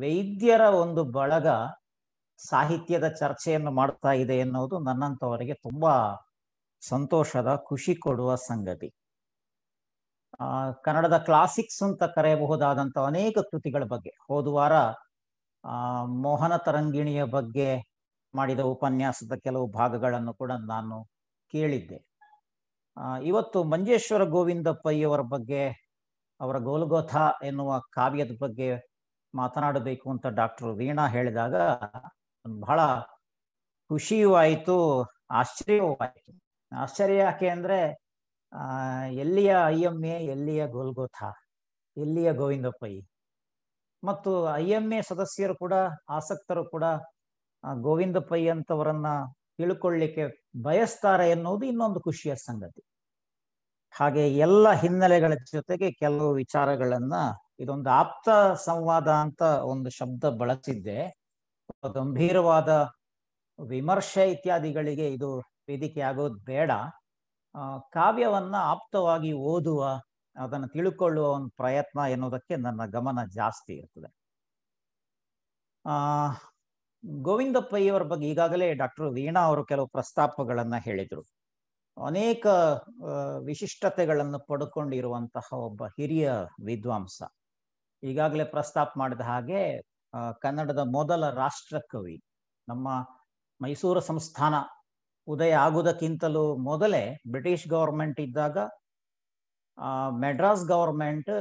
ವೈದ್ಯರ ಒಂದು ಬಳಗ ಸಾಹಿತ್ಯದ ಚರ್ಚೆಯನ್ನು ಮಾಡ್ತಾ ಇದೆ ಎನ್ನುವುದು ನನ್ನಂಥವರಿಗೆ ತುಂಬಾ ಸಂತೋಷದ ಖುಷಿ ಕೊಡುವ ಸಂಗತಿ ಆ ಕನ್ನಡದ ಕ್ಲಾಸಿಕ್ಸ್ ಅಂತ ಕರೆಯಬಹುದಾದಂಥ ಅನೇಕ ಕೃತಿಗಳ ಬಗ್ಗೆ ಹೋದ ವಾರ ಮೋಹನ ತರಂಗಿಣಿಯ ಬಗ್ಗೆ ಮಾಡಿದ ಉಪನ್ಯಾಸದ ಕೆಲವು ಭಾಗಗಳನ್ನು ಕೂಡ ನಾನು ಕೇಳಿದ್ದೆ ಆ ಇವತ್ತು ಮಂಜೇಶ್ವರ ಗೋವಿಂದಪ್ಪಯ್ಯವರ ಬಗ್ಗೆ ಅವರ ಗೋಲ್ಗೋಥ ಎನ್ನುವ ಕಾವ್ಯದ ಬಗ್ಗೆ ಮಾತನಾಡಬೇಕು ಅಂತ ಡಾಕ್ಟರ್ ವೀಣಾ ಹೇಳಿದಾಗ ಬಹಳ ಖುಷಿಯೂ ಆಯಿತು ಆಶ್ಚರ್ಯವೂ ಆಯಿತು ಆಶ್ಚರ್ಯ ಯಾಕೆ ಆ ಎಲ್ಲಿಯ ಐ ಎಂ ಎ ಎಲ್ಲಿಯ ಗೋಲ್ಗೋಥ ಎಲ್ಲಿಯ ಗೋವಿಂದಪ್ಪಯ್ಯ ಮತ್ತು ಐ ಎಂಎ ಸದಸ್ಯರು ಕೂಡ ಆಸಕ್ತರು ಕೂಡ ಗೋವಿಂದಪ್ಪಯ್ಯ ಅಂತವರನ್ನ ತಿಳ್ಕೊಳ್ಳಿಕ್ಕೆ ಬಯಸ್ತಾರೆ ಎನ್ನುವುದು ಇನ್ನೊಂದು ಖುಷಿಯ ಸಂಗತಿ ಹಾಗೆ ಎಲ್ಲ ಹಿನ್ನೆಲೆಗಳ ಜೊತೆಗೆ ಕೆಲವು ವಿಚಾರಗಳನ್ನ ಇದೊಂದು ಆಪ್ತ ಸಂವಾದ ಅಂತ ಒಂದು ಶಬ್ದ ಬಳಸಿದ್ದೆ ಗಂಭೀರವಾದ ವಿಮರ್ಶೆ ಇತ್ಯಾದಿಗಳಿಗೆ ಇದು ವೇದಿಕೆ ಆಗೋದು ಬೇಡ ಕಾವ್ಯವನ್ನ ಆಪ್ತವಾಗಿ ಓದುವ ಅದನ್ನು ತಿಳ್ಕೊಳ್ಳುವ ಒಂದು ಪ್ರಯತ್ನ ಎನ್ನುವುದಕ್ಕೆ ನನ್ನ ಗಮನ ಜಾಸ್ತಿ ಇರ್ತದೆ ಆ ಗೋವಿಂದಪ್ಪಯ್ಯವರ ಬಗ್ಗೆ ಈಗಾಗಲೇ ಡಾಕ್ಟರ್ ವೀಣಾ ಅವರು ಕೆಲವು ಪ್ರಸ್ತಾಪಗಳನ್ನ ಹೇಳಿದರು ಅನೇಕ ವಿಶಿಷ್ಟತೆಗಳನ್ನು ಪಡ್ಕೊಂಡಿರುವಂತಹ ಒಬ್ಬ ಹಿರಿಯ ವಿದ್ವಾಂಸ ಈಗಾಗಲೇ ಪ್ರಸ್ತಾಪ ಮಾಡಿದ ಹಾಗೆ ಕನ್ನಡದ ಮೊದಲ ರಾಷ್ಟ್ರ ಕವಿ ನಮ್ಮ ಮೈಸೂರು ಸಂಸ್ಥಾನ ಉದಯ ಆಗುವುದಕ್ಕಿಂತಲೂ ಮೊದಲೇ ಬ್ರಿಟಿಷ್ ಗವರ್ಮೆಂಟ್ ಇದ್ದಾಗ ಮೆಡ್ರಾಸ್ ಗವರ್ಮೆಂಟ್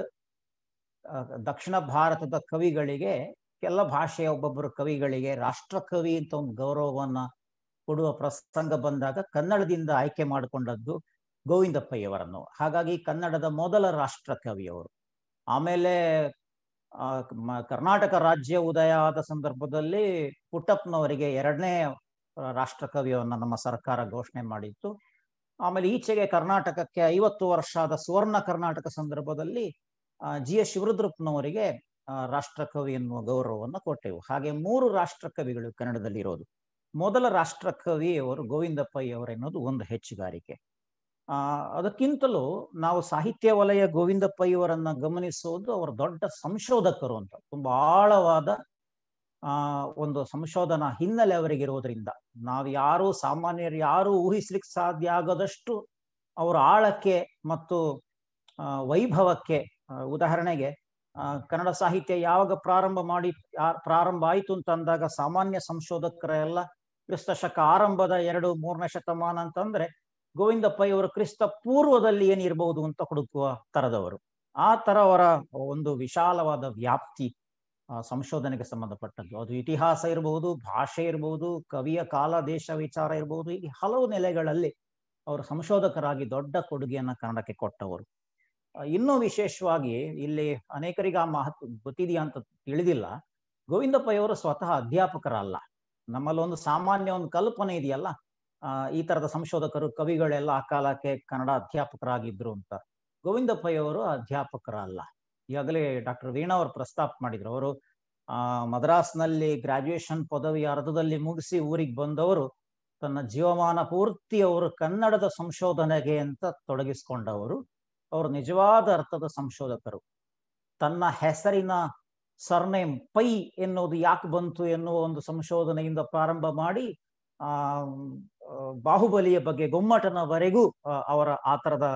ದಕ್ಷಿಣ ಭಾರತದ ಕವಿಗಳಿಗೆ ಎಲ್ಲ ಭಾಷೆಯ ಒಬ್ಬೊಬ್ಬರು ಕವಿಗಳಿಗೆ ರಾಷ್ಟ್ರ ಕವಿ ಅಂತ ಒಂದು ಗೌರವವನ್ನ ಕೊಡುವ ಪ್ರಸಂಗ ಬಂದಾಗ ಕನ್ನಡದಿಂದ ಆಯ್ಕೆ ಮಾಡಿಕೊಂಡದ್ದು ಗೋವಿಂದಪ್ಪಯ್ಯವರನ್ನು ಹಾಗಾಗಿ ಕನ್ನಡದ ಮೊದಲ ರಾಷ್ಟ್ರ ಕವಿಯವರು ಆಮೇಲೆ ಆ ಕರ್ನಾಟಕ ರಾಜ್ಯ ಉದಯ ಆದ ಸಂದರ್ಭದಲ್ಲಿ ಪುಟ್ಟಪ್ಪನವರಿಗೆ ಎರಡನೇ ರಾಷ್ಟ್ರಕವಿಯನ್ನು ನಮ್ಮ ಸರ್ಕಾರ ಘೋಷಣೆ ಮಾಡಿತ್ತು ಆಮೇಲೆ ಈಚೆಗೆ ಕರ್ನಾಟಕಕ್ಕೆ ಐವತ್ತು ವರ್ಷದ ಸುವರ್ಣ ಕರ್ನಾಟಕ ಸಂದರ್ಭದಲ್ಲಿ ಜಿ ಎಸ್ ಶಿವರುದ್ರಪ್ಪನವರಿಗೆ ರಾಷ್ಟ್ರಕವಿ ಎನ್ನುವ ಗೌರವವನ್ನು ಕೊಟ್ಟೆವು ಹಾಗೆ ಮೂರು ರಾಷ್ಟ್ರಕವಿಗಳು ಕನ್ನಡದಲ್ಲಿ ಇರೋದು ಮೊದಲ ರಾಷ್ಟ್ರಕವಿ ಅವರು ಗೋವಿಂದಪ್ಪಯ್ಯ ಅವರೆನ್ನೋದು ಒಂದು ಹೆಚ್ಚುಗಾರಿಕೆ ಅದಕ್ಕಿಂತಲೂ ನಾವು ಸಾಹಿತ್ಯ ವಲಯ ಗೋವಿಂದ ಗಮನಿಸುವುದು ಗಮನಿಸೋದು ಅವರ ದೊಡ್ಡ ಸಂಶೋಧಕರು ಅಂತ ತುಂಬಾ ಆಳವಾದ ಆ ಒಂದು ಸಂಶೋಧನಾ ಹಿನ್ನೆಲೆ ಅವರಿಗಿರೋದ್ರಿಂದ ನಾವು ಯಾರು ಸಾಮಾನ್ಯರು ಯಾರು ಊಹಿಸ್ಲಿಕ್ಕೆ ಸಾಧ್ಯ ಆಗದಷ್ಟು ಅವರ ಆಳಕ್ಕೆ ಮತ್ತು ವೈಭವಕ್ಕೆ ಉದಾಹರಣೆಗೆ ಕನ್ನಡ ಸಾಹಿತ್ಯ ಯಾವಾಗ ಪ್ರಾರಂಭ ಮಾಡಿ ಪ್ರಾರಂಭ ಆಯಿತು ಅಂತಂದಾಗ ಸಾಮಾನ್ಯ ಸಂಶೋಧಕರ ಎಲ್ಲ ಕ್ರಿಸ್ತ ಶಕ ಆರಂಭದ ಎರಡು ಮೂರನೇ ಶತಮಾನ ಅಂತಂದ್ರೆ ಗೋವಿಂದಪ್ಪ ಅವರು ಕ್ರಿಸ್ತ ಪೂರ್ವದಲ್ಲಿ ಏನಿರಬಹುದು ಅಂತ ಹುಡುಕುವ ತರದವರು ಆ ತರ ಅವರ ಒಂದು ವಿಶಾಲವಾದ ವ್ಯಾಪ್ತಿ ಸಂಶೋಧನೆಗೆ ಸಂಬಂಧಪಟ್ಟದ್ದು ಅದು ಇತಿಹಾಸ ಇರಬಹುದು ಭಾಷೆ ಇರಬಹುದು ಕವಿಯ ಕಾಲ ದೇಶ ವಿಚಾರ ಇರಬಹುದು ಈ ಹಲವು ನೆಲೆಗಳಲ್ಲಿ ಅವರು ಸಂಶೋಧಕರಾಗಿ ದೊಡ್ಡ ಕೊಡುಗೆಯನ್ನ ಕನ್ನಡಕ್ಕೆ ಕೊಟ್ಟವರು ಇನ್ನೂ ವಿಶೇಷವಾಗಿ ಇಲ್ಲಿ ಅನೇಕರಿಗೆ ಆ ಮಹತ್ವ ಗೊತ್ತಿದೆಯಾ ಅಂತ ತಿಳಿದಿಲ್ಲ ಗೋವಿಂದಪ್ಪಯ್ಯವರು ಸ್ವತಃ ಅಧ್ಯಾಪಕರಲ್ಲ ನಮ್ಮಲ್ಲಿ ಒಂದು ಸಾಮಾನ್ಯ ಒಂದು ಕಲ್ಪನೆ ಇದೆಯಲ್ಲ ಈ ತರದ ಸಂಶೋಧಕರು ಕವಿಗಳೆಲ್ಲ ಆ ಕಾಲಕ್ಕೆ ಕನ್ನಡ ಅಧ್ಯಾಪಕರಾಗಿದ್ರು ಅಂತ ಗೋವಿಂದ ಪೈ ಅವರು ಅಧ್ಯಾಪಕರಲ್ಲ ಈಗಾಗಲೇ ಡಾಕ್ಟರ್ ವೀಣಾ ಅವರು ಪ್ರಸ್ತಾಪ ಮಾಡಿದ್ರು ಅವರು ಆ ಮದ್ರಾಸ್ನಲ್ಲಿ ಗ್ರಾಜುಯೇಷನ್ ಪದವಿ ಅರ್ಧದಲ್ಲಿ ಮುಗಿಸಿ ಊರಿಗೆ ಬಂದವರು ತನ್ನ ಜೀವಮಾನ ಪೂರ್ತಿ ಅವರು ಕನ್ನಡದ ಸಂಶೋಧನೆಗೆ ಅಂತ ತೊಡಗಿಸಿಕೊಂಡವರು ಅವರು ನಿಜವಾದ ಅರ್ಥದ ಸಂಶೋಧಕರು ತನ್ನ ಹೆಸರಿನ ಸರ್ನೇಮ್ ಪೈ ಎನ್ನುವುದು ಯಾಕೆ ಬಂತು ಎನ್ನುವ ಒಂದು ಸಂಶೋಧನೆಯಿಂದ ಪ್ರಾರಂಭ ಮಾಡಿ ಆ ಬಾಹುಬಲಿಯ ಬಗ್ಗೆ ಗೊಮ್ಮಟನವರೆಗೂ ಅವರ ಆ ತರದ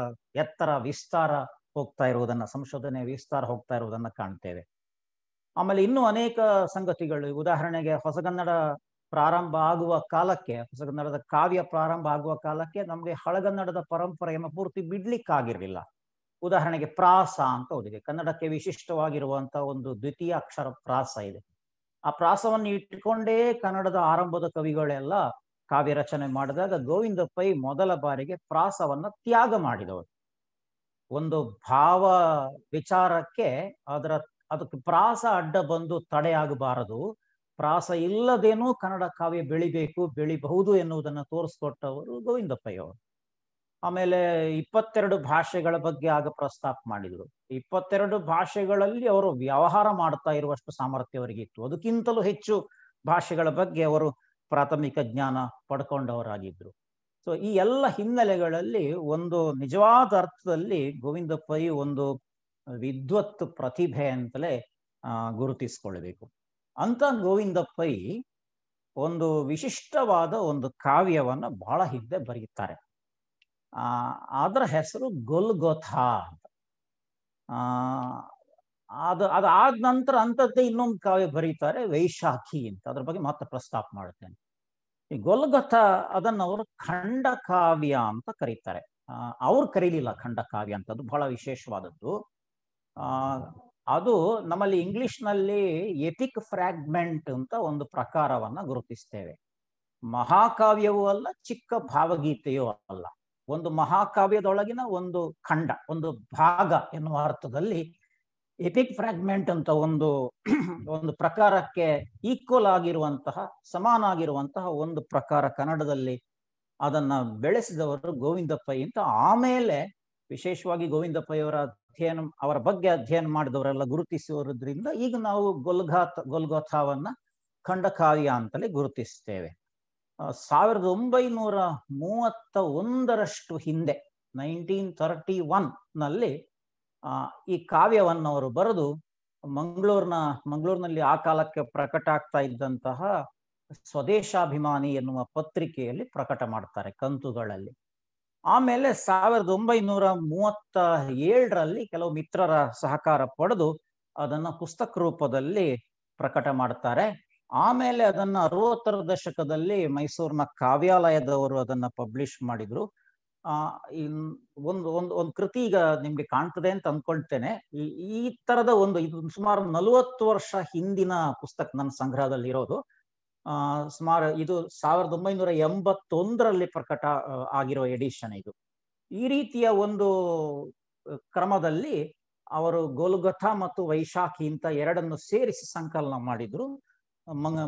ಎತ್ತರ ವಿಸ್ತಾರ ಹೋಗ್ತಾ ಇರುವುದನ್ನ ಸಂಶೋಧನೆ ವಿಸ್ತಾರ ಹೋಗ್ತಾ ಇರುವುದನ್ನ ಕಾಣ್ತೇವೆ ಆಮೇಲೆ ಇನ್ನೂ ಅನೇಕ ಸಂಗತಿಗಳು ಉದಾಹರಣೆಗೆ ಹೊಸಗನ್ನಡ ಪ್ರಾರಂಭ ಆಗುವ ಕಾಲಕ್ಕೆ ಹೊಸಗನ್ನಡದ ಕಾವ್ಯ ಪ್ರಾರಂಭ ಆಗುವ ಕಾಲಕ್ಕೆ ನಮ್ಗೆ ಹಳಗನ್ನಡದ ಪರಂಪರೆಯನ್ನು ಪೂರ್ತಿ ಬಿಡ್ಲಿಕ್ಕಾಗಿರ್ಲಿಲ್ಲ ಉದಾಹರಣೆಗೆ ಪ್ರಾಸ ಅಂತ ಓದಿದೆ ಕನ್ನಡಕ್ಕೆ ವಿಶಿಷ್ಟವಾಗಿರುವಂತ ಒಂದು ದ್ವಿತೀಯ ಅಕ್ಷರ ಪ್ರಾಸ ಇದೆ ಆ ಪ್ರಾಸವನ್ನು ಇಟ್ಟುಕೊಂಡೇ ಕನ್ನಡದ ಆರಂಭದ ಕವಿಗಳೆಲ್ಲ ಕಾವ್ಯ ರಚನೆ ಮಾಡಿದಾಗ ಗೋವಿಂದ ಪೈ ಮೊದಲ ಬಾರಿಗೆ ಪ್ರಾಸವನ್ನ ತ್ಯಾಗ ಮಾಡಿದವರು ಒಂದು ಭಾವ ವಿಚಾರಕ್ಕೆ ಅದರ ಅದಕ್ಕೆ ಪ್ರಾಸ ಅಡ್ಡ ಬಂದು ತಡೆಯಾಗಬಾರದು ಪ್ರಾಸ ಇಲ್ಲದೇನೂ ಕನ್ನಡ ಕಾವ್ಯ ಬೆಳಿಬೇಕು ಬೆಳಿಬಹುದು ಎನ್ನುವುದನ್ನು ತೋರಿಸ್ಕೊಟ್ಟವರು ಅವರು ಆಮೇಲೆ ಇಪ್ಪತ್ತೆರಡು ಭಾಷೆಗಳ ಬಗ್ಗೆ ಆಗ ಪ್ರಸ್ತಾಪ ಮಾಡಿದರು ಇಪ್ಪತ್ತೆರಡು ಭಾಷೆಗಳಲ್ಲಿ ಅವರು ವ್ಯವಹಾರ ಮಾಡ್ತಾ ಇರುವಷ್ಟು ಸಾಮರ್ಥ್ಯ ಅವರಿಗೆ ಇತ್ತು ಅದಕ್ಕಿಂತಲೂ ಹೆಚ್ಚು ಭಾಷೆಗಳ ಬಗ್ಗೆ ಅವರು ಪ್ರಾಥಮಿಕ ಜ್ಞಾನ ಪಡ್ಕೊಂಡವರಾಗಿದ್ರು ಸೊ ಈ ಎಲ್ಲ ಹಿನ್ನೆಲೆಗಳಲ್ಲಿ ಒಂದು ನಿಜವಾದ ಅರ್ಥದಲ್ಲಿ ಗೋವಿಂದ ಪೈ ಒಂದು ವಿದ್ವತ್ ಪ್ರತಿಭೆ ಅಂತಲೇ ಗುರುತಿಸ್ಕೊಳ್ಬೇಕು ಅಂತ ಗೋವಿಂದ ಪೈ ಒಂದು ವಿಶಿಷ್ಟವಾದ ಒಂದು ಕಾವ್ಯವನ್ನು ಬಹಳ ಹಿಂದೆ ಬರೆಯುತ್ತಾರೆ ಆ ಅದರ ಹೆಸರು ಗೊಲ್ಗೊಥಾ ಅಂತ ಅದು ಅದಾದ ನಂತರ ಅಂಥದ್ದೇ ಇನ್ನೊಂದು ಕಾವ್ಯ ಬರೀತಾರೆ ವೈಶಾಖಿ ಅಂತ ಅದ್ರ ಬಗ್ಗೆ ಮಾತ್ರ ಪ್ರಸ್ತಾಪ ಮಾಡುತ್ತೇನೆ ಈ ಗೊಲ್ಗಥ ಅದನ್ನ ಅವರು ಖಂಡ ಕಾವ್ಯ ಅಂತ ಕರೀತಾರೆ ಅವ್ರು ಕರೀಲಿಲ್ಲ ಖಂಡ ಕಾವ್ಯ ಅಂತ ಅದು ಬಹಳ ವಿಶೇಷವಾದದ್ದು ಆ ಅದು ನಮ್ಮಲ್ಲಿ ಇಂಗ್ಲಿಷ್ನಲ್ಲಿ ಎಥಿಕ್ ಫ್ರಾಗ್ಮೆಂಟ್ ಅಂತ ಒಂದು ಪ್ರಕಾರವನ್ನ ಗುರುತಿಸ್ತೇವೆ ಮಹಾಕಾವ್ಯವೂ ಅಲ್ಲ ಚಿಕ್ಕ ಭಾವಗೀತೆಯೂ ಅಲ್ಲ ಒಂದು ಮಹಾಕಾವ್ಯದೊಳಗಿನ ಒಂದು ಖಂಡ ಒಂದು ಭಾಗ ಎನ್ನುವ ಅರ್ಥದಲ್ಲಿ ಎಪಿಕ್ ಫ್ರಾಗ್ಮೆಂಟ್ ಅಂತ ಒಂದು ಒಂದು ಪ್ರಕಾರಕ್ಕೆ ಈಕ್ವಲ್ ಆಗಿರುವಂತಹ ಆಗಿರುವಂತಹ ಒಂದು ಪ್ರಕಾರ ಕನ್ನಡದಲ್ಲಿ ಅದನ್ನ ಬೆಳೆಸಿದವರು ಗೋವಿಂದಪ್ಪ ಅಂತ ಆಮೇಲೆ ವಿಶೇಷವಾಗಿ ಗೋವಿಂದಪ್ಪಯ್ಯವರ ಅಧ್ಯಯನ ಅವರ ಬಗ್ಗೆ ಅಧ್ಯಯನ ಮಾಡಿದವರೆಲ್ಲ ಗುರುತಿಸುವುದರಿಂದ ಈಗ ನಾವು ಗೊಲ್ಘಾತ್ ಖಂಡ ಖಂಡಕಾವ್ಯ ಅಂತಲೇ ಗುರುತಿಸ್ತೇವೆ ಸಾವಿರದ ಒಂಬೈನೂರ ಮೂವತ್ತ ಒಂದರಷ್ಟು ಹಿಂದೆ ನೈನ್ಟೀನ್ ತರ್ಟಿ ಒನ್ ನಲ್ಲಿ ಈ ಕಾವ್ಯವನ್ನು ಅವರು ಬರೆದು ಮಂಗಳೂರಿನ ಮಂಗಳೂರಿನಲ್ಲಿ ಆ ಕಾಲಕ್ಕೆ ಪ್ರಕಟ ಆಗ್ತಾ ಇದ್ದಂತಹ ಸ್ವದೇಶಾಭಿಮಾನಿ ಎನ್ನುವ ಪತ್ರಿಕೆಯಲ್ಲಿ ಪ್ರಕಟ ಮಾಡ್ತಾರೆ ಕಂತುಗಳಲ್ಲಿ ಆಮೇಲೆ ಸಾವಿರದ ಒಂಬೈನೂರ ಮೂವತ್ತ ಏಳರಲ್ಲಿ ಕೆಲವು ಮಿತ್ರರ ಸಹಕಾರ ಪಡೆದು ಅದನ್ನು ಪುಸ್ತಕ ರೂಪದಲ್ಲಿ ಪ್ರಕಟ ಮಾಡ್ತಾರೆ ಆಮೇಲೆ ಅದನ್ನು ಅರವತ್ತರ ದಶಕದಲ್ಲಿ ಮೈಸೂರಿನ ಕಾವ್ಯಾಲಯದವರು ಅದನ್ನು ಪಬ್ಲಿಷ್ ಮಾಡಿದ್ರು ಒಂದು ಒಂದು ಒಂದು ಕೃತಿ ಈಗ ನಿಮ್ಗೆ ಕಾಣ್ತದೆ ಅಂತ ಅಂದ್ಕೊಳ್ತೇನೆ ಈ ಈ ತರದ ಒಂದು ಇದು ಸುಮಾರು ನಲವತ್ತು ವರ್ಷ ಹಿಂದಿನ ಪುಸ್ತಕ ನನ್ನ ಸಂಗ್ರಹದಲ್ಲಿ ಇರೋದು ಆ ಸುಮಾರು ಇದು ಸಾವಿರದ ಒಂಬೈನೂರ ಎಂಬತ್ತೊಂದರಲ್ಲಿ ಪ್ರಕಟ ಆಗಿರೋ ಎಡಿಷನ್ ಇದು ಈ ರೀತಿಯ ಒಂದು ಕ್ರಮದಲ್ಲಿ ಅವರು ಗೋಲ್ಗಥ ಮತ್ತು ವೈಶಾಖಿ ಅಂತ ಎರಡನ್ನು ಸೇರಿಸಿ ಸಂಕಲನ ಮಾಡಿದ್ರು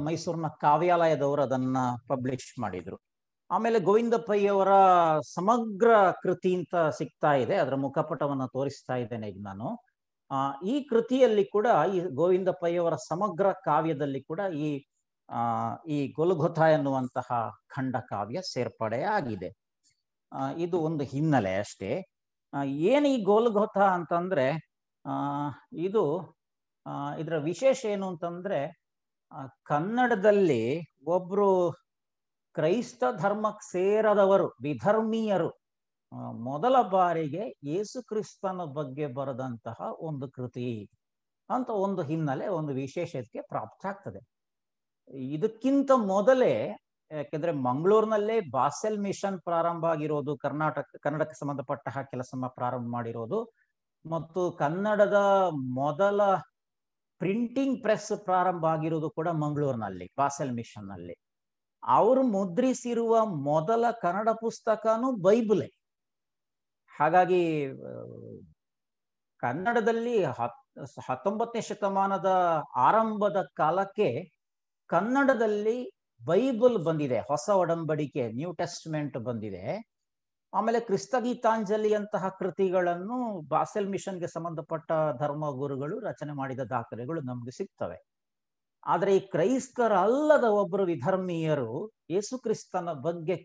ಮೈಸೂರಿನ ಕಾವ್ಯಾಲಯದವರು ಅದನ್ನ ಪಬ್ಲಿಷ್ ಮಾಡಿದ್ರು ಆಮೇಲೆ ಗೋವಿಂದಪ್ಪಯ್ಯವರ ಸಮಗ್ರ ಕೃತಿ ಅಂತ ಸಿಗ್ತಾ ಇದೆ ಅದರ ಮುಖಪಟವನ್ನ ತೋರಿಸ್ತಾ ಇದ್ದೇನೆ ಈಗ ನಾನು ಈ ಕೃತಿಯಲ್ಲಿ ಕೂಡ ಈ ಗೋವಿಂದಪ್ಪಯ್ಯವರ ಸಮಗ್ರ ಕಾವ್ಯದಲ್ಲಿ ಕೂಡ ಈ ಆ ಈ ಗೊಲ್ಗೊಥ ಎನ್ನುವಂತಹ ಖಂಡ ಕಾವ್ಯ ಸೇರ್ಪಡೆ ಆಗಿದೆ ಇದು ಒಂದು ಹಿನ್ನೆಲೆ ಅಷ್ಟೇ ಏನು ಈ ಗೋಲ್ಗೊಥ ಅಂತಂದ್ರೆ ಆ ಇದು ಇದರ ವಿಶೇಷ ಏನು ಅಂತಂದ್ರೆ ಕನ್ನಡದಲ್ಲಿ ಒಬ್ರು ಕ್ರೈಸ್ತ ಧರ್ಮಕ್ಕೆ ಸೇರದವರು ವಿಧರ್ಮೀಯರು ಮೊದಲ ಬಾರಿಗೆ ಯೇಸು ಕ್ರಿಸ್ತನ ಬಗ್ಗೆ ಬರೆದಂತಹ ಒಂದು ಕೃತಿ ಅಂತ ಒಂದು ಹಿನ್ನೆಲೆ ಒಂದು ವಿಶೇಷಕ್ಕೆ ಪ್ರಾಪ್ತ ಆಗ್ತದೆ ಇದಕ್ಕಿಂತ ಮೊದಲೇ ಯಾಕೆಂದ್ರೆ ಮಂಗಳೂರಿನಲ್ಲೇ ಬಾಸೆಲ್ ಮಿಷನ್ ಪ್ರಾರಂಭ ಆಗಿರೋದು ಕರ್ನಾಟಕ ಕನ್ನಡಕ್ಕೆ ಸಂಬಂಧಪಟ್ಟ ಕೆಲಸ ಪ್ರಾರಂಭ ಮಾಡಿರೋದು ಮತ್ತು ಕನ್ನಡದ ಮೊದಲ ಪ್ರಿಂಟಿಂಗ್ ಪ್ರೆಸ್ ಪ್ರಾರಂಭ ಆಗಿರೋದು ಕೂಡ ಮಂಗಳೂರಿನಲ್ಲಿ ಬಾಸೆಲ್ ಮಿಷನ್ ನಲ್ಲಿ ಅವರು ಮುದ್ರಿಸಿರುವ ಮೊದಲ ಕನ್ನಡ ಪುಸ್ತಕನೂ ಬೈಬಲೇ ಹಾಗಾಗಿ ಕನ್ನಡದಲ್ಲಿ ಹತ್ ಹತ್ತೊಂಬತ್ತನೇ ಶತಮಾನದ ಆರಂಭದ ಕಾಲಕ್ಕೆ ಕನ್ನಡದಲ್ಲಿ ಬೈಬಲ್ ಬಂದಿದೆ ಹೊಸ ಒಡಂಬಡಿಕೆ ನ್ಯೂ ಟೆಸ್ಟ್ಮೆಂಟ್ ಬಂದಿದೆ ಆಮೇಲೆ ಕ್ರಿಸ್ತ ಅಂತಹ ಕೃತಿಗಳನ್ನು ಬಾಸೆಲ್ ಮಿಷನ್ಗೆ ಸಂಬಂಧಪಟ್ಟ ಧರ್ಮ ಗುರುಗಳು ರಚನೆ ಮಾಡಿದ ದಾಖಲೆಗಳು ನಮ್ಗೆ ಸಿಗ್ತವೆ ಆದರೆ ಈ ಅಲ್ಲದ ಒಬ್ಬರು ವಿಧರ್ಮೀಯರು ಯೇಸುಕ್ರಿಸ್ತನ ಬಗ್ಗೆ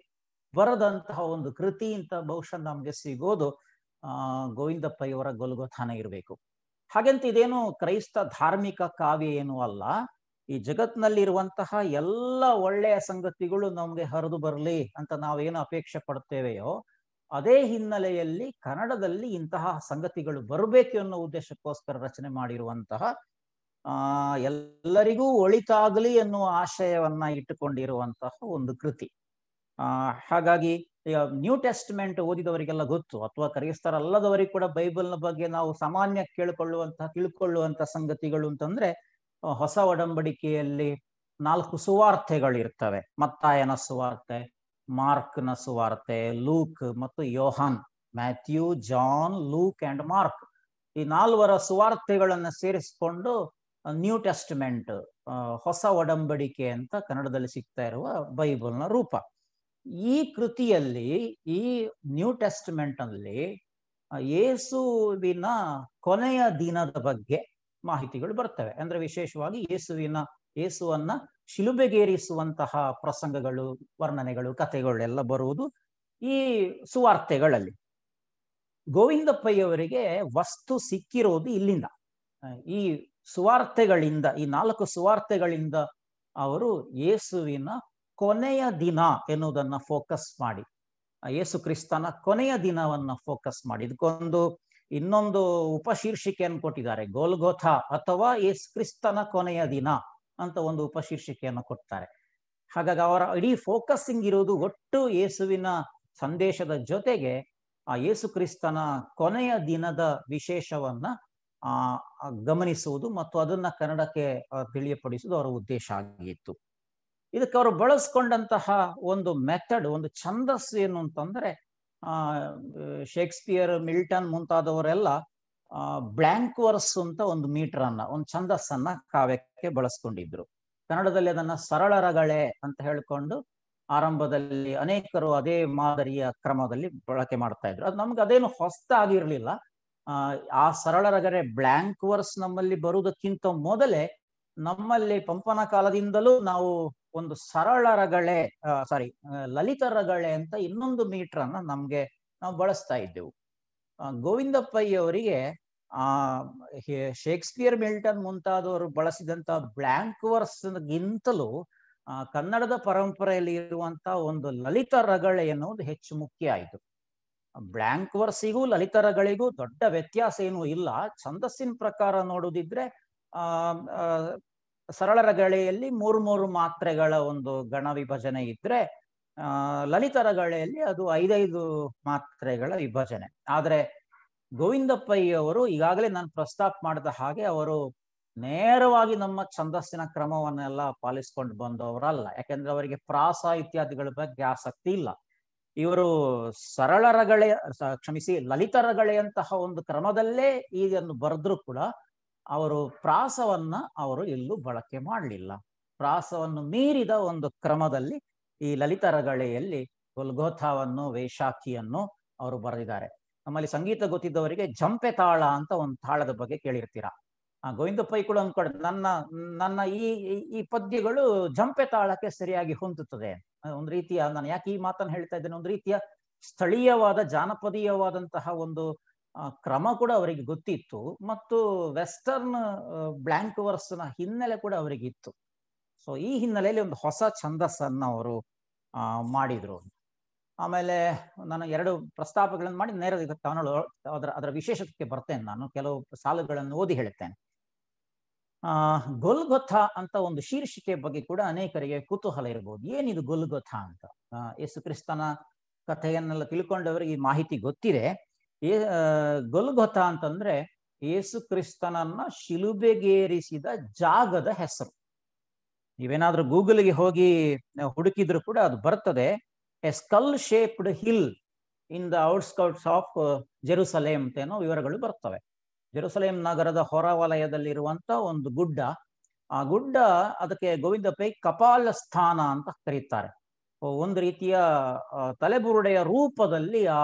ಬರದಂತಹ ಒಂದು ಕೃತಿ ಅಂತ ಬಹುಶಃ ನಮ್ಗೆ ಸಿಗೋದು ಆ ಗೋವಿಂದಪ್ಪ ಇವರ ಗೊಲ್ಗೋಥಾನ ಇರಬೇಕು ಹಾಗೆಂತ ಇದೇನು ಕ್ರೈಸ್ತ ಧಾರ್ಮಿಕ ಕಾವ್ಯ ಏನು ಅಲ್ಲ ಈ ಜಗತ್ನಲ್ಲಿರುವಂತಹ ಎಲ್ಲ ಒಳ್ಳೆಯ ಸಂಗತಿಗಳು ನಮ್ಗೆ ಹರಿದು ಬರಲಿ ಅಂತ ನಾವೇನು ಅಪೇಕ್ಷೆ ಪಡ್ತೇವೆಯೋ ಅದೇ ಹಿನ್ನೆಲೆಯಲ್ಲಿ ಕನ್ನಡದಲ್ಲಿ ಇಂತಹ ಸಂಗತಿಗಳು ಬರಬೇಕು ಅನ್ನೋ ಉದ್ದೇಶಕ್ಕೋಸ್ಕರ ರಚನೆ ಮಾಡಿರುವಂತಹ ಆ ಎಲ್ಲರಿಗೂ ಒಳಿತಾಗಲಿ ಎನ್ನುವ ಆಶಯವನ್ನ ಇಟ್ಟುಕೊಂಡಿರುವಂತಹ ಒಂದು ಕೃತಿ ಆ ಹಾಗಾಗಿ ನ್ಯೂ ಟೆಸ್ಟ್ಮೆಂಟ್ ಓದಿದವರಿಗೆಲ್ಲ ಗೊತ್ತು ಅಥವಾ ಅಲ್ಲದವರಿಗೆ ಕೂಡ ಬೈಬಲ್ನ ಬಗ್ಗೆ ನಾವು ಸಾಮಾನ್ಯ ಕೇಳಿಕೊಳ್ಳುವಂತಹ ತಿಳ್ಕೊಳ್ಳುವಂತಹ ಸಂಗತಿಗಳು ಅಂತಂದ್ರೆ ಹೊಸ ಒಡಂಬಡಿಕೆಯಲ್ಲಿ ನಾಲ್ಕು ಸುವಾರ್ತೆಗಳು ಇರ್ತವೆ ಮತ್ತಾಯನ ಸುವಾರ್ತೆ ಮಾರ್ಕ್ನ ಸುವಾರ್ತೆ ಲೂಕ್ ಮತ್ತು ಯೋಹಾನ್ Matthew John Luke and Mark ಈ ನಾಲ್ವರ ಸುವಾರ್ತೆಗಳನ್ನು ಸೇರಿಸಿಕೊಂಡು ನ್ಯೂ ಟೆಸ್ಟ್ಮೆಂಟ್ ಹೊಸ ಒಡಂಬಡಿಕೆ ಅಂತ ಕನ್ನಡದಲ್ಲಿ ಸಿಗ್ತಾ ಇರುವ ಬೈಬಲ್ನ ರೂಪ ಈ ಕೃತಿಯಲ್ಲಿ ಈ ನ್ಯೂ ಟೆಸ್ಟ್ಮೆಂಟ್ ಅಲ್ಲಿ ಯೇಸುವಿನ ಕೊನೆಯ ದಿನದ ಬಗ್ಗೆ ಮಾಹಿತಿಗಳು ಬರ್ತವೆ ಅಂದ್ರೆ ವಿಶೇಷವಾಗಿ ಯೇಸುವಿನ ಯೇಸುವನ್ನ ಶಿಲುಬೆಗೇರಿಸುವಂತಹ ಪ್ರಸಂಗಗಳು ವರ್ಣನೆಗಳು ಕಥೆಗಳೆಲ್ಲ ಬರುವುದು ಈ ಸುವಾರ್ತೆಗಳಲ್ಲಿ ಗೋವಿಂದಪ್ಪಯ್ಯವರಿಗೆ ವಸ್ತು ಸಿಕ್ಕಿರೋದು ಇಲ್ಲಿಂದ ಈ ಸುವಾರ್ತೆಗಳಿಂದ ಈ ನಾಲ್ಕು ಸುವಾರ್ತೆಗಳಿಂದ ಅವರು ಯೇಸುವಿನ ಕೊನೆಯ ದಿನ ಎನ್ನುವುದನ್ನ ಫೋಕಸ್ ಮಾಡಿ ಯೇಸು ಕ್ರಿಸ್ತನ ಕೊನೆಯ ದಿನವನ್ನ ಫೋಕಸ್ ಮಾಡಿ ಇದಕ್ಕೊಂದು ಇನ್ನೊಂದು ಉಪಶೀರ್ಷಿಕೆಯನ್ನು ಕೊಟ್ಟಿದ್ದಾರೆ ಗೋಲ್ಗೋಥ ಅಥವಾ ಯೇಸು ಕ್ರಿಸ್ತನ ಕೊನೆಯ ದಿನ ಅಂತ ಒಂದು ಉಪಶೀರ್ಷಿಕೆಯನ್ನು ಕೊಡ್ತಾರೆ ಹಾಗಾಗಿ ಅವರ ಇಡೀ ಫೋಕಸಿಂಗ್ ಇರುವುದು ಒಟ್ಟು ಯೇಸುವಿನ ಸಂದೇಶದ ಜೊತೆಗೆ ಆ ಯೇಸು ಕ್ರಿಸ್ತನ ಕೊನೆಯ ದಿನದ ವಿಶೇಷವನ್ನ ಗಮನಿಸುವುದು ಮತ್ತು ಅದನ್ನ ಕನ್ನಡಕ್ಕೆ ತಿಳಿಯಪಡಿಸುವುದು ಅವರ ಉದ್ದೇಶ ಆಗಿತ್ತು ಇದಕ್ಕೆ ಅವರು ಬಳಸ್ಕೊಂಡಂತಹ ಒಂದು ಮೆಥಡ್ ಒಂದು ಛಂದಸ್ಸು ಏನು ಅಂತಂದ್ರೆ ಆ ಶೇಕ್ಸ್ಪಿಯರ್ ಮಿಲ್ಟನ್ ಮುಂತಾದವರೆಲ್ಲ ಬ್ಲ್ಯಾಂಕ್ ವರ್ಸ್ ಅಂತ ಒಂದು ಮೀಟರ್ ಅನ್ನ ಒಂದು ಛಂದಸ್ಸನ್ನ ಕಾವ್ಯಕ್ಕೆ ಬಳಸ್ಕೊಂಡಿದ್ರು ಕನ್ನಡದಲ್ಲಿ ಅದನ್ನ ಸರಳ ಅಂತ ಹೇಳ್ಕೊಂಡು ಆರಂಭದಲ್ಲಿ ಅನೇಕರು ಅದೇ ಮಾದರಿಯ ಕ್ರಮದಲ್ಲಿ ಬಳಕೆ ಮಾಡ್ತಾ ಇದ್ರು ಅದು ನಮ್ಗೆ ಅದೇನು ಹೊಸದಾಗಿರ್ಲಿಲ್ಲ ಆ ಸರಳ ರಗರೆ ಬ್ಲ್ಯಾಂಕ್ ವರ್ಸ್ ನಮ್ಮಲ್ಲಿ ಬರುವುದಕ್ಕಿಂತ ಮೊದಲೇ ನಮ್ಮಲ್ಲಿ ಪಂಪನ ಕಾಲದಿಂದಲೂ ನಾವು ಒಂದು ಸರಳ ರಗಳೆ ಸಾರಿ ಲಲಿತ ರಗಳೆ ಅಂತ ಇನ್ನೊಂದು ಮೀಟರ್ ಅನ್ನ ನಮ್ಗೆ ನಾವು ಬಳಸ್ತಾ ಇದ್ದೆವು ಅವರಿಗೆ ಆ ಶೇಕ್ಸ್ಪಿಯರ್ ಮಿಲ್ಟನ್ ಮುಂತಾದವರು ಬಳಸಿದಂತ ಬ್ಲ್ಯಾಂಕ್ ಆ ಕನ್ನಡದ ಪರಂಪರೆಯಲ್ಲಿ ಇರುವಂತಹ ಒಂದು ಲಲಿತ ರಗಳೆ ಎನ್ನುವುದು ಹೆಚ್ಚು ಮುಖ್ಯ ಆಯಿತು ಬ್ಲಾಂಕ್ವರ್ಸಿಗೂ ವರ್ಸಿಗೂ ಲಲಿತರಗಳಿಗೂ ದೊಡ್ಡ ವ್ಯತ್ಯಾಸ ಏನೂ ಇಲ್ಲ ಛಂದಸ್ಸಿನ ಪ್ರಕಾರ ನೋಡುದಿದ್ರೆ ಆ ಗಳೆಯಲ್ಲಿ ಮೂರು ಮೂರು ಮಾತ್ರೆಗಳ ಒಂದು ಗಣ ವಿಭಜನೆ ಇದ್ರೆ ಆ ಗಳೆಯಲ್ಲಿ ಅದು ಐದೈದು ಮಾತ್ರೆಗಳ ವಿಭಜನೆ ಆದ್ರೆ ಅವರು ಈಗಾಗಲೇ ನಾನು ಪ್ರಸ್ತಾಪ ಮಾಡಿದ ಹಾಗೆ ಅವರು ನೇರವಾಗಿ ನಮ್ಮ ಛಂದಸ್ಸಿನ ಕ್ರಮವನ್ನೆಲ್ಲ ಪಾಲಿಸ್ಕೊಂಡು ಬಂದವರಲ್ಲ ಯಾಕೆಂದ್ರೆ ಅವರಿಗೆ ಪ್ರಾಸ ಇತ್ಯಾದಿಗಳ ಬಗ್ಗೆ ಆಸಕ್ತಿ ಇಲ್ಲ ಇವರು ಸರಳರಗಳೆ ಕ್ಷಮಿಸಿ ಲಲಿತರಗಳೆಯಂತಹ ಒಂದು ಕ್ರಮದಲ್ಲೇ ಇದನ್ನು ಬರೆದ್ರು ಕೂಡ ಅವರು ಪ್ರಾಸವನ್ನ ಅವರು ಎಲ್ಲೂ ಬಳಕೆ ಮಾಡಲಿಲ್ಲ ಪ್ರಾಸವನ್ನು ಮೀರಿದ ಒಂದು ಕ್ರಮದಲ್ಲಿ ಈ ಲಲಿತರಗಳೆಯಲ್ಲಿ ಗುಲ್ಗೋಥಾವನ್ನು ಗೊಲ್ಗೋಥಾವನ್ನು ಅವರು ಬರೆದಿದ್ದಾರೆ ನಮ್ಮಲ್ಲಿ ಸಂಗೀತ ಗೊತ್ತಿದ್ದವರಿಗೆ ಜಂಪೆ ತಾಳ ಅಂತ ಒಂದು ತಾಳದ ಬಗ್ಗೆ ಕೇಳಿರ್ತೀರಾ ಆ ಗೋವಿಂದ ಪೈ ಕೂಡ ಅಂದ್ಕೊಡ ನನ್ನ ನನ್ನ ಈ ಈ ಪದ್ಯಗಳು ಜಂಪೆ ತಾಳಕ್ಕೆ ಸರಿಯಾಗಿ ಹೊಂದುತ್ತದೆ ಒಂದ್ ರೀತಿಯ ನಾನು ಯಾಕೆ ಈ ಮಾತನ್ನು ಹೇಳ್ತಾ ಇದ್ದೇನೆ ಒಂದ್ ರೀತಿಯ ಸ್ಥಳೀಯವಾದ ಜಾನಪದೀಯವಾದಂತಹ ಒಂದು ಕ್ರಮ ಕೂಡ ಅವರಿಗೆ ಗೊತ್ತಿತ್ತು ಮತ್ತು ವೆಸ್ಟರ್ನ್ ಬ್ಲ್ಯಾಂಕ್ ವರ್ಸ್ನ ಹಿನ್ನೆಲೆ ಕೂಡ ಅವರಿಗಿತ್ತು ಸೊ ಈ ಹಿನ್ನೆಲೆಯಲ್ಲಿ ಒಂದು ಹೊಸ ಛಂದಸ್ಸನ್ನು ಅವರು ಮಾಡಿದ್ರು ಆಮೇಲೆ ನಾನು ಎರಡು ಪ್ರಸ್ತಾಪಗಳನ್ನು ಮಾಡಿ ನೇರ ಅದರ ಅದರ ವಿಶೇಷಕ್ಕೆ ಬರ್ತೇನೆ ನಾನು ಕೆಲವು ಸಾಲುಗಳನ್ನು ಓದಿ ಹೇಳ್ತೇನೆ ಆ ಗೊಲ್ಗೊಥ ಅಂತ ಒಂದು ಶೀರ್ಷಿಕೆ ಬಗ್ಗೆ ಕೂಡ ಅನೇಕರಿಗೆ ಕುತೂಹಲ ಇರಬಹುದು ಏನಿದು ಗೊಲ್ಗೊಥ ಅಂತ ಯೇಸು ಕ್ರಿಸ್ತನ ಕಥೆಯನ್ನೆಲ್ಲ ತಿಳ್ಕೊಂಡವರಿಗೆ ಈ ಮಾಹಿತಿ ಗೊತ್ತಿದೆ ಏ ಗೊಲ್ಗೊಥ ಅಂತಂದ್ರೆ ಯೇಸು ಕ್ರಿಸ್ತನನ್ನ ಶಿಲುಬೆಗೇರಿಸಿದ ಜಾಗದ ಹೆಸರು ನೀವೇನಾದ್ರೂ ಗೂಗಲ್ಗೆ ಹೋಗಿ ಹುಡುಕಿದ್ರು ಕೂಡ ಅದು ಬರ್ತದೆ a skull shaped hill in the outskirts of Jerusalem ಅಂತ ಏನೋ ವಿವರಗಳು ಬರ್ತವೆ ಜೆರುಸಲೇಂ ನಗರದ ಹೊರವಲಯದಲ್ಲಿರುವಂತ ಒಂದು ಗುಡ್ಡ ಆ ಗುಡ್ಡ ಅದಕ್ಕೆ ಗೋವಿಂದ ಪೈ ಕಪಾಲ ಸ್ಥಾನ ಅಂತ ಕರೀತಾರೆ ಒಂದು ರೀತಿಯ ತಲೆಬುರುಡೆಯ ರೂಪದಲ್ಲಿ ಆ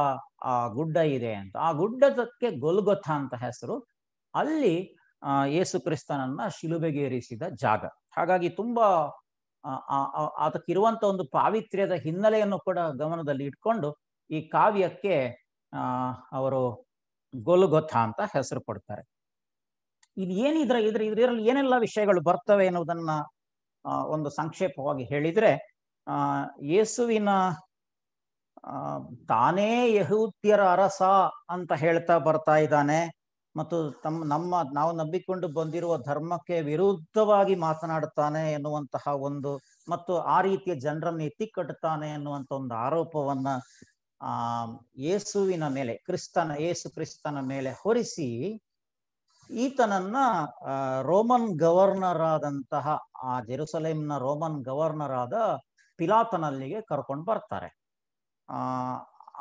ಆ ಗುಡ್ಡ ಇದೆ ಅಂತ ಆ ಗುಡ್ಡದಕ್ಕೆ ಗೊಲ್ಗೊಥ ಅಂತ ಹೆಸರು ಅಲ್ಲಿ ಯೇಸು ಕ್ರಿಸ್ತನನ್ನ ಶಿಲುಬೆಗೇರಿಸಿದ ಜಾಗ ಹಾಗಾಗಿ ತುಂಬಾ ಅದಕ್ಕಿರುವಂತ ಒಂದು ಪಾವಿತ್ರ್ಯದ ಹಿನ್ನೆಲೆಯನ್ನು ಕೂಡ ಗಮನದಲ್ಲಿ ಇಟ್ಕೊಂಡು ಈ ಕಾವ್ಯಕ್ಕೆ ಅವರು ಗೊಲ್ಗೊಥ ಅಂತ ಹೆಸರು ಕೊಡ್ತಾರೆ ಇದು ಏನಿದ್ರ ಇದ್ರ ಇದರಲ್ಲಿ ಏನೆಲ್ಲ ವಿಷಯಗಳು ಬರ್ತವೆ ಎನ್ನುವುದನ್ನ ಒಂದು ಸಂಕ್ಷೇಪವಾಗಿ ಹೇಳಿದ್ರೆ ಆ ಯೇಸುವಿನ ತಾನೇ ಯಹೂದ್ಯರ ಅರಸ ಅಂತ ಹೇಳ್ತಾ ಬರ್ತಾ ಇದ್ದಾನೆ ಮತ್ತು ತಮ್ಮ ನಮ್ಮ ನಾವು ನಂಬಿಕೊಂಡು ಬಂದಿರುವ ಧರ್ಮಕ್ಕೆ ವಿರುದ್ಧವಾಗಿ ಮಾತನಾಡ್ತಾನೆ ಎನ್ನುವಂತಹ ಒಂದು ಮತ್ತು ಆ ರೀತಿಯ ಜನರನ್ನು ಎತ್ತಿ ಕಟ್ಟುತ್ತಾನೆ ಎನ್ನುವಂತ ಒಂದು ಆರೋಪವನ್ನ ಆ ಯೇಸುವಿನ ಮೇಲೆ ಕ್ರಿಸ್ತನ ಏಸು ಕ್ರಿಸ್ತನ ಮೇಲೆ ಹೊರಿಸಿ ಈತನನ್ನ ರೋಮನ್ ಗವರ್ನರ್ ಆದಂತಹ ಆ ಜೆರುಸಲೇಮ್ನ ರೋಮನ್ ಗವರ್ನರ್ ಆದ ಪಿಲಾತನಲ್ಲಿಗೆ ಕರ್ಕೊಂಡು ಬರ್ತಾರೆ ಆ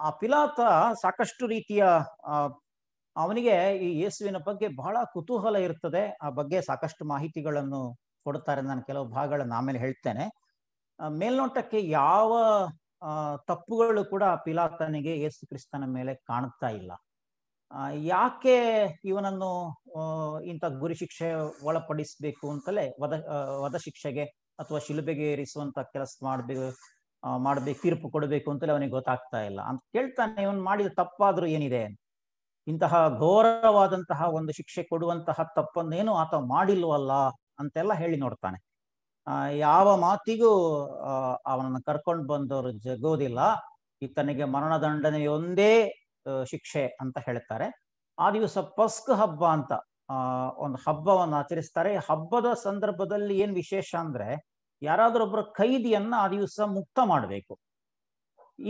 ಆ ಪಿಲಾತ ಸಾಕಷ್ಟು ರೀತಿಯ ಅವನಿಗೆ ಈ ಯೇಸುವಿನ ಬಗ್ಗೆ ಬಹಳ ಕುತೂಹಲ ಇರ್ತದೆ ಆ ಬಗ್ಗೆ ಸಾಕಷ್ಟು ಮಾಹಿತಿಗಳನ್ನು ಕೊಡ್ತಾರೆ ನಾನು ಕೆಲವು ಭಾಗಗಳನ್ನು ಆಮೇಲೆ ಹೇಳ್ತೇನೆ ಮೇಲ್ನೋಟಕ್ಕೆ ಯಾವ ತಪ್ಪುಗಳು ಕೂಡ ಪಿಲಾತನಿಗೆ ಯೇಸು ಕ್ರಿಸ್ತನ ಮೇಲೆ ಕಾಣುತ್ತಾ ಇಲ್ಲ ಯಾಕೆ ಇವನನ್ನು ಇಂಥ ಗುರಿ ಶಿಕ್ಷೆ ಒಳಪಡಿಸಬೇಕು ಅಂತಲೇ ವಧ ವಧಶಿಕ್ಷೆಗೆ ಅಥವಾ ಶಿಲುಬೆಗೆ ಏರಿಸುವಂತ ಕೆಲಸ ಮಾಡ್ಬೇಕು ಮಾಡ್ಬೇಕು ತೀರ್ಪು ಕೊಡಬೇಕು ಅಂತಲೇ ಅವನಿಗೆ ಗೊತ್ತಾಗ್ತಾ ಇಲ್ಲ ಅಂತ ಕೇಳ್ತಾನೆ ಇವನ್ ಮಾಡಿದ ತಪ್ಪಾದ್ರೂ ಏನಿದೆ ಇಂತಹ ಘೋರವಾದಂತಹ ಒಂದು ಶಿಕ್ಷೆ ಕೊಡುವಂತಹ ತಪ್ಪನ್ನೇನು ಆತ ಮಾಡಿಲ್ವಲ್ಲ ಅಂತೆಲ್ಲ ಹೇಳಿ ನೋಡ್ತಾನೆ ಯಾವ ಮಾತಿಗೂ ಅವನನ್ನು ಕರ್ಕೊಂಡು ಬಂದವರು ಜಗೋದಿಲ್ಲ ಈತನಿಗೆ ಮರಣದಂಡನೆಯೊಂದೇ ಶಿಕ್ಷೆ ಅಂತ ಹೇಳ್ತಾರೆ ಆ ದಿವಸ ಪಸ್ಕ್ ಹಬ್ಬ ಅಂತ ಒಂದು ಹಬ್ಬವನ್ನು ಆಚರಿಸ್ತಾರೆ ಹಬ್ಬದ ಸಂದರ್ಭದಲ್ಲಿ ಏನ್ ವಿಶೇಷ ಅಂದ್ರೆ ಯಾರಾದ್ರೊಬ್ಬರ ಖೈದಿಯನ್ನ ಆ ದಿವಸ ಮುಕ್ತ ಮಾಡಬೇಕು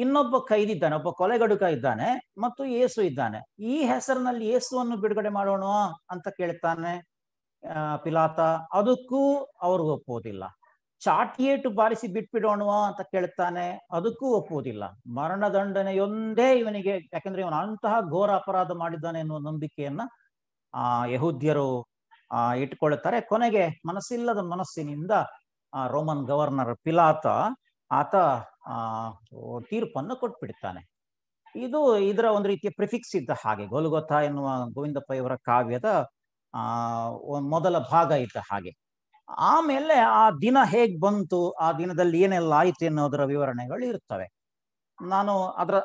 ಇನ್ನೊಬ್ಬ ಇದ್ದಾನೆ ಒಬ್ಬ ಕೊಲೆಗಡುಕ ಇದ್ದಾನೆ ಮತ್ತು ಏಸು ಇದ್ದಾನೆ ಈ ಹೆಸರಿನಲ್ಲಿ ಏಸುವನ್ನು ಬಿಡುಗಡೆ ಮಾಡೋಣ ಅಂತ ಕೇಳ್ತಾನೆ ಪಿಲಾತ ಅದಕ್ಕೂ ಅವ್ರಿಗೆ ಒಪ್ಪುವುದಿಲ್ಲ ಚಾಟಿಯೇಟು ಬಾರಿಸಿ ಬಿಟ್ಬಿಡೋಣ ಅಂತ ಕೇಳ್ತಾನೆ ಅದಕ್ಕೂ ಒಪ್ಪುವುದಿಲ್ಲ ಮರಣದಂಡನೆಯೊಂದೇ ಇವನಿಗೆ ಯಾಕಂದ್ರೆ ಇವನು ಅಂತಹ ಘೋರ ಅಪರಾಧ ಮಾಡಿದ್ದಾನೆ ಎನ್ನುವ ನಂಬಿಕೆಯನ್ನ ಆ ಯಹೂದ್ಯರು ಆ ಇಟ್ಕೊಳ್ತಾರೆ ಕೊನೆಗೆ ಮನಸ್ಸಿಲ್ಲದ ಮನಸ್ಸಿನಿಂದ ಆ ರೋಮನ್ ಗವರ್ನರ್ ಪಿಲಾತ ಆತ ಆ ತೀರ್ಪನ್ನು ಕೊಟ್ಬಿಡ್ತಾನೆ ಇದು ಇದರ ಒಂದು ರೀತಿಯ ಪ್ರಿಫಿಕ್ಸ್ ಇದ್ದ ಹಾಗೆ ಗೋಲ್ಗೊತ್ತ ಎನ್ನುವ ಗೋವಿಂದಪ್ಪ ಇವರ ಕಾವ್ಯದ ಆ ಮೊದಲ ಭಾಗ ಇದ್ದ ಹಾಗೆ ಆಮೇಲೆ ಆ ದಿನ ಹೇಗ್ ಬಂತು ಆ ದಿನದಲ್ಲಿ ಏನೆಲ್ಲ ಆಯ್ತು ಎನ್ನುವುದರ ವಿವರಣೆಗಳು ಇರ್ತವೆ ನಾನು ಅದರ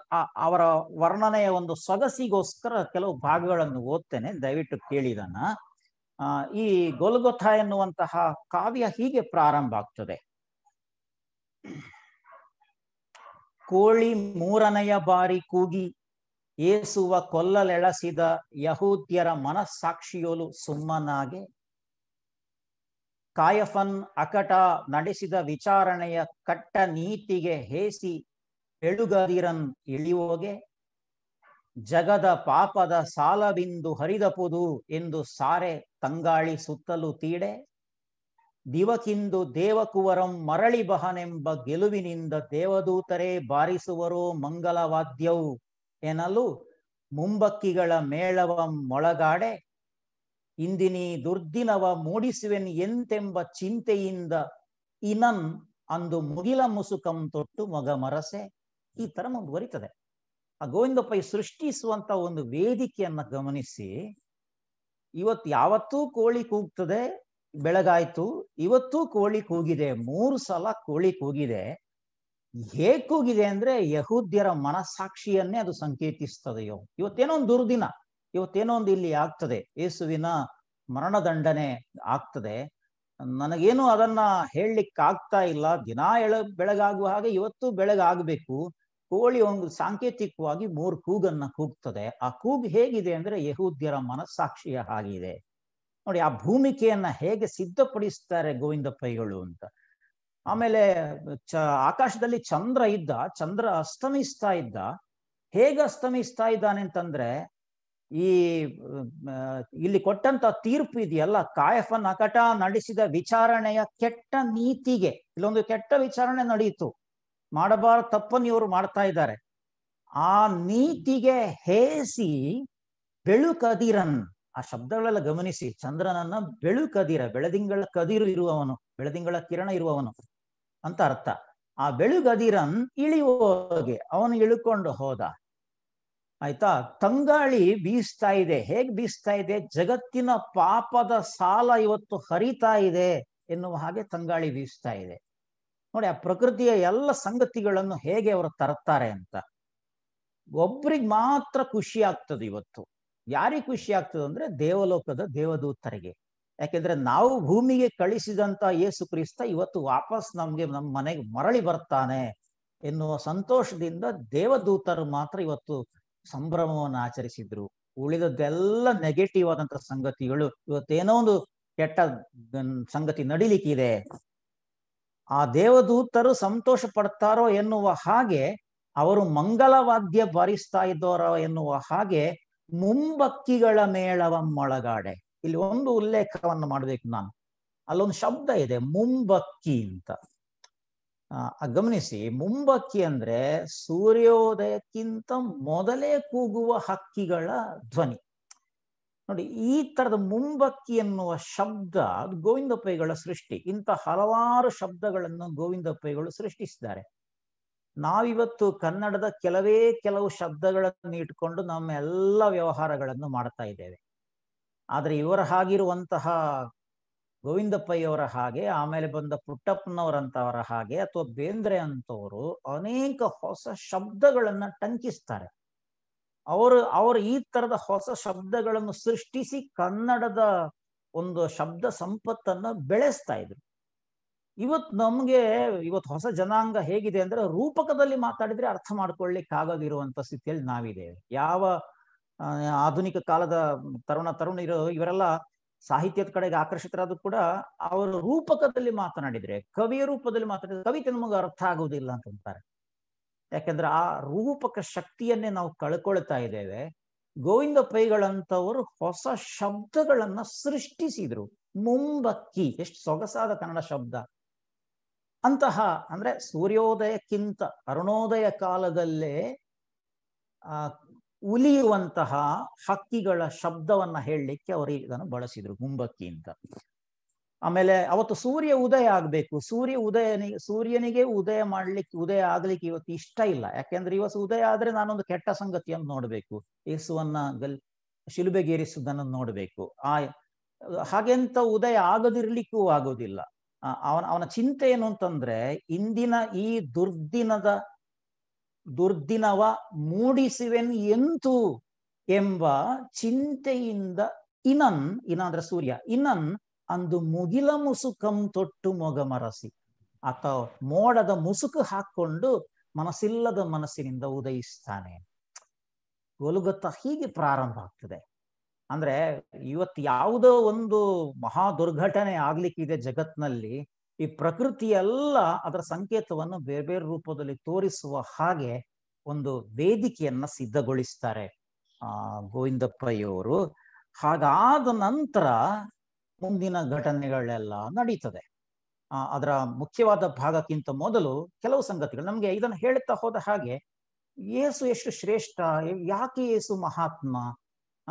ಅವರ ವರ್ಣನೆಯ ಒಂದು ಸೊಗಸಿಗೋಸ್ಕರ ಕೆಲವು ಭಾಗಗಳನ್ನು ಓದ್ತೇನೆ ದಯವಿಟ್ಟು ಕೇಳಿದನ ಈ ಗೊಲ್ಗೊಥ ಎನ್ನುವಂತಹ ಕಾವ್ಯ ಹೀಗೆ ಪ್ರಾರಂಭ ಆಗ್ತದೆ ಕೋಳಿ ಮೂರನೆಯ ಬಾರಿ ಕೂಗಿ ಏಸುವ ಕೊಲ್ಲಲೆಳಸಿದ ಯಹೂದ್ಯರ ಮನಸ್ಸಾಕ್ಷಿಯೋಲು ಸುಮ್ಮನಾಗೆ ಕಾಯಫನ್ ಅಕಟ ನಡೆಸಿದ ವಿಚಾರಣೆಯ ಕಟ್ಟ ನೀತಿಗೆ ಹೇಸಿ ಎಳುಗದಿರನ್ ಇಳಿಯೋಗೆ ಜಗದ ಪಾಪದ ಸಾಲಬಿಂದು ಹರಿದಪುದು ಎಂದು ಸಾರೆ ತಂಗಾಳಿ ಸುತ್ತಲೂ ತೀಡೆ ದಿವಕಿಂದು ದೇವಕುವರಂ ಮರಳಿ ಬಹನೆಂಬ ಗೆಲುವಿನಿಂದ ದೇವದೂತರೇ ಬಾರಿಸುವರೋ ಮಂಗಲವಾದ್ಯವು ಏನಲು ಮುಂಬಕ್ಕಿಗಳ ಮೇಳವ ಮೊಳಗಾಡೆ ಇಂದಿನಿ ದುರ್ದಿನವ ಮೂಡಿಸುವೆನ್ ಎಂತೆಂಬ ಚಿಂತೆಯಿಂದ ಇನನ್ ಅಂದು ಮುಗಿಲ ಮುಸುಕಂ ತೊಟ್ಟು ಮೊಗ ಮರಸೆ ಈ ತರ ಮುಂದುವರಿತದೆ ಆ ಗೋವಿಂದಪ್ಪ ಈ ಸೃಷ್ಟಿಸುವಂತ ಒಂದು ವೇದಿಕೆಯನ್ನ ಗಮನಿಸಿ ಇವತ್ತು ಯಾವತ್ತೂ ಕೋಳಿ ಕೂಗ್ತದೆ ಬೆಳಗಾಯ್ತು ಇವತ್ತೂ ಕೋಳಿ ಕೂಗಿದೆ ಮೂರು ಸಲ ಕೋಳಿ ಕೂಗಿದೆ ಕೂಗಿದೆ ಅಂದ್ರೆ ಯಹೂದ್ಯರ ಮನಸ್ಸಾಕ್ಷಿಯನ್ನೇ ಅದು ಸಂಕೇತಿಸ್ತದೆಯೋ ಇವತ್ತೇನೋ ಒಂದು ದುರ್ದಿನ ಇವತ್ತೇನೋ ಒಂದು ಇಲ್ಲಿ ಆಗ್ತದೆ ಯೇಸುವಿನ ಮರಣದಂಡನೆ ಆಗ್ತದೆ ನನಗೇನು ಅದನ್ನ ಹೇಳಲಿಕ್ಕೆ ಆಗ್ತಾ ಇಲ್ಲ ದಿನಾ ಎಳ ಬೆಳಗಾಗುವ ಹಾಗೆ ಇವತ್ತು ಬೆಳಗಾಗಬೇಕು ಕೋಳಿ ಒಂದು ಸಾಂಕೇತಿಕವಾಗಿ ಮೂರು ಕೂಗನ್ನ ಕೂಗ್ತದೆ ಆ ಕೂಗ್ ಹೇಗಿದೆ ಅಂದ್ರೆ ಯಹೂದ್ಯರ ಮನಸ್ಸಾಕ್ಷಿಯ ಹಾಗಿದೆ ನೋಡಿ ಆ ಭೂಮಿಕೆಯನ್ನ ಹೇಗೆ ಸಿದ್ಧಪಡಿಸ್ತಾರೆ ಗೋವಿಂದ ಪೈಗಳು ಅಂತ ಆಮೇಲೆ ಚ ಆಕಾಶದಲ್ಲಿ ಚಂದ್ರ ಇದ್ದ ಚಂದ್ರ ಅಸ್ತಮಿಸ್ತಾ ಇದ್ದ ಹೇಗೆ ಅಸ್ತಮಿಸ್ತಾ ಇದ್ದಾನೆ ಅಂತಂದ್ರೆ ಈ ಇಲ್ಲಿ ಕೊಟ್ಟಂತ ತೀರ್ಪು ಇದೆಯಲ್ಲ ಕಾಯಫ ನಕಟ ನಡೆಸಿದ ವಿಚಾರಣೆಯ ಕೆಟ್ಟ ನೀತಿಗೆ ಇಲ್ಲೊಂದು ಕೆಟ್ಟ ವಿಚಾರಣೆ ನಡೆಯಿತು ಮಾಡಬಾರ ತಪ್ಪನ್ನು ಇವರು ಮಾಡ್ತಾ ಇದ್ದಾರೆ ಆ ನೀತಿಗೆ ಹೇಸಿ ಬೆಳುಕದಿರನ್ ಆ ಶಬ್ದಗಳೆಲ್ಲ ಗಮನಿಸಿ ಚಂದ್ರನನ್ನ ಬೆಳುಕದಿರ ಬೆಳದಿಂಗಳ ಕದಿರು ಇರುವವನು ಬೆಳದಿಂಗಳ ಕಿರಣ ಇರುವವನು ಅಂತ ಅರ್ಥ ಆ ಬೆಳುಗದಿರನ್ ಇಳಿಯೋಗೆ ಅವನು ಇಳುಕೊಂಡು ಹೋದ ಆಯ್ತಾ ತಂಗಾಳಿ ಬೀಸ್ತಾ ಇದೆ ಹೇಗ್ ಬೀಸ್ತಾ ಇದೆ ಜಗತ್ತಿನ ಪಾಪದ ಸಾಲ ಇವತ್ತು ಹರಿತಾ ಇದೆ ಎನ್ನುವ ಹಾಗೆ ತಂಗಾಳಿ ಬೀಸ್ತಾ ಇದೆ ನೋಡಿ ಆ ಪ್ರಕೃತಿಯ ಎಲ್ಲ ಸಂಗತಿಗಳನ್ನು ಹೇಗೆ ಅವರು ತರ್ತಾರೆ ಅಂತ ಒಬ್ರಿಗೆ ಮಾತ್ರ ಖುಷಿ ಆಗ್ತದೆ ಇವತ್ತು ಯಾರಿಗೆ ಖುಷಿ ಆಗ್ತದೆ ಅಂದ್ರೆ ದೇವಲೋಕದ ದೇವದೂತರಿಗೆ ಯಾಕೆಂದ್ರೆ ನಾವು ಭೂಮಿಗೆ ಕಳಿಸಿದಂತ ಯೇಸು ಕ್ರಿಸ್ತ ಇವತ್ತು ವಾಪಸ್ ನಮ್ಗೆ ನಮ್ಮ ಮನೆಗೆ ಮರಳಿ ಬರ್ತಾನೆ ಎನ್ನುವ ಸಂತೋಷದಿಂದ ದೇವದೂತರು ಮಾತ್ರ ಇವತ್ತು ಸಂಭ್ರಮವನ್ನು ಆಚರಿಸಿದ್ರು ಉಳಿದದ್ದೆಲ್ಲ ನೆಗೆಟಿವ್ ಆದಂತ ಸಂಗತಿಗಳು ಇವತ್ತೇನೋ ಒಂದು ಕೆಟ್ಟ ಸಂಗತಿ ನಡಿಲಿಕ್ಕಿದೆ ಆ ದೇವದೂತರು ಸಂತೋಷ ಪಡ್ತಾರೋ ಎನ್ನುವ ಹಾಗೆ ಅವರು ಮಂಗಲವಾದ್ಯ ಬಾರಿಸ್ತಾ ಇದ್ದಾರೋ ಎನ್ನುವ ಹಾಗೆ ಮುಂಬಕ್ಕಿಗಳ ಮೇಳವ ಮೊಳಗಾಡೆ ಇಲ್ಲಿ ಒಂದು ಉಲ್ಲೇಖವನ್ನು ಮಾಡಬೇಕು ನಾನು ಅಲ್ಲೊಂದು ಶಬ್ದ ಇದೆ ಮುಂಬಕ್ಕಿ ಅಂತ ಗಮನಿಸಿ ಮುಂಬಕ್ಕಿ ಅಂದ್ರೆ ಸೂರ್ಯೋದಯಕ್ಕಿಂತ ಮೊದಲೇ ಕೂಗುವ ಹಕ್ಕಿಗಳ ಧ್ವನಿ ನೋಡಿ ಈ ತರದ ಮುಂಬಕ್ಕಿ ಎನ್ನುವ ಶಬ್ದ ಗೋವಿಂದ ಪೈಗಳ ಸೃಷ್ಟಿ ಇಂಥ ಹಲವಾರು ಶಬ್ದಗಳನ್ನು ಗೋವಿಂದ ಪೈಗಳು ಸೃಷ್ಟಿಸಿದ್ದಾರೆ ನಾವಿವತ್ತು ಕನ್ನಡದ ಕೆಲವೇ ಕೆಲವು ಶಬ್ದಗಳನ್ನು ಇಟ್ಕೊಂಡು ನಮ್ಮ ಎಲ್ಲ ವ್ಯವಹಾರಗಳನ್ನು ಮಾಡ್ತಾ ಇದ್ದೇವೆ ಆದರೆ ಇವರ ಹಾಗಿರುವಂತಹ ಗೋವಿಂದಪ್ಪಯ್ಯವರ ಹಾಗೆ ಆಮೇಲೆ ಬಂದ ಪುಟ್ಟಪ್ಪನವರಂತವರ ಹಾಗೆ ಅಥವಾ ಬೇಂದ್ರೆ ಅಂತವರು ಅನೇಕ ಹೊಸ ಶಬ್ದಗಳನ್ನ ಟಂಕಿಸ್ತಾರೆ ಅವರು ಅವರು ಈ ತರದ ಹೊಸ ಶಬ್ದಗಳನ್ನು ಸೃಷ್ಟಿಸಿ ಕನ್ನಡದ ಒಂದು ಶಬ್ದ ಸಂಪತ್ತನ್ನ ಬೆಳೆಸ್ತಾ ಇದ್ರು ಇವತ್ತು ನಮ್ಗೆ ಇವತ್ತು ಹೊಸ ಜನಾಂಗ ಹೇಗಿದೆ ಅಂದ್ರೆ ರೂಪಕದಲ್ಲಿ ಮಾತಾಡಿದ್ರೆ ಅರ್ಥ ಮಾಡ್ಕೊಳ್ಲಿಕ್ಕೆ ಆಗದಿರುವಂತ ಸ್ಥಿತಿಯಲ್ಲಿ ನಾವಿದ್ದೇವೆ ಯಾವ ಆಧುನಿಕ ಕಾಲದ ತರುಣ ತರುಣಿರು ಇವರೆಲ್ಲ ಸಾಹಿತ್ಯದ ಕಡೆಗೆ ಆಕರ್ಷಿತರಾದ್ರು ಕೂಡ ಅವರ ರೂಪಕದಲ್ಲಿ ಮಾತನಾಡಿದ್ರೆ ಕವಿಯ ರೂಪದಲ್ಲಿ ಮಾತನಾಡಿದ್ರೆ ಕವಿತೆ ನಮಗೆ ಅರ್ಥ ಆಗುವುದಿಲ್ಲ ಅಂತಂತಾರೆ ಯಾಕಂದ್ರೆ ಆ ರೂಪಕ ಶಕ್ತಿಯನ್ನೇ ನಾವು ಕಳ್ಕೊಳ್ತಾ ಇದ್ದೇವೆ ಗೋವಿಂದ ಪೈಗಳಂತವರು ಹೊಸ ಶಬ್ದಗಳನ್ನ ಸೃಷ್ಟಿಸಿದ್ರು ಮುಂಬಕ್ಕಿ ಎಷ್ಟು ಸೊಗಸಾದ ಕನ್ನಡ ಶಬ್ದ ಅಂತಹ ಅಂದ್ರೆ ಸೂರ್ಯೋದಯಕ್ಕಿಂತ ಅರುಣೋದಯ ಕಾಲದಲ್ಲೇ ಆ ಉಲಿಯುವಂತಹ ಹಕ್ಕಿಗಳ ಶಬ್ದವನ್ನ ಹೇಳಲಿಕ್ಕೆ ಅವರು ಇದನ್ನು ಬಳಸಿದ್ರು ಗುಂಬಕ್ಕಿ ಅಂತ ಆಮೇಲೆ ಅವತ್ತು ಸೂರ್ಯ ಉದಯ ಆಗ್ಬೇಕು ಸೂರ್ಯ ಉದಯ ಸೂರ್ಯನಿಗೆ ಉದಯ ಮಾಡ್ಲಿಕ್ಕೆ ಉದಯ ಆಗ್ಲಿಕ್ಕೆ ಇವತ್ತು ಇಷ್ಟ ಇಲ್ಲ ಯಾಕೆಂದ್ರೆ ಇವತ್ತು ಉದಯ ಆದ್ರೆ ನಾನೊಂದು ಕೆಟ್ಟ ಸಂಗತಿಯನ್ನು ನೋಡ್ಬೇಕು ಯೇಸುವನ್ನ ಗಲ್ ಶಿಲುಬೆಗೇರಿಸುವುದನ್ನು ನೋಡ್ಬೇಕು ಆ ಹಾಗೆಂತ ಉದಯ ಆಗದಿರ್ಲಿಕ್ಕೂ ಆಗೋದಿಲ್ಲ ಅವನ ಅವನ ಚಿಂತೆ ಏನು ಅಂತಂದ್ರೆ ಇಂದಿನ ಈ ದುರ್ದಿನದ ದುರ್ದಿನವ ಮೂಡಿಸಿವೆನ್ ಎಂತು ಎಂಬ ಚಿಂತೆಯಿಂದ ಇನನ್ ಇನಾದ್ರ ಸೂರ್ಯ ಇನನ್ ಅಂದು ಮುಗಿಲ ಮುಸುಕಂ ತೊಟ್ಟು ಮೊಗ ಮರಸಿ ಆತ ಮೋಡದ ಮುಸುಕು ಹಾಕೊಂಡು ಮನಸ್ಸಿಲ್ಲದ ಮನಸ್ಸಿನಿಂದ ಉದಯಿಸ್ತಾನೆ ಗೊಲುಗೊತ್ತ ಹೀಗೆ ಪ್ರಾರಂಭ ಆಗ್ತದೆ ಅಂದ್ರೆ ಇವತ್ತು ಯಾವುದೋ ಒಂದು ಮಹಾ ದುರ್ಘಟನೆ ಆಗ್ಲಿಕ್ಕಿದೆ ಜಗತ್ನಲ್ಲಿ ಈ ಪ್ರಕೃತಿಯೆಲ್ಲ ಅದರ ಸಂಕೇತವನ್ನು ಬೇರೆ ಬೇರೆ ರೂಪದಲ್ಲಿ ತೋರಿಸುವ ಹಾಗೆ ಒಂದು ವೇದಿಕೆಯನ್ನ ಸಿದ್ಧಗೊಳಿಸ್ತಾರೆ ಆ ಗೋವಿಂದಪ್ಪಯ್ಯವರು ಹಾಗಾದ ನಂತರ ಮುಂದಿನ ಘಟನೆಗಳೆಲ್ಲ ನಡೀತದೆ ಆ ಅದರ ಮುಖ್ಯವಾದ ಭಾಗಕ್ಕಿಂತ ಮೊದಲು ಕೆಲವು ಸಂಗತಿಗಳು ನಮ್ಗೆ ಇದನ್ನು ಹೇಳ್ತಾ ಹೋದ ಹಾಗೆ ಏಸು ಎಷ್ಟು ಶ್ರೇಷ್ಠ ಯಾಕೆ ಏಸು ಮಹಾತ್ಮ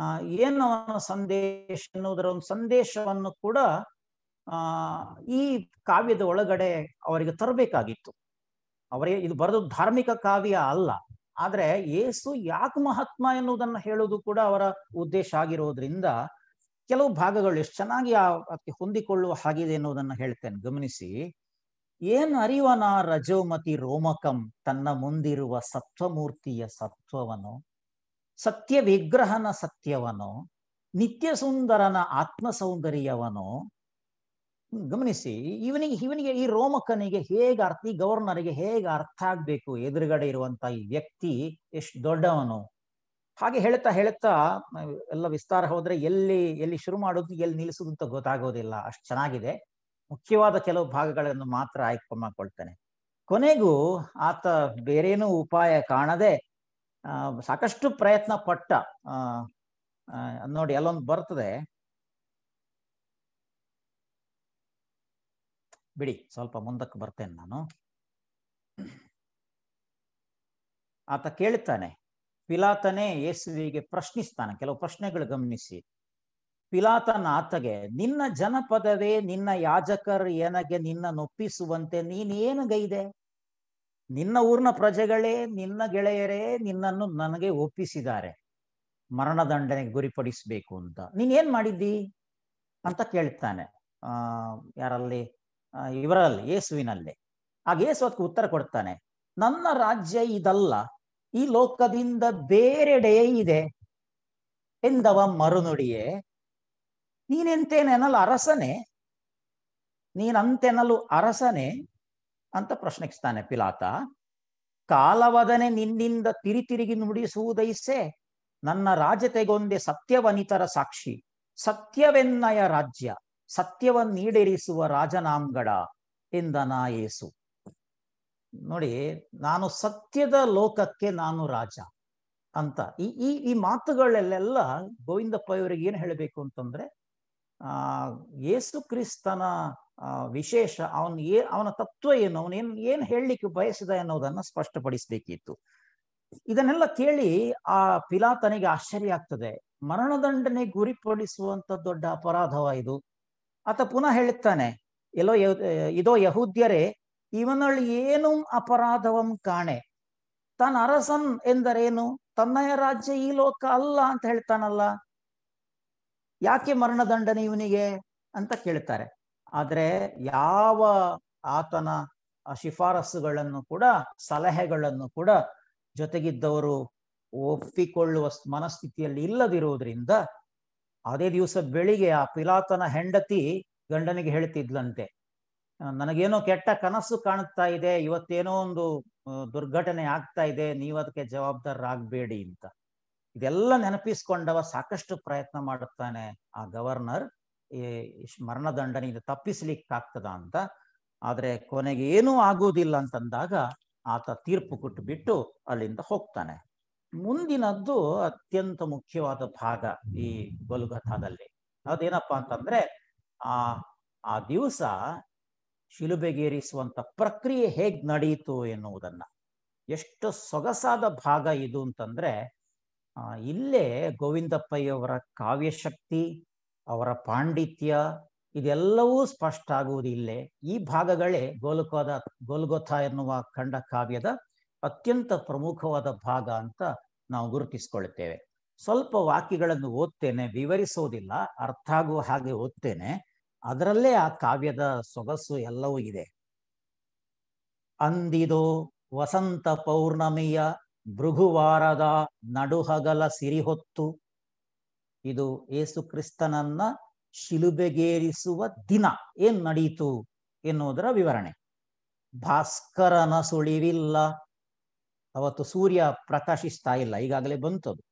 ಆ ಏನೋ ಸಂದೇಶ ಅನ್ನೋದರ ಒಂದು ಸಂದೇಶವನ್ನು ಕೂಡ ಆ ಈ ಕಾವ್ಯದ ಒಳಗಡೆ ಅವರಿಗೆ ತರಬೇಕಾಗಿತ್ತು ಅವರಿಗೆ ಇದು ಬರೆದು ಧಾರ್ಮಿಕ ಕಾವ್ಯ ಅಲ್ಲ ಆದ್ರೆ ಏಸು ಯಾಕೆ ಮಹಾತ್ಮ ಎನ್ನುವುದನ್ನು ಹೇಳೋದು ಕೂಡ ಅವರ ಉದ್ದೇಶ ಆಗಿರೋದ್ರಿಂದ ಕೆಲವು ಭಾಗಗಳು ಎಷ್ಟು ಚೆನ್ನಾಗಿ ಅದಕ್ಕೆ ಹೊಂದಿಕೊಳ್ಳುವ ಹಾಗಿದೆ ಎನ್ನುವುದನ್ನು ಹೇಳ್ತೇನೆ ಗಮನಿಸಿ ಏನ್ ಅರಿವನ ರಜೋಮತಿ ರೋಮಕಂ ತನ್ನ ಮುಂದಿರುವ ಸತ್ವಮೂರ್ತಿಯ ಸತ್ವವನೋ ಸತ್ಯ ವಿಗ್ರಹನ ಸತ್ಯವನೋ ನಿತ್ಯ ಸುಂದರನ ಆತ್ಮ ಸೌಂದರ್ಯವನು ಗಮನಿಸಿ ಇವನಿಗೆ ಇವನಿಗೆ ಈ ರೋಮಕನಿಗೆ ಹೇಗೆ ಅರ್ಥ ಈ ಗವರ್ನರಿಗೆ ಹೇಗೆ ಅರ್ಥ ಆಗ್ಬೇಕು ಎದುರುಗಡೆ ಇರುವಂತ ಈ ವ್ಯಕ್ತಿ ಎಷ್ಟು ದೊಡ್ಡವನು ಹಾಗೆ ಹೇಳ್ತಾ ಹೇಳ್ತಾ ಎಲ್ಲ ವಿಸ್ತಾರ ಹೋದ್ರೆ ಎಲ್ಲಿ ಎಲ್ಲಿ ಶುರು ಮಾಡೋದು ಎಲ್ಲಿ ನಿಲ್ಲಿಸೋದು ಅಂತ ಗೊತ್ತಾಗೋದಿಲ್ಲ ಅಷ್ಟು ಚೆನ್ನಾಗಿದೆ ಮುಖ್ಯವಾದ ಕೆಲವು ಭಾಗಗಳನ್ನು ಮಾತ್ರ ಆಯ್ಕೆ ಮಾಡ್ಕೊಳ್ತೇನೆ ಕೊನೆಗೂ ಆತ ಬೇರೇನೂ ಉಪಾಯ ಕಾಣದೆ ಸಾಕಷ್ಟು ಪ್ರಯತ್ನ ಪಟ್ಟ ನೋಡಿ ಅಲ್ಲೊಂದು ಬರ್ತದೆ ಬಿಡಿ ಸ್ವಲ್ಪ ಮುಂದಕ್ಕೆ ಬರ್ತೇನೆ ನಾನು ಆತ ಕೇಳ್ತಾನೆ ಪಿಲಾತನೇ ಯೇಸುವಿಗೆ ಪ್ರಶ್ನಿಸ್ತಾನೆ ಕೆಲವು ಪ್ರಶ್ನೆಗಳು ಗಮನಿಸಿ ಪಿಲಾತನ ಆತಗೆ ನಿನ್ನ ಜನಪದವೇ ನಿನ್ನ ಯಾಜಕರು ಏನಗೆ ನಿನ್ನ ನೊಪ್ಪಿಸುವಂತೆ ನೀನೇನು ಗೈದೆ ನಿನ್ನ ಊರ್ನ ಪ್ರಜೆಗಳೇ ನಿನ್ನ ಗೆಳೆಯರೇ ನಿನ್ನನ್ನು ನನಗೆ ಒಪ್ಪಿಸಿದ್ದಾರೆ ಮರಣದಂಡನೆಗೆ ಗುರಿಪಡಿಸಬೇಕು ಅಂತ ನೀನೇನ್ ಮಾಡಿದ್ದಿ ಅಂತ ಕೇಳ್ತಾನೆ ಆ ಯಾರಲ್ಲಿ ಇವರಲ್ಲಿ ಯೇಸುವಿನಲ್ಲಿ ಆಗ ಯೇಸು ಅದಕ್ಕೆ ಉತ್ತರ ಕೊಡ್ತಾನೆ ನನ್ನ ರಾಜ್ಯ ಇದಲ್ಲ ಈ ಲೋಕದಿಂದ ಬೇರೆಡೆ ಇದೆ ಎಂದವ ಮರುನುಡಿಯೇ ನೀನೆಂತೇನೆನಲ್ಲ ಅರಸನೆ ನೀನಂತೆನಲು ಅರಸನೆ ಅಂತ ಪ್ರಶ್ನಿಸ್ತಾನೆ ಪಿಲಾತ ಕಾಲವದನೆ ನಿನ್ನಿಂದ ತಿರುಗಿ ನುಡಿಸುವುದೈಸೆ ನನ್ನ ರಾಜ್ಯತೆಗೊಂದೇ ಸತ್ಯವನಿತರ ಸಾಕ್ಷಿ ಸತ್ಯವೆನ್ನಯ ರಾಜ್ಯ ಈಡೇರಿಸುವ ರಾಜನಾಂಗಡ ಎಂದನ ಏಸು ನೋಡಿ ನಾನು ಸತ್ಯದ ಲೋಕಕ್ಕೆ ನಾನು ರಾಜ ಅಂತ ಈ ಈ ಈ ಮಾತುಗಳಲ್ಲೆಲ್ಲ ಗೋವಿಂದಪ್ಪ ಅವರಿಗೆ ಏನು ಹೇಳಬೇಕು ಅಂತಂದ್ರೆ ಆ ಯೇಸು ಕ್ರಿಸ್ತನ ವಿಶೇಷ ಅವನ್ ಏ ಅವನ ತತ್ವ ಏನು ಅವನೇನ್ ಏನ್ ಹೇಳಲಿಕ್ಕೆ ಬಯಸಿದ ಅನ್ನೋದನ್ನ ಸ್ಪಷ್ಟಪಡಿಸ್ಬೇಕಿತ್ತು ಇದನ್ನೆಲ್ಲ ಕೇಳಿ ಆ ಪಿಲಾತನಿಗೆ ಆಶ್ಚರ್ಯ ಆಗ್ತದೆ ಮರಣದಂಡನೆ ಗುರಿಪಡಿಸುವಂತ ದೊಡ್ಡ ಅಪರಾಧವ ಇದು ಆತ ಪುನಃ ಹೇಳುತ್ತಾನೆ ಎಲ್ಲೋ ಇದೋ ಯಹೂದ್ಯರೇ ಇವನಲ್ಲಿ ಏನು ಅಪರಾಧವಂ ಕಾಣೆ ತನ್ನ ಅರಸನ್ ಎಂದರೇನು ತನ್ನಯ ರಾಜ್ಯ ಈ ಲೋಕ ಅಲ್ಲ ಅಂತ ಹೇಳ್ತಾನಲ್ಲ ಯಾಕೆ ಮರಣದಂಡನೆ ಇವನಿಗೆ ಅಂತ ಕೇಳ್ತಾರೆ ಆದ್ರೆ ಯಾವ ಆತನ ಶಿಫಾರಸುಗಳನ್ನು ಕೂಡ ಸಲಹೆಗಳನ್ನು ಕೂಡ ಜೊತೆಗಿದ್ದವರು ಒಪ್ಪಿಕೊಳ್ಳುವ ಮನಸ್ಥಿತಿಯಲ್ಲಿ ಇಲ್ಲದಿರುವುದರಿಂದ ಅದೇ ದಿವಸ ಬೆಳಿಗ್ಗೆ ಆ ಪಿಲಾತನ ಹೆಂಡತಿ ಗಂಡನಿಗೆ ಹೇಳ್ತಿದ್ಲಂತೆ ನನಗೇನೋ ಕೆಟ್ಟ ಕನಸು ಕಾಣುತ್ತಾ ಇದೆ ಇವತ್ತೇನೋ ಒಂದು ದುರ್ಘಟನೆ ಆಗ್ತಾ ಇದೆ ನೀವು ಅದಕ್ಕೆ ಜವಾಬ್ದಾರರಾಗಬೇಡಿ ಅಂತ ಇದೆಲ್ಲ ನೆನಪಿಸ್ಕೊಂಡವ ಸಾಕಷ್ಟು ಪ್ರಯತ್ನ ಮಾಡುತ್ತಾನೆ ಆ ಗವರ್ನರ್ ಈ ಮರಣದಂಡನೆಯಿಂದ ತಪ್ಪಿಸ್ಲಿಕ್ಕಾಗ್ತದ ಅಂತ ಆದ್ರೆ ಕೊನೆಗೆ ಏನೂ ಆಗುವುದಿಲ್ಲ ಅಂತಂದಾಗ ಆತ ತೀರ್ಪು ಕೊಟ್ಟು ಬಿಟ್ಟು ಅಲ್ಲಿಂದ ಹೋಗ್ತಾನೆ ಮುಂದಿನದ್ದು ಅತ್ಯಂತ ಮುಖ್ಯವಾದ ಭಾಗ ಈ ಗೊಲ್ಗಥಾದಲ್ಲಿ ಅದೇನಪ್ಪಾ ಅಂತಂದ್ರೆ ಆ ಆ ದಿವಸ ಶಿಲುಬೆಗೇರಿಸುವಂತ ಪ್ರಕ್ರಿಯೆ ಹೇಗ್ ನಡೆಯಿತು ಎನ್ನುವುದನ್ನ ಎಷ್ಟು ಸೊಗಸಾದ ಭಾಗ ಇದು ಅಂತಂದ್ರೆ ಆ ಇಲ್ಲೇ ಗೋವಿಂದಪ್ಪಯ್ಯವರ ಕಾವ್ಯಶಕ್ತಿ ಅವರ ಪಾಂಡಿತ್ಯ ಇದೆಲ್ಲವೂ ಸ್ಪಷ್ಟ ಆಗುವುದು ಇಲ್ಲೇ ಈ ಭಾಗಗಳೇ ಗೋಲ್ಕೋದ ಗೋಲ್ಗೊಥ ಎನ್ನುವ ಖಂಡ ಕಾವ್ಯದ ಅತ್ಯಂತ ಪ್ರಮುಖವಾದ ಭಾಗ ಅಂತ ನಾವು ಗುರುತಿಸಿಕೊಳ್ತೇವೆ ಸ್ವಲ್ಪ ವಾಕ್ಯಗಳನ್ನು ಓದ್ತೇನೆ ವಿವರಿಸೋದಿಲ್ಲ ಅರ್ಥ ಆಗುವ ಹಾಗೆ ಓದ್ತೇನೆ ಅದರಲ್ಲೇ ಆ ಕಾವ್ಯದ ಸೊಗಸು ಎಲ್ಲವೂ ಇದೆ ಅಂದಿದೋ ವಸಂತ ಪೌರ್ಣಮಿಯ ಭೃಗುವಾರದ ನಡುಹಗಲ ಸಿರಿಹೊತ್ತು ಇದು ಏಸು ಕ್ರಿಸ್ತನನ್ನ ಶಿಲುಬೆಗೇರಿಸುವ ದಿನ ಏನ್ ನಡೀತು ಎನ್ನುವುದರ ವಿವರಣೆ ಭಾಸ್ಕರನ ಸುಳಿವಿಲ್ಲ ಅವತ್ತು ಸೂರ್ಯ ಪ್ರಕಾಶಿಸ್ತಾ ಇಲ್ಲ ಈಗಾಗಲೇ ಬಂತದು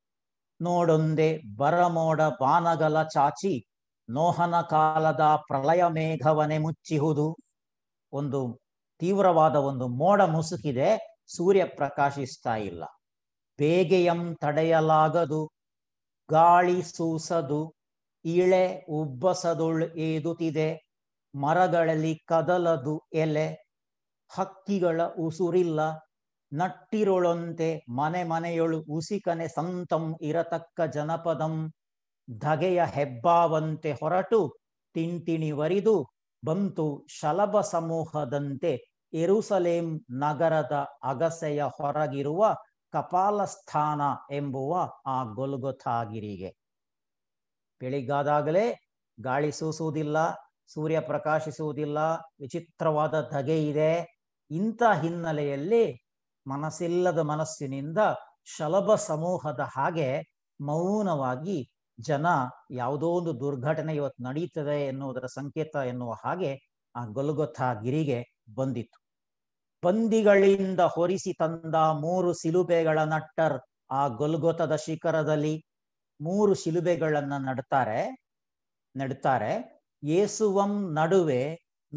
ನೋಡೊಂದೆ ಬರಮೋಡ ಬಾನಗಲ ಚಾಚಿ ನೋಹನ ಕಾಲದ ಪ್ರಳಯ ಮೇಘವನೆ ಮುಚ್ಚಿಹುದು ಒಂದು ತೀವ್ರವಾದ ಒಂದು ಮೋಡ ಮುಸುಕಿದೆ ಸೂರ್ಯ ಪ್ರಕಾಶಿಸ್ತಾ ಇಲ್ಲ ಬೇಗೆಯಂ ತಡೆಯಲಾಗದು ಗಾಳಿ ಸೂಸದು ಇಳೆ ಉಬ್ಬಸದುಳ್ ಏದುತಿದೆ ಮರಗಳಲ್ಲಿ ಕದಲದು ಎಲೆ ಹಕ್ಕಿಗಳ ಉಸುರಿಲ್ಲ ನಟ್ಟಿರುಳಂತೆ ಮನೆ ಮನೆಯೊಳು ಉಸಿಕನೆ ಸಂತಂ ಇರತಕ್ಕ ಜನಪದಂ ಧಗೆಯ ಹೆಬ್ಬಾವಂತೆ ಹೊರಟು ವರಿದು ಬಂತು ಶಲಭ ಸಮೂಹದಂತೆ ಎರುಸಲೇಂ ನಗರದ ಅಗಸೆಯ ಹೊರಗಿರುವ ಕಪಾಲಸ್ಥಾನ ಎಂಬುವ ಆ ಗೊಲ್ಗೊಥಾಗಿರಿಗೆ ಬೆಳಿಗ್ಗಾದಾಗಲೇ ಗಾಳಿ ಸೂಸುವುದಿಲ್ಲ ಸೂರ್ಯ ಪ್ರಕಾಶಿಸುವುದಿಲ್ಲ ವಿಚಿತ್ರವಾದ ಧಗೆ ಇದೆ ಇಂಥ ಹಿನ್ನೆಲೆಯಲ್ಲಿ ಮನಸ್ಸಿಲ್ಲದ ಮನಸ್ಸಿನಿಂದ ಶಲಭ ಸಮೂಹದ ಹಾಗೆ ಮೌನವಾಗಿ ಜನ ಯಾವುದೋ ಒಂದು ದುರ್ಘಟನೆ ಇವತ್ತು ನಡೀತದೆ ಎನ್ನುವುದರ ಸಂಕೇತ ಎನ್ನುವ ಹಾಗೆ ಆ ಗೊಲ್ಗೊಥ ಗಿರಿಗೆ ಬಂದಿತ್ತು ಬಂದಿಗಳಿಂದ ಹೊರಿಸಿ ತಂದ ಮೂರು ಸಿಲುಬೆಗಳ ನಟ್ಟರ್ ಆ ಗೊಲ್ಗೊತದ ಶಿಖರದಲ್ಲಿ ಮೂರು ಶಿಲುಬೆಗಳನ್ನ ನಡ್ತಾರೆ ನಡ್ತಾರೆ ಏಸುವಂ ನಡುವೆ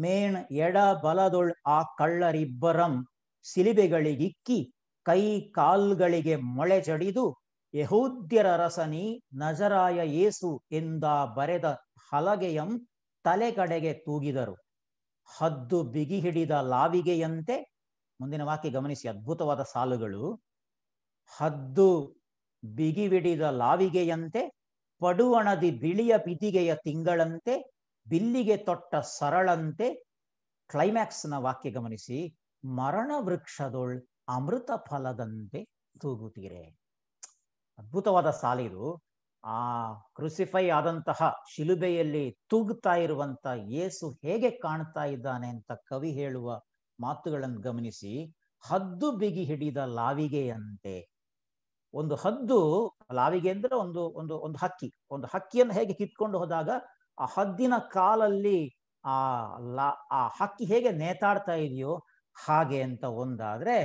ಮೇಣ್ ಎಡ ಬಲದೊಳ್ ಆ ಕಳ್ಳರಿಬ್ಬರಂ ಸಿಲಿಬೆಗಳಿಗಿಕ್ಕಿ ಕೈ ಕಾಲ್ಗಳಿಗೆ ಮೊಳೆ ಜಡಿದು ಯಹೂದ್ಯರ ರಸನಿ ನಜರಾಯ ಏಸು ಎಂದ ಬರೆದ ಹಲಗೆಯಂ ತಲೆ ಕಡೆಗೆ ತೂಗಿದರು ಹದ್ದು ಬಿಗಿ ಹಿಡಿದ ಲಾವಿಗೆಯಂತೆ ಮುಂದಿನ ವಾಕ್ಯ ಗಮನಿಸಿ ಅದ್ಭುತವಾದ ಸಾಲುಗಳು ಹದ್ದು ಬಿಗಿವಿಡಿದ ಲಾವಿಗೆಯಂತೆ ಪಡುವಣದಿ ಬಿಳಿಯ ಪಿತಿಗೆಯ ತಿಂಗಳಂತೆ ಬಿಲ್ಲಿಗೆ ತೊಟ್ಟ ಸರಳಂತೆ ಕ್ಲೈಮ್ಯಾಕ್ಸ್ನ ವಾಕ್ಯ ಗಮನಿಸಿ ಮರಣ ವೃಕ್ಷದೊಳ್ ಅಮೃತ ಫಲದಂತೆ ತೂಗುತ್ತೀರೆ ಅದ್ಭುತವಾದ ಸಾಲಿದು ಆ ಕ್ರೂಸಿಫೈ ಆದಂತಹ ಶಿಲುಬೆಯಲ್ಲಿ ತೂಗುತ್ತಾ ಇರುವಂತ ಯೇಸು ಹೇಗೆ ಕಾಣ್ತಾ ಇದ್ದಾನೆ ಅಂತ ಕವಿ ಹೇಳುವ ಮಾತುಗಳನ್ನು ಗಮನಿಸಿ ಹದ್ದು ಬಿಗಿ ಹಿಡಿದ ಲಾವಿಗೆಯಂತೆ ಒಂದು ಹದ್ದು ಲಾವಿಗೆ ಅಂದ್ರೆ ಒಂದು ಒಂದು ಒಂದು ಹಕ್ಕಿ ಒಂದು ಹಕ್ಕಿಯನ್ನು ಹೇಗೆ ಕಿತ್ಕೊಂಡು ಹೋದಾಗ ಆ ಹದ್ದಿನ ಕಾಲಲ್ಲಿ ಆ ಲಾ ಆ ಹಕ್ಕಿ ಹೇಗೆ ನೇತಾಡ್ತಾ ಇದೆಯೋ ಹಾಗೆ ಅಂತ ಒಂದಾದ್ರೆ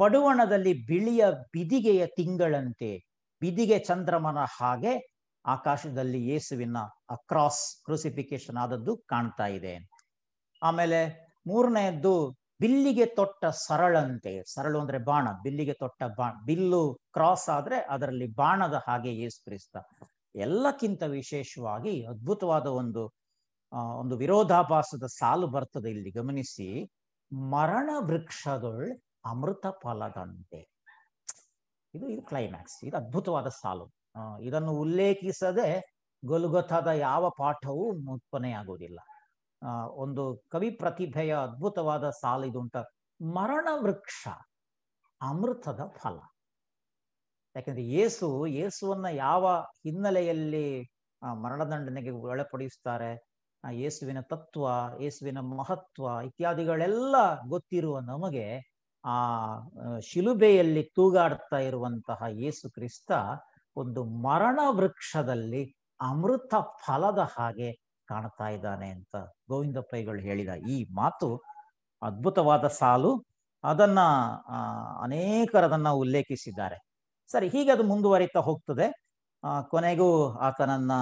ಪಡುವಣದಲ್ಲಿ ಬಿಳಿಯ ಬಿದಿಗೆಯ ತಿಂಗಳಂತೆ ಬಿದಿಗೆ ಚಂದ್ರಮನ ಹಾಗೆ ಆಕಾಶದಲ್ಲಿ ಯೇಸುವಿನ ಅಕ್ರಾಸ್ ಕ್ರೂಸಿಫಿಕೇಶನ್ ಆದದ್ದು ಕಾಣ್ತಾ ಇದೆ ಆಮೇಲೆ ಮೂರನೆಯದ್ದು ಬಿಲ್ಲಿಗೆ ತೊಟ್ಟ ಸರಳಂತೆ ಸರಳು ಅಂದ್ರೆ ಬಾಣ ಬಿಲ್ಲಿಗೆ ತೊಟ್ಟ ಬಾಣ ಬಿಲ್ಲು ಕ್ರಾಸ್ ಆದ್ರೆ ಅದರಲ್ಲಿ ಬಾಣದ ಹಾಗೆ ಏಸು ಕ್ರಿಸ್ತ ಎಲ್ಲಕ್ಕಿಂತ ವಿಶೇಷವಾಗಿ ಅದ್ಭುತವಾದ ಒಂದು ಒಂದು ವಿರೋಧಾಭಾಸದ ಸಾಲು ಬರ್ತದೆ ಇಲ್ಲಿ ಗಮನಿಸಿ ಮರಣ ವೃಕ್ಷಗಳು ಅಮೃತ ಫಲದಂತೆ ಇದು ಇದು ಕ್ಲೈಮ್ಯಾಕ್ಸ್ ಇದು ಅದ್ಭುತವಾದ ಸಾಲು ಇದನ್ನು ಉಲ್ಲೇಖಿಸದೆ ಗೊಲುಗೊತ್ತಾದ ಯಾವ ಪಾಠವೂ ಉತ್ಪನ್ನೆಯಾಗುವುದಿಲ್ಲ ಒಂದು ಕವಿ ಪ್ರತಿಭೆಯ ಅದ್ಭುತವಾದ ಸಾಲು ಇದು ಮರಣ ವೃಕ್ಷ ಅಮೃತದ ಫಲ ಯಾಕೆಂದ್ರೆ ಏಸು ಏಸುವನ್ನ ಯಾವ ಹಿನ್ನೆಲೆಯಲ್ಲಿ ಮರಣದಂಡನೆಗೆ ಒಳಪಡಿಸ್ತಾರೆ ಆ ಯೇಸುವಿನ ತತ್ವ ಯೇಸುವಿನ ಮಹತ್ವ ಇತ್ಯಾದಿಗಳೆಲ್ಲ ಗೊತ್ತಿರುವ ನಮಗೆ ಆ ಶಿಲುಬೆಯಲ್ಲಿ ತೂಗಾಡ್ತಾ ಇರುವಂತಹ ಯೇಸು ಕ್ರಿಸ್ತ ಒಂದು ಮರಣ ವೃಕ್ಷದಲ್ಲಿ ಅಮೃತ ಫಲದ ಹಾಗೆ ಕಾಣ್ತಾ ಇದ್ದಾನೆ ಅಂತ ಗೋವಿಂದ ಪೈಗಳು ಹೇಳಿದ ಈ ಮಾತು ಅದ್ಭುತವಾದ ಸಾಲು ಅದನ್ನ ಅನೇಕರದನ್ನ ಉಲ್ಲೇಖಿಸಿದ್ದಾರೆ ಸರಿ ಹೀಗೆ ಅದು ಮುಂದುವರಿತಾ ಹೋಗ್ತದೆ ಕೊನೆಗೂ ಆತನನ್ನ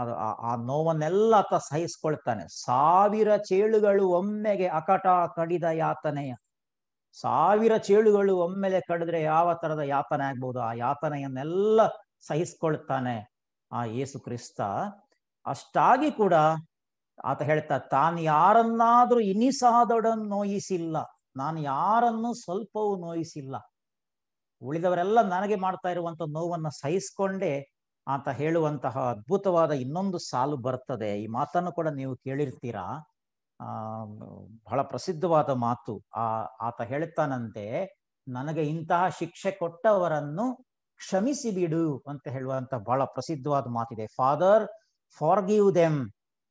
ಅದು ಆ ನೋವನ್ನೆಲ್ಲ ಆತ ಸಹಿಸ್ಕೊಳ್ತಾನೆ ಸಾವಿರ ಚೇಳುಗಳು ಒಮ್ಮೆಗೆ ಅಕಟ ಕಡಿದ ಯಾತನೆಯ ಸಾವಿರ ಚೇಳುಗಳು ಒಮ್ಮೆಲೆ ಕಡಿದ್ರೆ ಯಾವ ತರದ ಯಾತನೆ ಆಗ್ಬಹುದು ಆ ಯಾತನೆಯನ್ನೆಲ್ಲ ಸಹಿಸ್ಕೊಳ್ತಾನೆ ಆ ಯೇಸು ಕ್ರಿಸ್ತ ಅಷ್ಟಾಗಿ ಕೂಡ ಆತ ಹೇಳ್ತಾ ತಾನು ಯಾರನ್ನಾದ್ರೂ ಇನಿಸಾದೊಡನ್ನು ನೋಯಿಸಿಲ್ಲ ನಾನು ಯಾರನ್ನು ಸ್ವಲ್ಪವೂ ನೋಯಿಸಿಲ್ಲ ಉಳಿದವರೆಲ್ಲ ನನಗೆ ಮಾಡ್ತಾ ಇರುವಂತ ನೋವನ್ನ ಸಹಿಸ್ಕೊಂಡೇ ಅಂತ ಹೇಳುವಂತಹ ಅದ್ಭುತವಾದ ಇನ್ನೊಂದು ಸಾಲು ಬರ್ತದೆ ಈ ಮಾತನ್ನು ಕೂಡ ನೀವು ಕೇಳಿರ್ತೀರಾ ಬಹಳ ಪ್ರಸಿದ್ಧವಾದ ಮಾತು ಆ ಆತ ಹೇಳ್ತಾನಂತೆ ನನಗೆ ಇಂತಹ ಶಿಕ್ಷೆ ಕೊಟ್ಟವರನ್ನು ಕ್ಷಮಿಸಿ ಬಿಡು ಅಂತ ಹೇಳುವಂತ ಬಹಳ ಪ್ರಸಿದ್ಧವಾದ ಮಾತಿದೆ father forgive them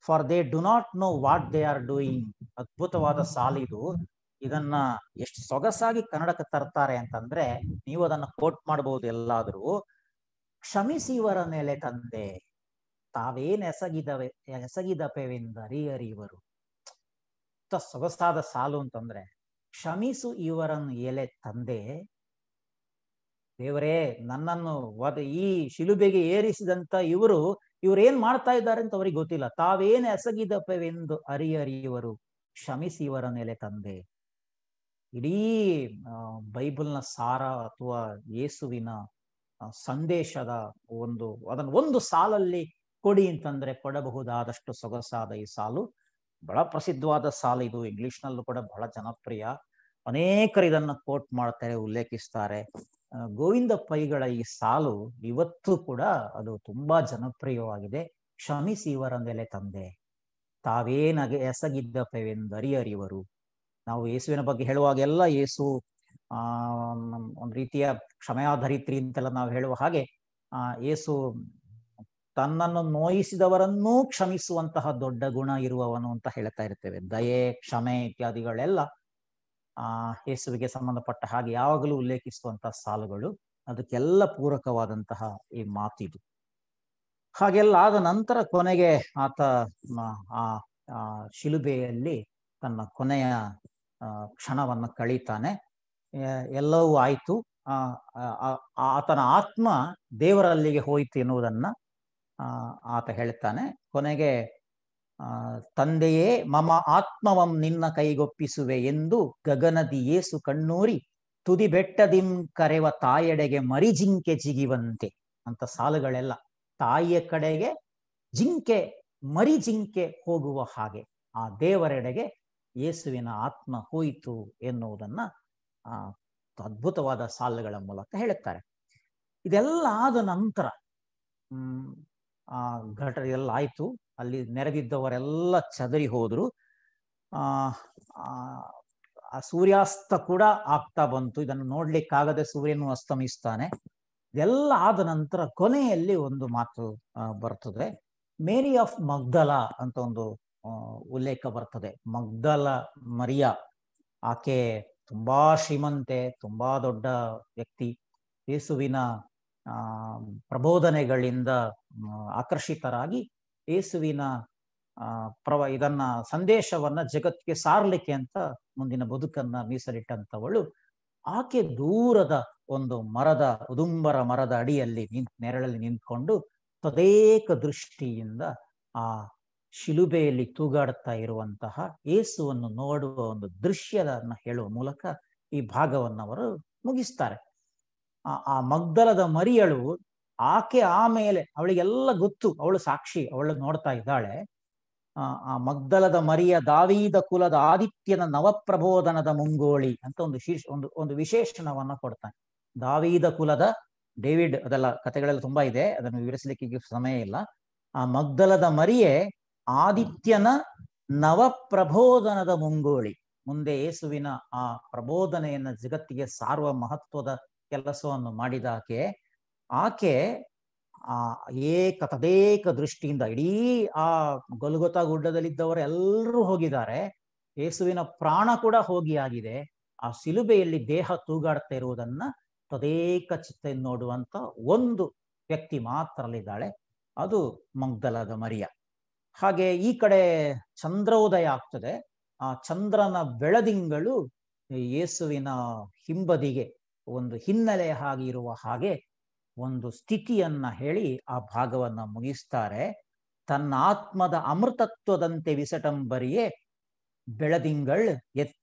for they do not know what they are doing ಅದ್ಭುತವಾದ ಇದು ಇದನ್ನ ಎಷ್ಟು ಸೊಗಸಾಗಿ ಕನ್ನಡಕ್ಕೆ ತರ್ತಾರೆ ಅಂತಂದ್ರೆ ನೀವು ಅದನ್ನ ಕೋಟ್ ಮಾಡಬಹುದು ಎಲ್ಲಾದ್ರೂ ಕ್ಷಮಿಸಿವರ ನೆಲೆ ತಂದೆ ತಾವೇನೆಸಗಿದವೆ ತ ಸೊಗಸಾದ ಸಾಲು ಅಂತಂದ್ರೆ ಕ್ಷಮಿಸು ಇವರನ್ನು ಎಲೆ ತಂದೆ ದೇವರೇ ನನ್ನನ್ನು ವದ ಈ ಶಿಲುಬೆಗೆ ಏರಿಸಿದಂತ ಇವರು ಇವರೇನ್ ಮಾಡ್ತಾ ಇದ್ದಾರೆ ಅಂತ ಅವ್ರಿಗೆ ಗೊತ್ತಿಲ್ಲ ತಾವೇನು ಎಸಗಿದಪವೆಂದು ಅರಿಹರಿಯುವರು ಕ್ಷಮಿಸಿ ಇವರ ನೆಲೆ ತಂದೆ ಇಡೀ ಬೈಬಲ್ನ ಸಾರ ಅಥವಾ ಯೇಸುವಿನ ಸಂದೇಶದ ಒಂದು ಅದನ್ನು ಒಂದು ಸಾಲಲ್ಲಿ ಕೊಡಿ ಅಂತಂದ್ರೆ ಕೊಡಬಹುದಾದಷ್ಟು ಸೊಗಸಾದ ಈ ಸಾಲು ಬಹಳ ಪ್ರಸಿದ್ಧವಾದ ಸಾಲು ಇದು ಇಂಗ್ಲಿಷ್ನಲ್ಲೂ ಕೂಡ ಬಹಳ ಜನಪ್ರಿಯ ಅನೇಕರು ಇದನ್ನ ಕೋಟ್ ಮಾಡ್ತಾರೆ ಉಲ್ಲೇಖಿಸ್ತಾರೆ ಗೋವಿಂದ ಪೈಗಳ ಈ ಸಾಲು ಇವತ್ತು ಕೂಡ ಅದು ತುಂಬಾ ಜನಪ್ರಿಯವಾಗಿದೆ ಕ್ಷಮಿಸಿ ಇವರ ಮೇಲೆ ತಂದೆ ತಾವೇನಾಗೆ ಎಸಗಿದ್ದ ಪೈವೆಂದರಿಯರಿವರು ನಾವು ಯೇಸುವಿನ ಬಗ್ಗೆ ಹೇಳುವಾಗೆಲ್ಲ ಯೇಸು ಆ ಒಂದು ರೀತಿಯ ಕ್ಷಮೆಯಾಧರಿತ್ರಿ ಅಂತೆಲ್ಲ ನಾವು ಹೇಳುವ ಹಾಗೆ ಆ ಏಸು ತನ್ನನ್ನು ನೋಯಿಸಿದವರನ್ನೂ ಕ್ಷಮಿಸುವಂತಹ ದೊಡ್ಡ ಗುಣ ಇರುವವನು ಅಂತ ಹೇಳ್ತಾ ಇರ್ತೇವೆ ದಯೆ ಕ್ಷಮೆ ಇತ್ಯಾದಿಗಳೆಲ್ಲ ಆ ಯೇಸುವಿಗೆ ಸಂಬಂಧಪಟ್ಟ ಹಾಗೆ ಯಾವಾಗಲೂ ಉಲ್ಲೇಖಿಸುವಂತಹ ಸಾಲುಗಳು ಅದಕ್ಕೆಲ್ಲ ಪೂರಕವಾದಂತಹ ಈ ಮಾತಿದು ಹಾಗೆಲ್ಲ ಆದ ನಂತರ ಕೊನೆಗೆ ಆತ ಆ ಶಿಲುಬೆಯಲ್ಲಿ ತನ್ನ ಕೊನೆಯ ಕ್ಷಣವನ್ನು ಕಳೀತಾನೆ ಎಲ್ಲವೂ ಆಯಿತು ಆತನ ಆತ್ಮ ದೇವರಲ್ಲಿಗೆ ಹೋಯಿತು ಎನ್ನುವುದನ್ನು ಆತ ಹೇಳ್ತಾನೆ ಕೊನೆಗೆ ತಂದೆಯೇ ಮಮ ಆತ್ಮವಂ ನಿನ್ನ ಕೈಗೊಪ್ಪಿಸುವೆ ಎಂದು ಗಗನದಿ ಏಸು ಕಣ್ಣೂರಿ ತುದಿ ಬೆಟ್ಟದಿಂ ಕರೆವ ತಾಯೆಡೆಗೆ ಮರಿ ಜಿಂಕೆ ಜಿಗಿವಂತೆ ಅಂತ ಸಾಲುಗಳೆಲ್ಲ ತಾಯಿಯ ಕಡೆಗೆ ಜಿಂಕೆ ಮರಿ ಜಿಂಕೆ ಹೋಗುವ ಹಾಗೆ ಆ ದೇವರೆಡೆಗೆ ಯೇಸುವಿನ ಆತ್ಮ ಹೋಯಿತು ಎನ್ನುವುದನ್ನ ಅದ್ಭುತವಾದ ಸಾಲುಗಳ ಮೂಲಕ ಹೇಳುತ್ತಾರೆ ಇದೆಲ್ಲ ಆದ ನಂತರ ಆ ಘಟನೆ ಎಲ್ಲ ಆಯ್ತು ಅಲ್ಲಿ ನೆರೆದಿದ್ದವರೆಲ್ಲ ಚದರಿ ಹೋದ್ರು ಆ ಸೂರ್ಯಾಸ್ತ ಕೂಡ ಆಗ್ತಾ ಬಂತು ಇದನ್ನು ನೋಡ್ಲಿಕ್ಕಾಗದೆ ಸೂರ್ಯನು ಅಸ್ತಮಿಸ್ತಾನೆ ಇದೆಲ್ಲ ಆದ ನಂತರ ಕೊನೆಯಲ್ಲಿ ಒಂದು ಮಾತು ಬರ್ತದೆ ಮೇರಿ ಆಫ್ ಮಗ್ದಲ ಅಂತ ಒಂದು ಉಲ್ಲೇಖ ಬರ್ತದೆ ಮಗ್ದಲ ಮರಿಯ ಆಕೆ ತುಂಬಾ ಶ್ರೀಮಂತೆ ತುಂಬಾ ದೊಡ್ಡ ವ್ಯಕ್ತಿ ಯೇಸುವಿನ ಪ್ರಬೋಧನೆಗಳಿಂದ ಆಕರ್ಷಿತರಾಗಿ ಯೇಸುವಿನ ಪ್ರವ ಇದನ್ನ ಸಂದೇಶವನ್ನ ಜಗತ್ತಿಗೆ ಸಾರ್ಲಿಕ್ಕೆ ಅಂತ ಮುಂದಿನ ಬದುಕನ್ನ ಮೀಸಲಿಟ್ಟಂತವಳು ಆಕೆ ದೂರದ ಒಂದು ಮರದ ಉದುಂಬರ ಮರದ ಅಡಿಯಲ್ಲಿ ನಿಂತ್ ನೆರಳಲ್ಲಿ ನಿಂತ್ಕೊಂಡು ತದೇಕ ದೃಷ್ಟಿಯಿಂದ ಆ ಶಿಲುಬೆಯಲ್ಲಿ ತೂಗಾಡುತ್ತಾ ಇರುವಂತಹ ಏಸುವನ್ನು ನೋಡುವ ಒಂದು ದೃಶ್ಯದನ್ನ ಹೇಳುವ ಮೂಲಕ ಈ ಅವರು ಮುಗಿಸ್ತಾರೆ ಆ ಮಗ್ದಲದ ಮರಿಯಳು ಆಕೆ ಆಮೇಲೆ ಅವಳಿಗೆಲ್ಲ ಗೊತ್ತು ಅವಳು ಸಾಕ್ಷಿ ಅವಳು ನೋಡ್ತಾ ಇದ್ದಾಳೆ ಆ ಮಗ್ದಲದ ಮರಿಯ ದಾವೀದ ಕುಲದ ಆದಿತ್ಯನ ನವಪ್ರಬೋಧನದ ಮುಂಗೋಳಿ ಅಂತ ಒಂದು ಶೀರ್ಷ ಒಂದು ಒಂದು ವಿಶೇಷಣವನ್ನ ಕೊಡ್ತಾನೆ ದಾವೀದ ಕುಲದ ಡೇವಿಡ್ ಅದೆಲ್ಲ ಕಥೆಗಳೆಲ್ಲ ತುಂಬಾ ಇದೆ ಅದನ್ನು ವಿವರಿಸಲಿಕ್ಕೆ ಸಮಯ ಇಲ್ಲ ಆ ಮಗ್ದಲದ ಮರಿಯೇ ಆದಿತ್ಯನ ನವ ಪ್ರಬೋಧನದ ಮುಂಗೋಳಿ ಮುಂದೆ ಯೇಸುವಿನ ಆ ಪ್ರಬೋಧನೆಯನ್ನ ಜಗತ್ತಿಗೆ ಸಾರುವ ಮಹತ್ವದ ಕೆಲಸವನ್ನು ಮಾಡಿದ ಆಕೆ ಆಕೆ ಆ ಏಕ ತದೇಕ ದೃಷ್ಟಿಯಿಂದ ಇಡೀ ಆ ಗೊಲ್ಗೊತ ಗುಡ್ಡದಲ್ಲಿದ್ದವರು ಎಲ್ಲರೂ ಹೋಗಿದ್ದಾರೆ ಏಸುವಿನ ಪ್ರಾಣ ಕೂಡ ಹೋಗಿ ಆಗಿದೆ ಆ ಸಿಲುಬೆಯಲ್ಲಿ ದೇಹ ತೂಗಾಡ್ತಾ ಇರುವುದನ್ನ ತದೇಕ ಚಿತ್ತ ನೋಡುವಂತ ಒಂದು ವ್ಯಕ್ತಿ ಮಾತ್ರ ಅಲ್ಲಿದ್ದಾಳೆ ಅದು ಮಂಗ್ದಲದ ಮರಿಯ ಹಾಗೆ ಈ ಕಡೆ ಚಂದ್ರೋದಯ ಆಗ್ತದೆ ಆ ಚಂದ್ರನ ಬೆಳದಿಂಗಳು ಯೇಸುವಿನ ಹಿಂಬದಿಗೆ ಒಂದು ಹಿನ್ನೆಲೆ ಹಾಗೆ ಇರುವ ಹಾಗೆ ಒಂದು ಸ್ಥಿತಿಯನ್ನ ಹೇಳಿ ಆ ಭಾಗವನ್ನ ಮುಗಿಸ್ತಾರೆ ತನ್ನ ಆತ್ಮದ ಅಮೃತತ್ವದಂತೆ ವಿಸಟಂಬರಿಯೇ ಬೆಳದಿಂಗಳ್ ಎತ್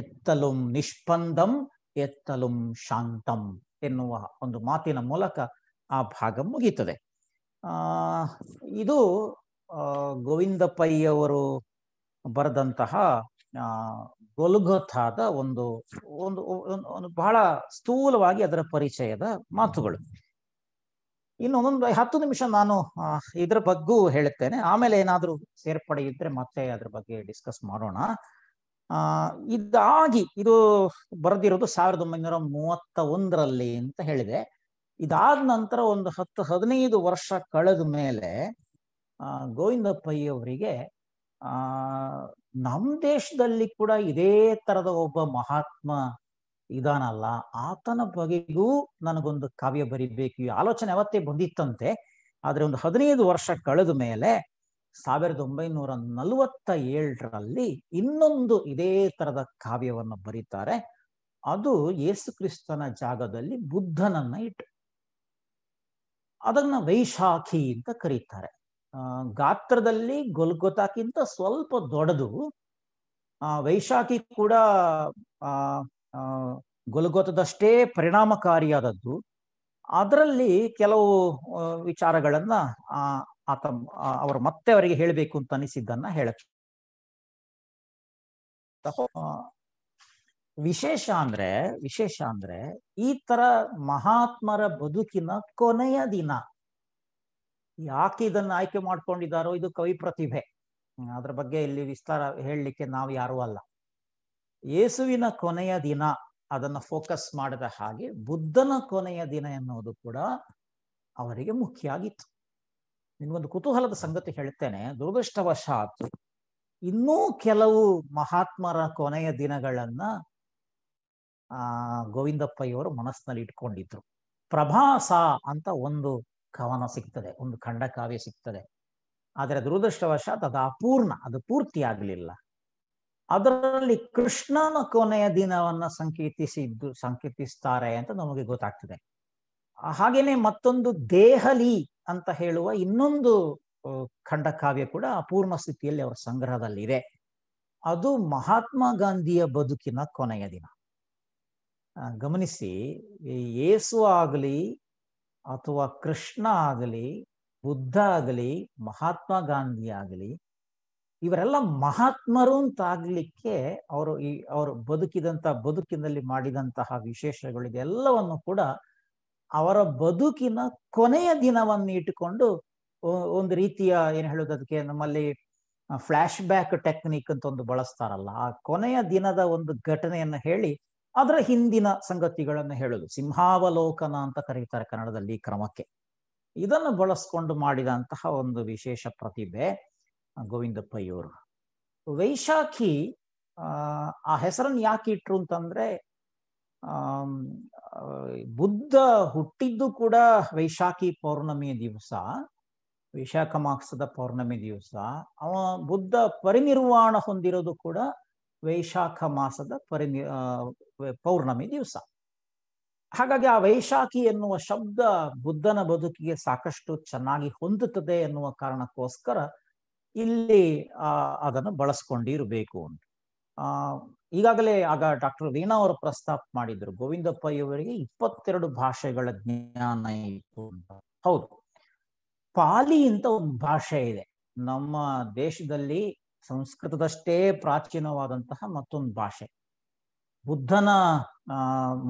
ಎತ್ತಲುಂ ನಿಷ್ಪಂದಂ ಎತ್ತಲುಂ ಶಾಂತಂ ಎನ್ನುವ ಒಂದು ಮಾತಿನ ಮೂಲಕ ಆ ಭಾಗ ಮುಗೀತದೆ ಆ ಇದು ಅವರು ಬರೆದಂತಹ ಗೊಲ್ಗೊಥಾದ ಒಂದು ಒಂದು ಒಂದು ಬಹಳ ಸ್ಥೂಲವಾಗಿ ಅದರ ಪರಿಚಯದ ಮಾತುಗಳು ಇನ್ನು ಒಂದೊಂದು ಹತ್ತು ನಿಮಿಷ ನಾನು ಇದ್ರ ಬಗ್ಗೂ ಹೇಳುತ್ತೇನೆ ಆಮೇಲೆ ಏನಾದರೂ ಸೇರ್ಪಡೆ ಇದ್ರೆ ಮತ್ತೆ ಅದ್ರ ಬಗ್ಗೆ ಡಿಸ್ಕಸ್ ಮಾಡೋಣ ಆ ಇದಾಗಿ ಇದು ಬರೆದಿರೋದು ಸಾವಿರದ ಒಂಬೈನೂರ ಮೂವತ್ತ ಒಂದರಲ್ಲಿ ಅಂತ ಹೇಳಿದೆ ಇದಾದ ನಂತರ ಒಂದು ಹತ್ತು ಹದಿನೈದು ವರ್ಷ ಕಳೆದ ಮೇಲೆ ಗೋವಿಂದಪ್ಪಯ್ಯವರಿಗೆ ಆ ನಮ್ಮ ದೇಶದಲ್ಲಿ ಕೂಡ ಇದೇ ತರದ ಒಬ್ಬ ಮಹಾತ್ಮ ಇದಾನಲ್ಲ ಆತನ ಬಗೆಗೂ ನನಗೊಂದು ಕಾವ್ಯ ಬರಿಬೇಕು ಈ ಆಲೋಚನೆ ಅವತ್ತೇ ಬಂದಿತ್ತಂತೆ ಆದ್ರೆ ಒಂದು ಹದಿನೈದು ವರ್ಷ ಕಳೆದ ಮೇಲೆ ಸಾವಿರದ ಒಂಬೈನೂರ ನಲವತ್ತ ಏಳರಲ್ಲಿ ಇನ್ನೊಂದು ಇದೇ ತರದ ಕಾವ್ಯವನ್ನು ಬರೀತಾರೆ ಅದು ಯೇಸು ಕ್ರಿಸ್ತನ ಜಾಗದಲ್ಲಿ ಬುದ್ಧನನ್ನ ಇಟ್ಟು ಅದನ್ನ ವೈಶಾಖಿ ಅಂತ ಕರೀತಾರೆ ಗಾತ್ರದಲ್ಲಿ ಗೊಲ್ಗೊತಾಕ್ಕಿಂತ ಸ್ವಲ್ಪ ದೊಡ್ಡದು ಆ ವೈಶಾಖಿ ಕೂಡ ಆ ಗೊಲ್ಗೊತದಷ್ಟೇ ಪರಿಣಾಮಕಾರಿಯಾದದ್ದು ಅದರಲ್ಲಿ ಕೆಲವು ವಿಚಾರಗಳನ್ನ ಆ ಆತ ಅವರು ಮತ್ತೆ ಅವರಿಗೆ ಹೇಳಬೇಕು ಅಂತ ಅನಿಸಿದ್ದನ್ನ ಹೇಳುತ್ತೆ ವಿಶೇಷ ಅಂದ್ರೆ ವಿಶೇಷ ಅಂದ್ರೆ ಈ ತರ ಮಹಾತ್ಮರ ಬದುಕಿನ ಕೊನೆಯ ದಿನ ಯಾಕೆ ಇದನ್ನ ಆಯ್ಕೆ ಮಾಡ್ಕೊಂಡಿದ್ದಾರೋ ಇದು ಕವಿ ಪ್ರತಿಭೆ ಅದ್ರ ಬಗ್ಗೆ ಇಲ್ಲಿ ವಿಸ್ತಾರ ಹೇಳಲಿಕ್ಕೆ ನಾವು ಯಾರೂ ಅಲ್ಲ ಯೇಸುವಿನ ಕೊನೆಯ ದಿನ ಅದನ್ನ ಫೋಕಸ್ ಮಾಡಿದ ಹಾಗೆ ಬುದ್ಧನ ಕೊನೆಯ ದಿನ ಎನ್ನುವುದು ಕೂಡ ಅವರಿಗೆ ಮುಖ್ಯ ಆಗಿತ್ತು ನಿಮ್ಗೊಂದು ಕುತೂಹಲದ ಸಂಗತಿ ಹೇಳ್ತೇನೆ ದುರದೃಷ್ಟವಶಾತ್ ಇನ್ನೂ ಕೆಲವು ಮಹಾತ್ಮರ ಕೊನೆಯ ದಿನಗಳನ್ನ ಆ ಗೋವಿಂದಪ್ಪಯ್ಯವರು ಮನಸ್ಸಿನಲ್ಲಿ ಇಟ್ಕೊಂಡಿದ್ರು ಪ್ರಭಾಸ ಅಂತ ಒಂದು ಕವನ ಸಿಗ್ತದೆ ಒಂದು ಖಂಡಕಾವ್ಯ ಸಿಗ್ತದೆ ಆದರೆ ದುರದೃಷ್ಟವಶಾತ್ ಅದು ಅಪೂರ್ಣ ಅದು ಪೂರ್ತಿ ಆಗಲಿಲ್ಲ ಅದರಲ್ಲಿ ಕೃಷ್ಣನ ಕೊನೆಯ ದಿನವನ್ನ ಸಂಕೇತಿಸಿದ್ದು ಸಂಕೇತಿಸ್ತಾರೆ ಅಂತ ನಮಗೆ ಗೊತ್ತಾಗ್ತದೆ ಹಾಗೇನೆ ಮತ್ತೊಂದು ದೇಹಲಿ ಅಂತ ಹೇಳುವ ಇನ್ನೊಂದು ಖಂಡಕಾವ್ಯ ಕೂಡ ಅಪೂರ್ಣ ಸ್ಥಿತಿಯಲ್ಲಿ ಅವರ ಸಂಗ್ರಹದಲ್ಲಿದೆ ಅದು ಮಹಾತ್ಮ ಗಾಂಧಿಯ ಬದುಕಿನ ಕೊನೆಯ ದಿನ ಗಮನಿಸಿ ಯೇಸು ಆಗಲಿ ಅಥವಾ ಕೃಷ್ಣ ಆಗಲಿ ಬುದ್ಧ ಆಗಲಿ ಮಹಾತ್ಮ ಗಾಂಧಿ ಆಗಲಿ ಇವರೆಲ್ಲ ಮಹಾತ್ಮರು ಅಂತ ಆಗ್ಲಿಕ್ಕೆ ಅವರು ಈ ಅವರು ಬದುಕಿದಂತಹ ಬದುಕಿನಲ್ಲಿ ಮಾಡಿದಂತಹ ವಿಶೇಷಗಳು ಇದೆಲ್ಲವನ್ನು ಕೂಡ ಅವರ ಬದುಕಿನ ಕೊನೆಯ ದಿನವನ್ನು ಇಟ್ಟುಕೊಂಡು ಒಂದು ರೀತಿಯ ಏನು ಹೇಳೋದು ಅದಕ್ಕೆ ನಮ್ಮಲ್ಲಿ ಫ್ಲಾಶ್ ಬ್ಯಾಕ್ ಟೆಕ್ನಿಕ್ ಅಂತ ಒಂದು ಬಳಸ್ತಾರಲ್ಲ ಆ ಕೊನೆಯ ದಿನದ ಒಂದು ಘಟನೆಯನ್ನು ಹೇಳಿ ಅದರ ಹಿಂದಿನ ಸಂಗತಿಗಳನ್ನು ಹೇಳುವುದು ಸಿಂಹಾವಲೋಕನ ಅಂತ ಕರೀತಾರೆ ಕನ್ನಡದಲ್ಲಿ ಕ್ರಮಕ್ಕೆ ಇದನ್ನು ಬಳಸ್ಕೊಂಡು ಮಾಡಿದಂತಹ ಒಂದು ವಿಶೇಷ ಪ್ರತಿಭೆ ಗೋವಿಂದಪ್ಪಯ್ಯವರು ವೈಶಾಖಿ ಆ ಹೆಸರನ್ನು ಯಾಕೆ ಇಟ್ರು ಅಂತಂದ್ರೆ ಬುದ್ಧ ಹುಟ್ಟಿದ್ದು ಕೂಡ ವೈಶಾಖಿ ಪೌರ್ಣಮಿ ದಿವಸ ವೈಶಾಖ ಮಾಸದ ಪೌರ್ಣಮಿ ದಿವಸ ಅವ ಬುದ್ಧ ಪರಿನಿರ್ವಾಣ ಹೊಂದಿರೋದು ಕೂಡ ವೈಶಾಖ ಮಾಸದ ಪರಿನಿ ಪೌರ್ಣಮಿ ದಿವಸ ಹಾಗಾಗಿ ಆ ವೈಶಾಖಿ ಎನ್ನುವ ಶಬ್ದ ಬುದ್ಧನ ಬದುಕಿಗೆ ಸಾಕಷ್ಟು ಚೆನ್ನಾಗಿ ಹೊಂದುತ್ತದೆ ಎನ್ನುವ ಕಾರಣಕ್ಕೋಸ್ಕರ ಇಲ್ಲಿ ಅದನ್ನು ಬಳಸ್ಕೊಂಡಿರಬೇಕು ಅಂತ ಆ ಈಗಾಗಲೇ ಆಗ ಡಾಕ್ಟರ್ ವೀಣಾ ಅವರು ಪ್ರಸ್ತಾಪ ಮಾಡಿದ್ರು ಗೋವಿಂದಪ್ಪ ಇವರಿಗೆ ಇಪ್ಪತ್ತೆರಡು ಭಾಷೆಗಳ ಜ್ಞಾನ ಇತ್ತು ಹೌದು ಪಾಲಿ ಅಂತ ಒಂದು ಭಾಷೆ ಇದೆ ನಮ್ಮ ದೇಶದಲ್ಲಿ ಸಂಸ್ಕೃತದಷ್ಟೇ ಪ್ರಾಚೀನವಾದಂತಹ ಮತ್ತೊಂದು ಭಾಷೆ ಬುದ್ಧನ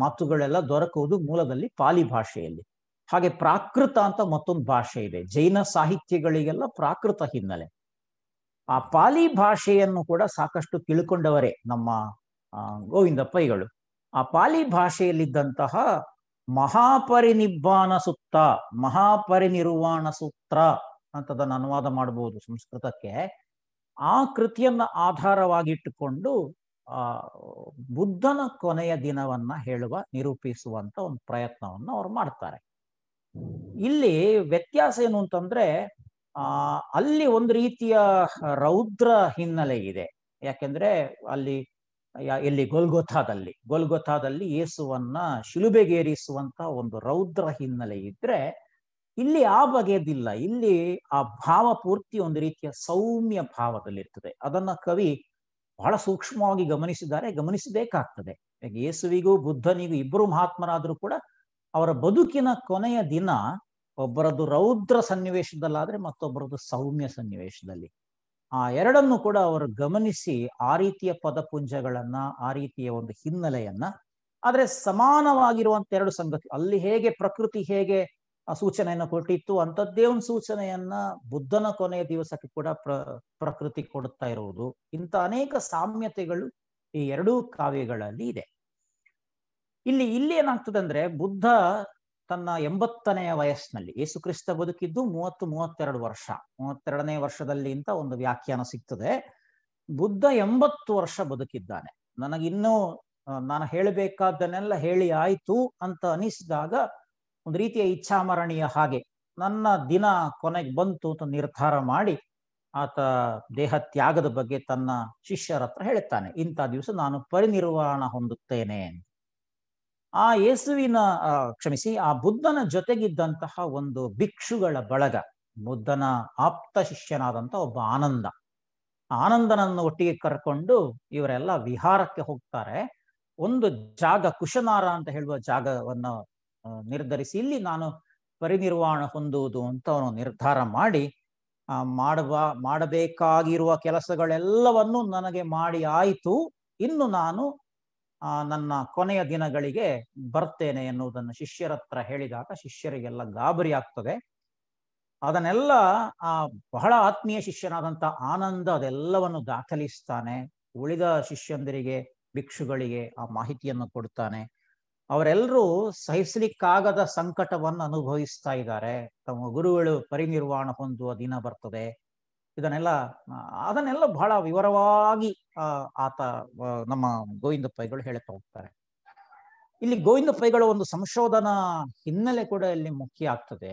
ಮಾತುಗಳೆಲ್ಲ ದೊರಕುವುದು ಮೂಲದಲ್ಲಿ ಪಾಲಿ ಭಾಷೆಯಲ್ಲಿ ಹಾಗೆ ಪ್ರಾಕೃತ ಅಂತ ಮತ್ತೊಂದು ಭಾಷೆ ಇದೆ ಜೈನ ಸಾಹಿತ್ಯಗಳಿಗೆಲ್ಲ ಪ್ರಾಕೃತ ಹಿನ್ನೆಲೆ ಆ ಪಾಲಿ ಭಾಷೆಯನ್ನು ಕೂಡ ಸಾಕಷ್ಟು ತಿಳ್ಕೊಂಡವರೇ ನಮ್ಮ ಗೋವಿಂದ ಪೈಗಳು ಆ ಪಾಲಿ ಭಾಷೆಯಲ್ಲಿದ್ದಂತಹ ಮಹಾಪರಿನಿಬ್ಬಾನ ಸುತ್ತ ಮಹಾಪರಿನಿರ್ವಾಣ ಸೂತ್ರ ಅಂತದನ್ನು ಅನುವಾದ ಮಾಡಬಹುದು ಸಂಸ್ಕೃತಕ್ಕೆ ಆ ಕೃತಿಯನ್ನ ಆಧಾರವಾಗಿಟ್ಟುಕೊಂಡು ಆ ಬುದ್ಧನ ಕೊನೆಯ ದಿನವನ್ನ ಹೇಳುವ ನಿರೂಪಿಸುವಂತ ಒಂದು ಪ್ರಯತ್ನವನ್ನು ಅವ್ರು ಮಾಡ್ತಾರೆ ಇಲ್ಲಿ ವ್ಯತ್ಯಾಸ ಏನು ಅಂತಂದ್ರೆ ಆ ಅಲ್ಲಿ ಒಂದು ರೀತಿಯ ರೌದ್ರ ಹಿನ್ನೆಲೆ ಇದೆ ಯಾಕೆಂದ್ರೆ ಅಲ್ಲಿ ಎಲ್ಲಿ ಗೋಲ್ಗೊಥಾದಲ್ಲಿ ಗೋಲ್ಗೊಥಾದಲ್ಲಿ ಯೇಸುವನ್ನ ಶಿಲುಬೆಗೇರಿಸುವಂತ ಒಂದು ರೌದ್ರ ಹಿನ್ನೆಲೆ ಇದ್ರೆ ಇಲ್ಲಿ ಆ ಬಗೆಯದಿಲ್ಲ ಇಲ್ಲಿ ಆ ಭಾವ ಪೂರ್ತಿ ಒಂದು ರೀತಿಯ ಸೌಮ್ಯ ಭಾವದಲ್ಲಿರ್ತದೆ ಅದನ್ನ ಕವಿ ಬಹಳ ಸೂಕ್ಷ್ಮವಾಗಿ ಗಮನಿಸಿದ್ದಾರೆ ಗಮನಿಸಬೇಕಾಗ್ತದೆ ಯೇಸುವಿಗೂ ಬುದ್ಧನಿಗೂ ಇಬ್ಬರು ಮಹಾತ್ಮರಾದರೂ ಕೂಡ ಅವರ ಬದುಕಿನ ಕೊನೆಯ ದಿನ ಒಬ್ಬರದ್ದು ರೌದ್ರ ಸನ್ನಿವೇಶದಲ್ಲಾದ್ರೆ ಮತ್ತೊಬ್ಬರದ್ದು ಸೌಮ್ಯ ಸನ್ನಿವೇಶದಲ್ಲಿ ಆ ಎರಡನ್ನು ಕೂಡ ಅವರು ಗಮನಿಸಿ ಆ ರೀತಿಯ ಪದಪುಂಜಗಳನ್ನ ಆ ರೀತಿಯ ಒಂದು ಹಿನ್ನೆಲೆಯನ್ನ ಆದರೆ ಸಮಾನವಾಗಿರುವಂತ ಎರಡು ಸಂಗತಿ ಅಲ್ಲಿ ಹೇಗೆ ಪ್ರಕೃತಿ ಹೇಗೆ ಸೂಚನೆಯನ್ನು ಕೊಟ್ಟಿತ್ತು ಅಂಥದ್ದೇ ಒಂದು ಸೂಚನೆಯನ್ನ ಬುದ್ಧನ ಕೊನೆಯ ದಿವಸಕ್ಕೆ ಕೂಡ ಪ್ರ ಪ್ರಕೃತಿ ಕೊಡುತ್ತಾ ಇರುವುದು ಇಂಥ ಅನೇಕ ಸಾಮ್ಯತೆಗಳು ಈ ಎರಡೂ ಕಾವ್ಯಗಳಲ್ಲಿ ಇದೆ ಇಲ್ಲಿ ಇಲ್ಲಿ ಏನಾಗ್ತದೆ ಅಂದ್ರೆ ಬುದ್ಧ ತನ್ನ ಎಂಬತ್ತನೆಯ ವಯಸ್ಸಿನಲ್ಲಿ ಯೇಸು ಕ್ರಿಸ್ತ ಬದುಕಿದ್ದು ಮೂವತ್ತು ಮೂವತ್ತೆರಡು ವರ್ಷ ಮೂವತ್ತೆರಡನೇ ವರ್ಷದಲ್ಲಿ ಇಂತ ಒಂದು ವ್ಯಾಖ್ಯಾನ ಸಿಗ್ತದೆ ಬುದ್ಧ ಎಂಬತ್ತು ವರ್ಷ ಬದುಕಿದ್ದಾನೆ ನನಗಿನ್ನೂ ನಾನು ಹೇಳಬೇಕಾದ್ದನ್ನೆಲ್ಲ ಹೇಳಿ ಆಯ್ತು ಅಂತ ಅನಿಸಿದಾಗ ಒಂದು ರೀತಿಯ ಇಚ್ಛಾಮರಣೀಯ ಹಾಗೆ ನನ್ನ ದಿನ ಕೊನೆಗೆ ಬಂತು ಅಂತ ನಿರ್ಧಾರ ಮಾಡಿ ಆತ ದೇಹ ತ್ಯಾಗದ ಬಗ್ಗೆ ತನ್ನ ಶಿಷ್ಯರ ಹತ್ರ ಹೇಳುತ್ತಾನೆ ಇಂಥ ದಿವಸ ನಾನು ಪರಿನಿರ್ವಾಣ ಹೊಂದುತ್ತೇನೆ ಆ ಯೇಸುವಿನ ಕ್ಷಮಿಸಿ ಆ ಬುದ್ಧನ ಜೊತೆಗಿದ್ದಂತಹ ಒಂದು ಭಿಕ್ಷುಗಳ ಬಳಗ ಬುದ್ಧನ ಆಪ್ತ ಶಿಷ್ಯನಾದಂತಹ ಒಬ್ಬ ಆನಂದ ಆನಂದನನ್ನು ಒಟ್ಟಿಗೆ ಕರ್ಕೊಂಡು ಇವರೆಲ್ಲ ವಿಹಾರಕ್ಕೆ ಹೋಗ್ತಾರೆ ಒಂದು ಜಾಗ ಕುಶನಾರ ಅಂತ ಹೇಳುವ ಜಾಗವನ್ನು ನಿರ್ಧರಿಸಿ ಇಲ್ಲಿ ನಾನು ಪರಿನಿರ್ವಾಣ ಹೊಂದುವುದು ಅಂತ ಅವನು ನಿರ್ಧಾರ ಮಾಡಿ ಆ ಮಾಡುವ ಮಾಡಬೇಕಾಗಿರುವ ಕೆಲಸಗಳೆಲ್ಲವನ್ನು ನನಗೆ ಮಾಡಿ ಆಯಿತು ಇನ್ನು ನಾನು ನನ್ನ ಕೊನೆಯ ದಿನಗಳಿಗೆ ಬರ್ತೇನೆ ಎನ್ನುವುದನ್ನು ಶಿಷ್ಯರ ಹತ್ರ ಹೇಳಿದಾಗ ಶಿಷ್ಯರಿಗೆಲ್ಲ ಗಾಬರಿ ಆಗ್ತದೆ ಅದನ್ನೆಲ್ಲ ಆ ಬಹಳ ಆತ್ಮೀಯ ಶಿಷ್ಯನಾದಂತ ಆನಂದ ಅದೆಲ್ಲವನ್ನು ದಾಖಲಿಸ್ತಾನೆ ಉಳಿದ ಶಿಷ್ಯಂದರಿಗೆ ಭಿಕ್ಷುಗಳಿಗೆ ಆ ಮಾಹಿತಿಯನ್ನು ಕೊಡ್ತಾನೆ ಅವರೆಲ್ಲರೂ ಸಹಿಸಲಿಕ್ಕಾಗದ ಸಂಕಟವನ್ನು ಅನುಭವಿಸ್ತಾ ಇದ್ದಾರೆ ತಮ್ಮ ಗುರುಗಳು ಪರಿನಿರ್ವಾಣ ಹೊಂದುವ ದಿನ ಬರ್ತದೆ ಇದನ್ನೆಲ್ಲ ಅದನ್ನೆಲ್ಲ ಬಹಳ ವಿವರವಾಗಿ ಆತ ನಮ್ಮ ಗೋವಿಂದ ಪೈಗಳು ಹೇಳ್ತಾ ಹೋಗ್ತಾರೆ ಇಲ್ಲಿ ಗೋವಿಂದ ಪೈಗಳ ಒಂದು ಸಂಶೋಧನಾ ಹಿನ್ನೆಲೆ ಕೂಡ ಇಲ್ಲಿ ಮುಖ್ಯ ಆಗ್ತದೆ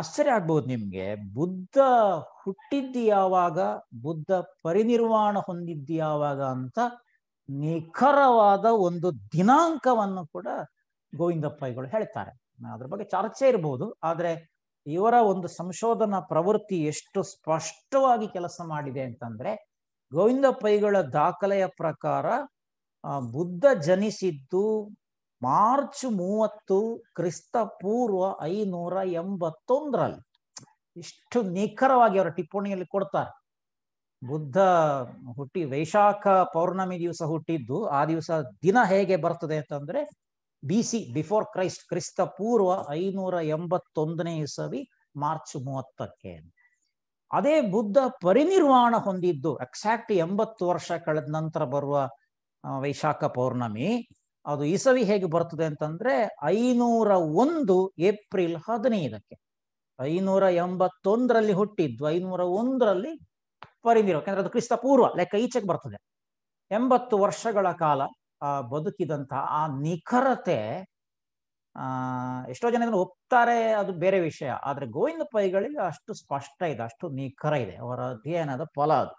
ಆಶ್ಚರ್ಯ ಆಗ್ಬಹುದು ನಿಮ್ಗೆ ಬುದ್ಧ ಹುಟ್ಟಿದ್ದು ಯಾವಾಗ ಬುದ್ಧ ಪರಿನಿರ್ವಾಣ ಹೊಂದಿದ್ದು ಯಾವಾಗ ಅಂತ ನಿಖರವಾದ ಒಂದು ದಿನಾಂಕವನ್ನು ಕೂಡ ಗೋವಿಂದಪ್ಪಯ್ಯಗಳು ಹೇಳ್ತಾರೆ ಅದ್ರ ಬಗ್ಗೆ ಚರ್ಚೆ ಇರಬಹುದು ಆದರೆ ಇವರ ಒಂದು ಸಂಶೋಧನಾ ಪ್ರವೃತ್ತಿ ಎಷ್ಟು ಸ್ಪಷ್ಟವಾಗಿ ಕೆಲಸ ಮಾಡಿದೆ ಅಂತಂದ್ರೆ ಗೋವಿಂದ ದಾಖಲೆಯ ಪ್ರಕಾರ ಬುದ್ಧ ಜನಿಸಿದ್ದು ಮಾರ್ಚ್ ಮೂವತ್ತು ಕ್ರಿಸ್ತ ಪೂರ್ವ ಐನೂರ ಎಂಬತ್ತೊಂದರಲ್ಲಿ ಇಷ್ಟು ನಿಖರವಾಗಿ ಅವರ ಟಿಪ್ಪಣಿಯಲ್ಲಿ ಕೊಡ್ತಾರೆ ಬುದ್ಧ ಹುಟ್ಟಿ ವೈಶಾಖ ಪೌರ್ಣಮಿ ದಿವಸ ಹುಟ್ಟಿದ್ದು ಆ ದಿವಸ ದಿನ ಹೇಗೆ ಬರ್ತದೆ ಅಂತಂದ್ರೆ ಬಿ ಸಿ ಬಿಫೋರ್ ಕ್ರೈಸ್ಟ್ ಕ್ರಿಸ್ತ ಪೂರ್ವ ಐನೂರ ಎಂಬತ್ತೊಂದನೇ ಇಸವಿ ಮಾರ್ಚ್ ಮೂವತ್ತಕ್ಕೆ ಅದೇ ಬುದ್ಧ ಪರಿನಿರ್ವಾಣ ಹೊಂದಿದ್ದು ಎಕ್ಸಾಕ್ಟ್ ಎಂಬತ್ತು ವರ್ಷ ಕಳೆದ ನಂತರ ಬರುವ ವೈಶಾಖ ಪೌರ್ಣಮಿ ಅದು ಇಸವಿ ಹೇಗೆ ಬರ್ತದೆ ಅಂತಂದ್ರೆ ಐನೂರ ಒಂದು ಏಪ್ರಿಲ್ ಹದಿನೈದಕ್ಕೆ ಐನೂರ ಎಂಬತ್ತೊಂದರಲ್ಲಿ ಹುಟ್ಟಿದ್ದು ಐನೂರ ಒಂದರಲ್ಲಿ ಅಪ್ಪರಿಂದಿರೋ ಯಾಕಂದ್ರೆ ಅದು ಕ್ರಿಸ್ತ ಪೂರ್ವ ಲೆಕ್ಕ ಈಚೆಗೆ ಬರ್ತದೆ ಎಂಬತ್ತು ವರ್ಷಗಳ ಕಾಲ ಆ ಬದುಕಿದಂತ ಆ ನಿಖರತೆ ಆ ಎಷ್ಟೋ ಜನ ಇದನ್ನು ಒಪ್ತಾರೆ ಅದು ಬೇರೆ ವಿಷಯ ಆದ್ರೆ ಗೋವಿಂದ ಪೈಗಳಿಗೆ ಅಷ್ಟು ಸ್ಪಷ್ಟ ಇದೆ ಅಷ್ಟು ನಿಖರ ಇದೆ ಅವರ ಅಧ್ಯಯನದ ಫಲ ಅದು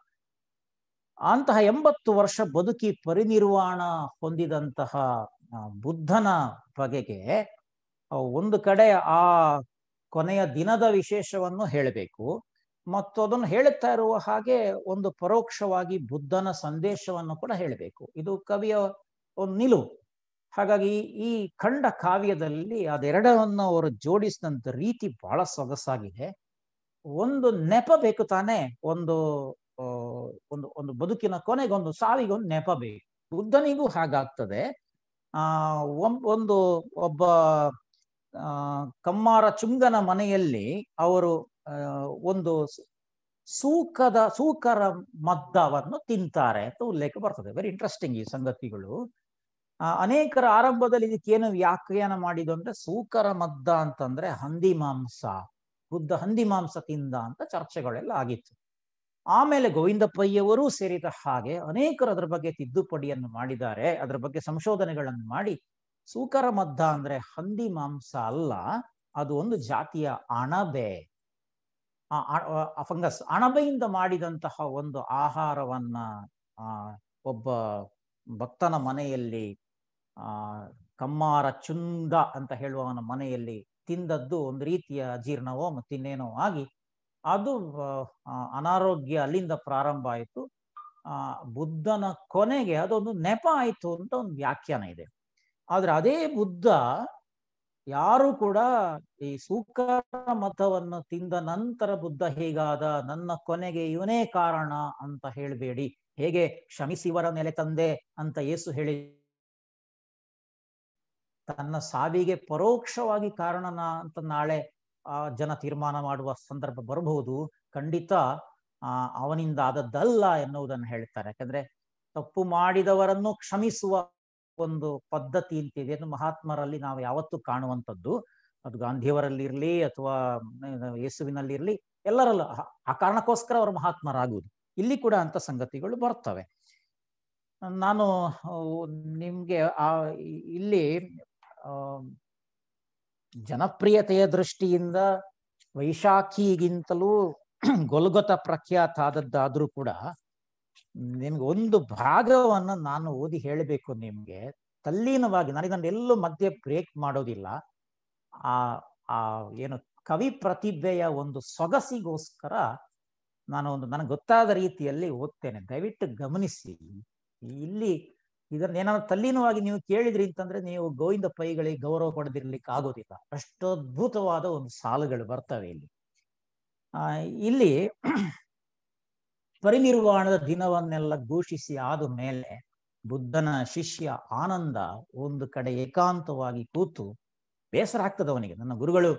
ಅಂತಹ ಎಂಬತ್ತು ವರ್ಷ ಬದುಕಿ ಪರಿನಿರ್ವಾಣ ಹೊಂದಿದಂತಹ ಬುದ್ಧನ ಬಗೆಗೆ ಒಂದು ಕಡೆ ಆ ಕೊನೆಯ ದಿನದ ವಿಶೇಷವನ್ನು ಹೇಳಬೇಕು ಮತ್ತು ಅದನ್ನು ಹೇಳುತ್ತಾ ಇರುವ ಹಾಗೆ ಒಂದು ಪರೋಕ್ಷವಾಗಿ ಬುದ್ಧನ ಸಂದೇಶವನ್ನು ಕೂಡ ಹೇಳಬೇಕು ಇದು ಕವಿಯ ಒಂದು ನಿಲುವು ಹಾಗಾಗಿ ಈ ಖಂಡ ಕಾವ್ಯದಲ್ಲಿ ಅದೆರಡನ್ನು ಅವರು ಜೋಡಿಸಿದಂತ ರೀತಿ ಬಹಳ ಸೊಗಸಾಗಿದೆ ಒಂದು ನೆಪ ಬೇಕು ತಾನೇ ಒಂದು ಒಂದು ಒಂದು ಬದುಕಿನ ಕೊನೆಗೊಂದು ಸಾವಿಗೊಂದು ನೆಪ ಬೇಕು ಬುದ್ಧನಿಗೂ ಹಾಗಾಗ್ತದೆ ಆ ಒಂದು ಒಬ್ಬ ಕಮ್ಮಾರ ಚುಂಗನ ಮನೆಯಲ್ಲಿ ಅವರು ಒಂದು ಸೂಕದ ಸೂಕರ ಮದ್ದವನ್ನು ತಿಂತಾರೆ ಅಂತ ಉಲ್ಲೇಖ ಬರ್ತದೆ ವೆರಿ ಇಂಟ್ರೆಸ್ಟಿಂಗ್ ಈ ಸಂಗತಿಗಳು ಅನೇಕರ ಆರಂಭದಲ್ಲಿ ಇದಕ್ಕೇನು ವ್ಯಾಖ್ಯಾನ ಮಾಡಿದ್ದು ಅಂದ್ರೆ ಸೂಕರ ಮದ್ದ ಅಂತಂದ್ರೆ ಹಂದಿ ಮಾಂಸ ಬುದ್ಧ ಹಂದಿ ಮಾಂಸ ತಿಂದ ಅಂತ ಚರ್ಚೆಗಳೆಲ್ಲ ಆಗಿತ್ತು ಆಮೇಲೆ ಗೋವಿಂದ ಸೇರಿದ ಹಾಗೆ ಅನೇಕರು ಅದರ ಬಗ್ಗೆ ತಿದ್ದುಪಡಿಯನ್ನು ಮಾಡಿದ್ದಾರೆ ಅದರ ಬಗ್ಗೆ ಸಂಶೋಧನೆಗಳನ್ನು ಮಾಡಿ ಸೂಕರ ಮದ್ದ ಅಂದ್ರೆ ಹಂದಿ ಮಾಂಸ ಅಲ್ಲ ಅದು ಒಂದು ಜಾತಿಯ ಅಣಬೆ ಆ ಫಂಗಸ್ ಅಣಬೆಯಿಂದ ಮಾಡಿದಂತಹ ಒಂದು ಆಹಾರವನ್ನ ಒಬ್ಬ ಭಕ್ತನ ಮನೆಯಲ್ಲಿ ಕಮ್ಮಾರ ಚುಂದ ಅಂತ ಹೇಳುವವನ ಮನೆಯಲ್ಲಿ ತಿಂದದ್ದು ಒಂದು ರೀತಿಯ ಜೀರ್ಣವೋ ಮತ್ತಿನ್ನೇನೋ ಆಗಿ ಅದು ಅನಾರೋಗ್ಯ ಅಲ್ಲಿಂದ ಪ್ರಾರಂಭ ಆಯಿತು ಬುದ್ಧನ ಕೊನೆಗೆ ಅದೊಂದು ನೆಪ ಆಯಿತು ಅಂತ ಒಂದು ವ್ಯಾಖ್ಯಾನ ಇದೆ ಆದರೆ ಅದೇ ಬುದ್ಧ ಯಾರು ಕೂಡ ಈ ಸೂಕರ ಮತವನ್ನು ತಿಂದ ನಂತರ ಬುದ್ಧ ಹೀಗಾದ ನನ್ನ ಕೊನೆಗೆ ಇವನೇ ಕಾರಣ ಅಂತ ಹೇಳಬೇಡಿ ಹೇಗೆ ಕ್ಷಮಿಸಿವರ ನೆಲೆ ತಂದೆ ಅಂತ ಏಸು ಹೇಳಿ ತನ್ನ ಸಾವಿಗೆ ಪರೋಕ್ಷವಾಗಿ ಕಾರಣನ ಅಂತ ನಾಳೆ ಆ ಜನ ತೀರ್ಮಾನ ಮಾಡುವ ಸಂದರ್ಭ ಬರಬಹುದು ಖಂಡಿತ ಆ ಅವನಿಂದ ಆದದ್ದಲ್ಲ ಎನ್ನುವುದನ್ನು ಹೇಳ್ತಾರೆ ಯಾಕಂದ್ರೆ ತಪ್ಪು ಮಾಡಿದವರನ್ನು ಕ್ಷಮಿಸುವ ಒಂದು ಪದ್ಧತಿ ಅಂತಿದೆ ಅದು ಮಹಾತ್ಮರಲ್ಲಿ ನಾವು ಯಾವತ್ತೂ ಕಾಣುವಂಥದ್ದು ಅದು ಗಾಂಧಿಯವರಲ್ಲಿ ಇರಲಿ ಅಥವಾ ಯೇಸುವಿನಲ್ಲಿ ಇರಲಿ ಎಲ್ಲರಲ್ಲೂ ಆ ಕಾರಣಕ್ಕೋಸ್ಕರ ಅವರು ಮಹಾತ್ಮರಾಗುವುದು ಇಲ್ಲಿ ಕೂಡ ಅಂತ ಸಂಗತಿಗಳು ಬರ್ತವೆ ನಾನು ನಿಮ್ಗೆ ಆ ಇಲ್ಲಿ ಜನಪ್ರಿಯತೆಯ ದೃಷ್ಟಿಯಿಂದ ವೈಶಾಖಿಗಿಂತಲೂ ಗೊಲ್ಗೊತ ಪ್ರಖ್ಯಾತ ಆದದ್ದಾದ್ರೂ ಕೂಡ ಒಂದು ಭಾಗವನ್ನು ನಾನು ಓದಿ ಹೇಳಬೇಕು ನಿಮ್ಗೆ ತಲ್ಲೀನವಾಗಿ ನನಗೆ ಎಲ್ಲೂ ಮಧ್ಯೆ ಬ್ರೇಕ್ ಮಾಡೋದಿಲ್ಲ ಆ ಆ ಏನು ಕವಿ ಪ್ರತಿಭೆಯ ಒಂದು ಸೊಗಸಿಗೋಸ್ಕರ ನಾನು ಒಂದು ನನಗೆ ಗೊತ್ತಾದ ರೀತಿಯಲ್ಲಿ ಓದ್ತೇನೆ ದಯವಿಟ್ಟು ಗಮನಿಸಿ ಇಲ್ಲಿ ಇದನ್ನ ಏನಾದ್ರು ತಲ್ಲೀನವಾಗಿ ನೀವು ಕೇಳಿದ್ರಿ ಅಂತಂದ್ರೆ ನೀವು ಗೋವಿಂದ ಪೈಗಳಿಗೆ ಗೌರವ ಪಡೆದಿರ್ಲಿಕ್ಕೆ ಆಗೋದಿಲ್ಲ ಅಷ್ಟದ್ಭುತವಾದ ಒಂದು ಸಾಲುಗಳು ಬರ್ತವೆ ಇಲ್ಲಿ ಇಲ್ಲಿ ಪರಿನಿರ್ವಾಣದ ದಿನವನ್ನೆಲ್ಲ ಘೋಷಿಸಿ ಆದ ಮೇಲೆ ಬುದ್ಧನ ಶಿಷ್ಯ ಆನಂದ ಒಂದು ಕಡೆ ಏಕಾಂತವಾಗಿ ಕೂತು ಬೇಸರ ಆಗ್ತದೆ ಅವನಿಗೆ ನನ್ನ ಗುರುಗಳು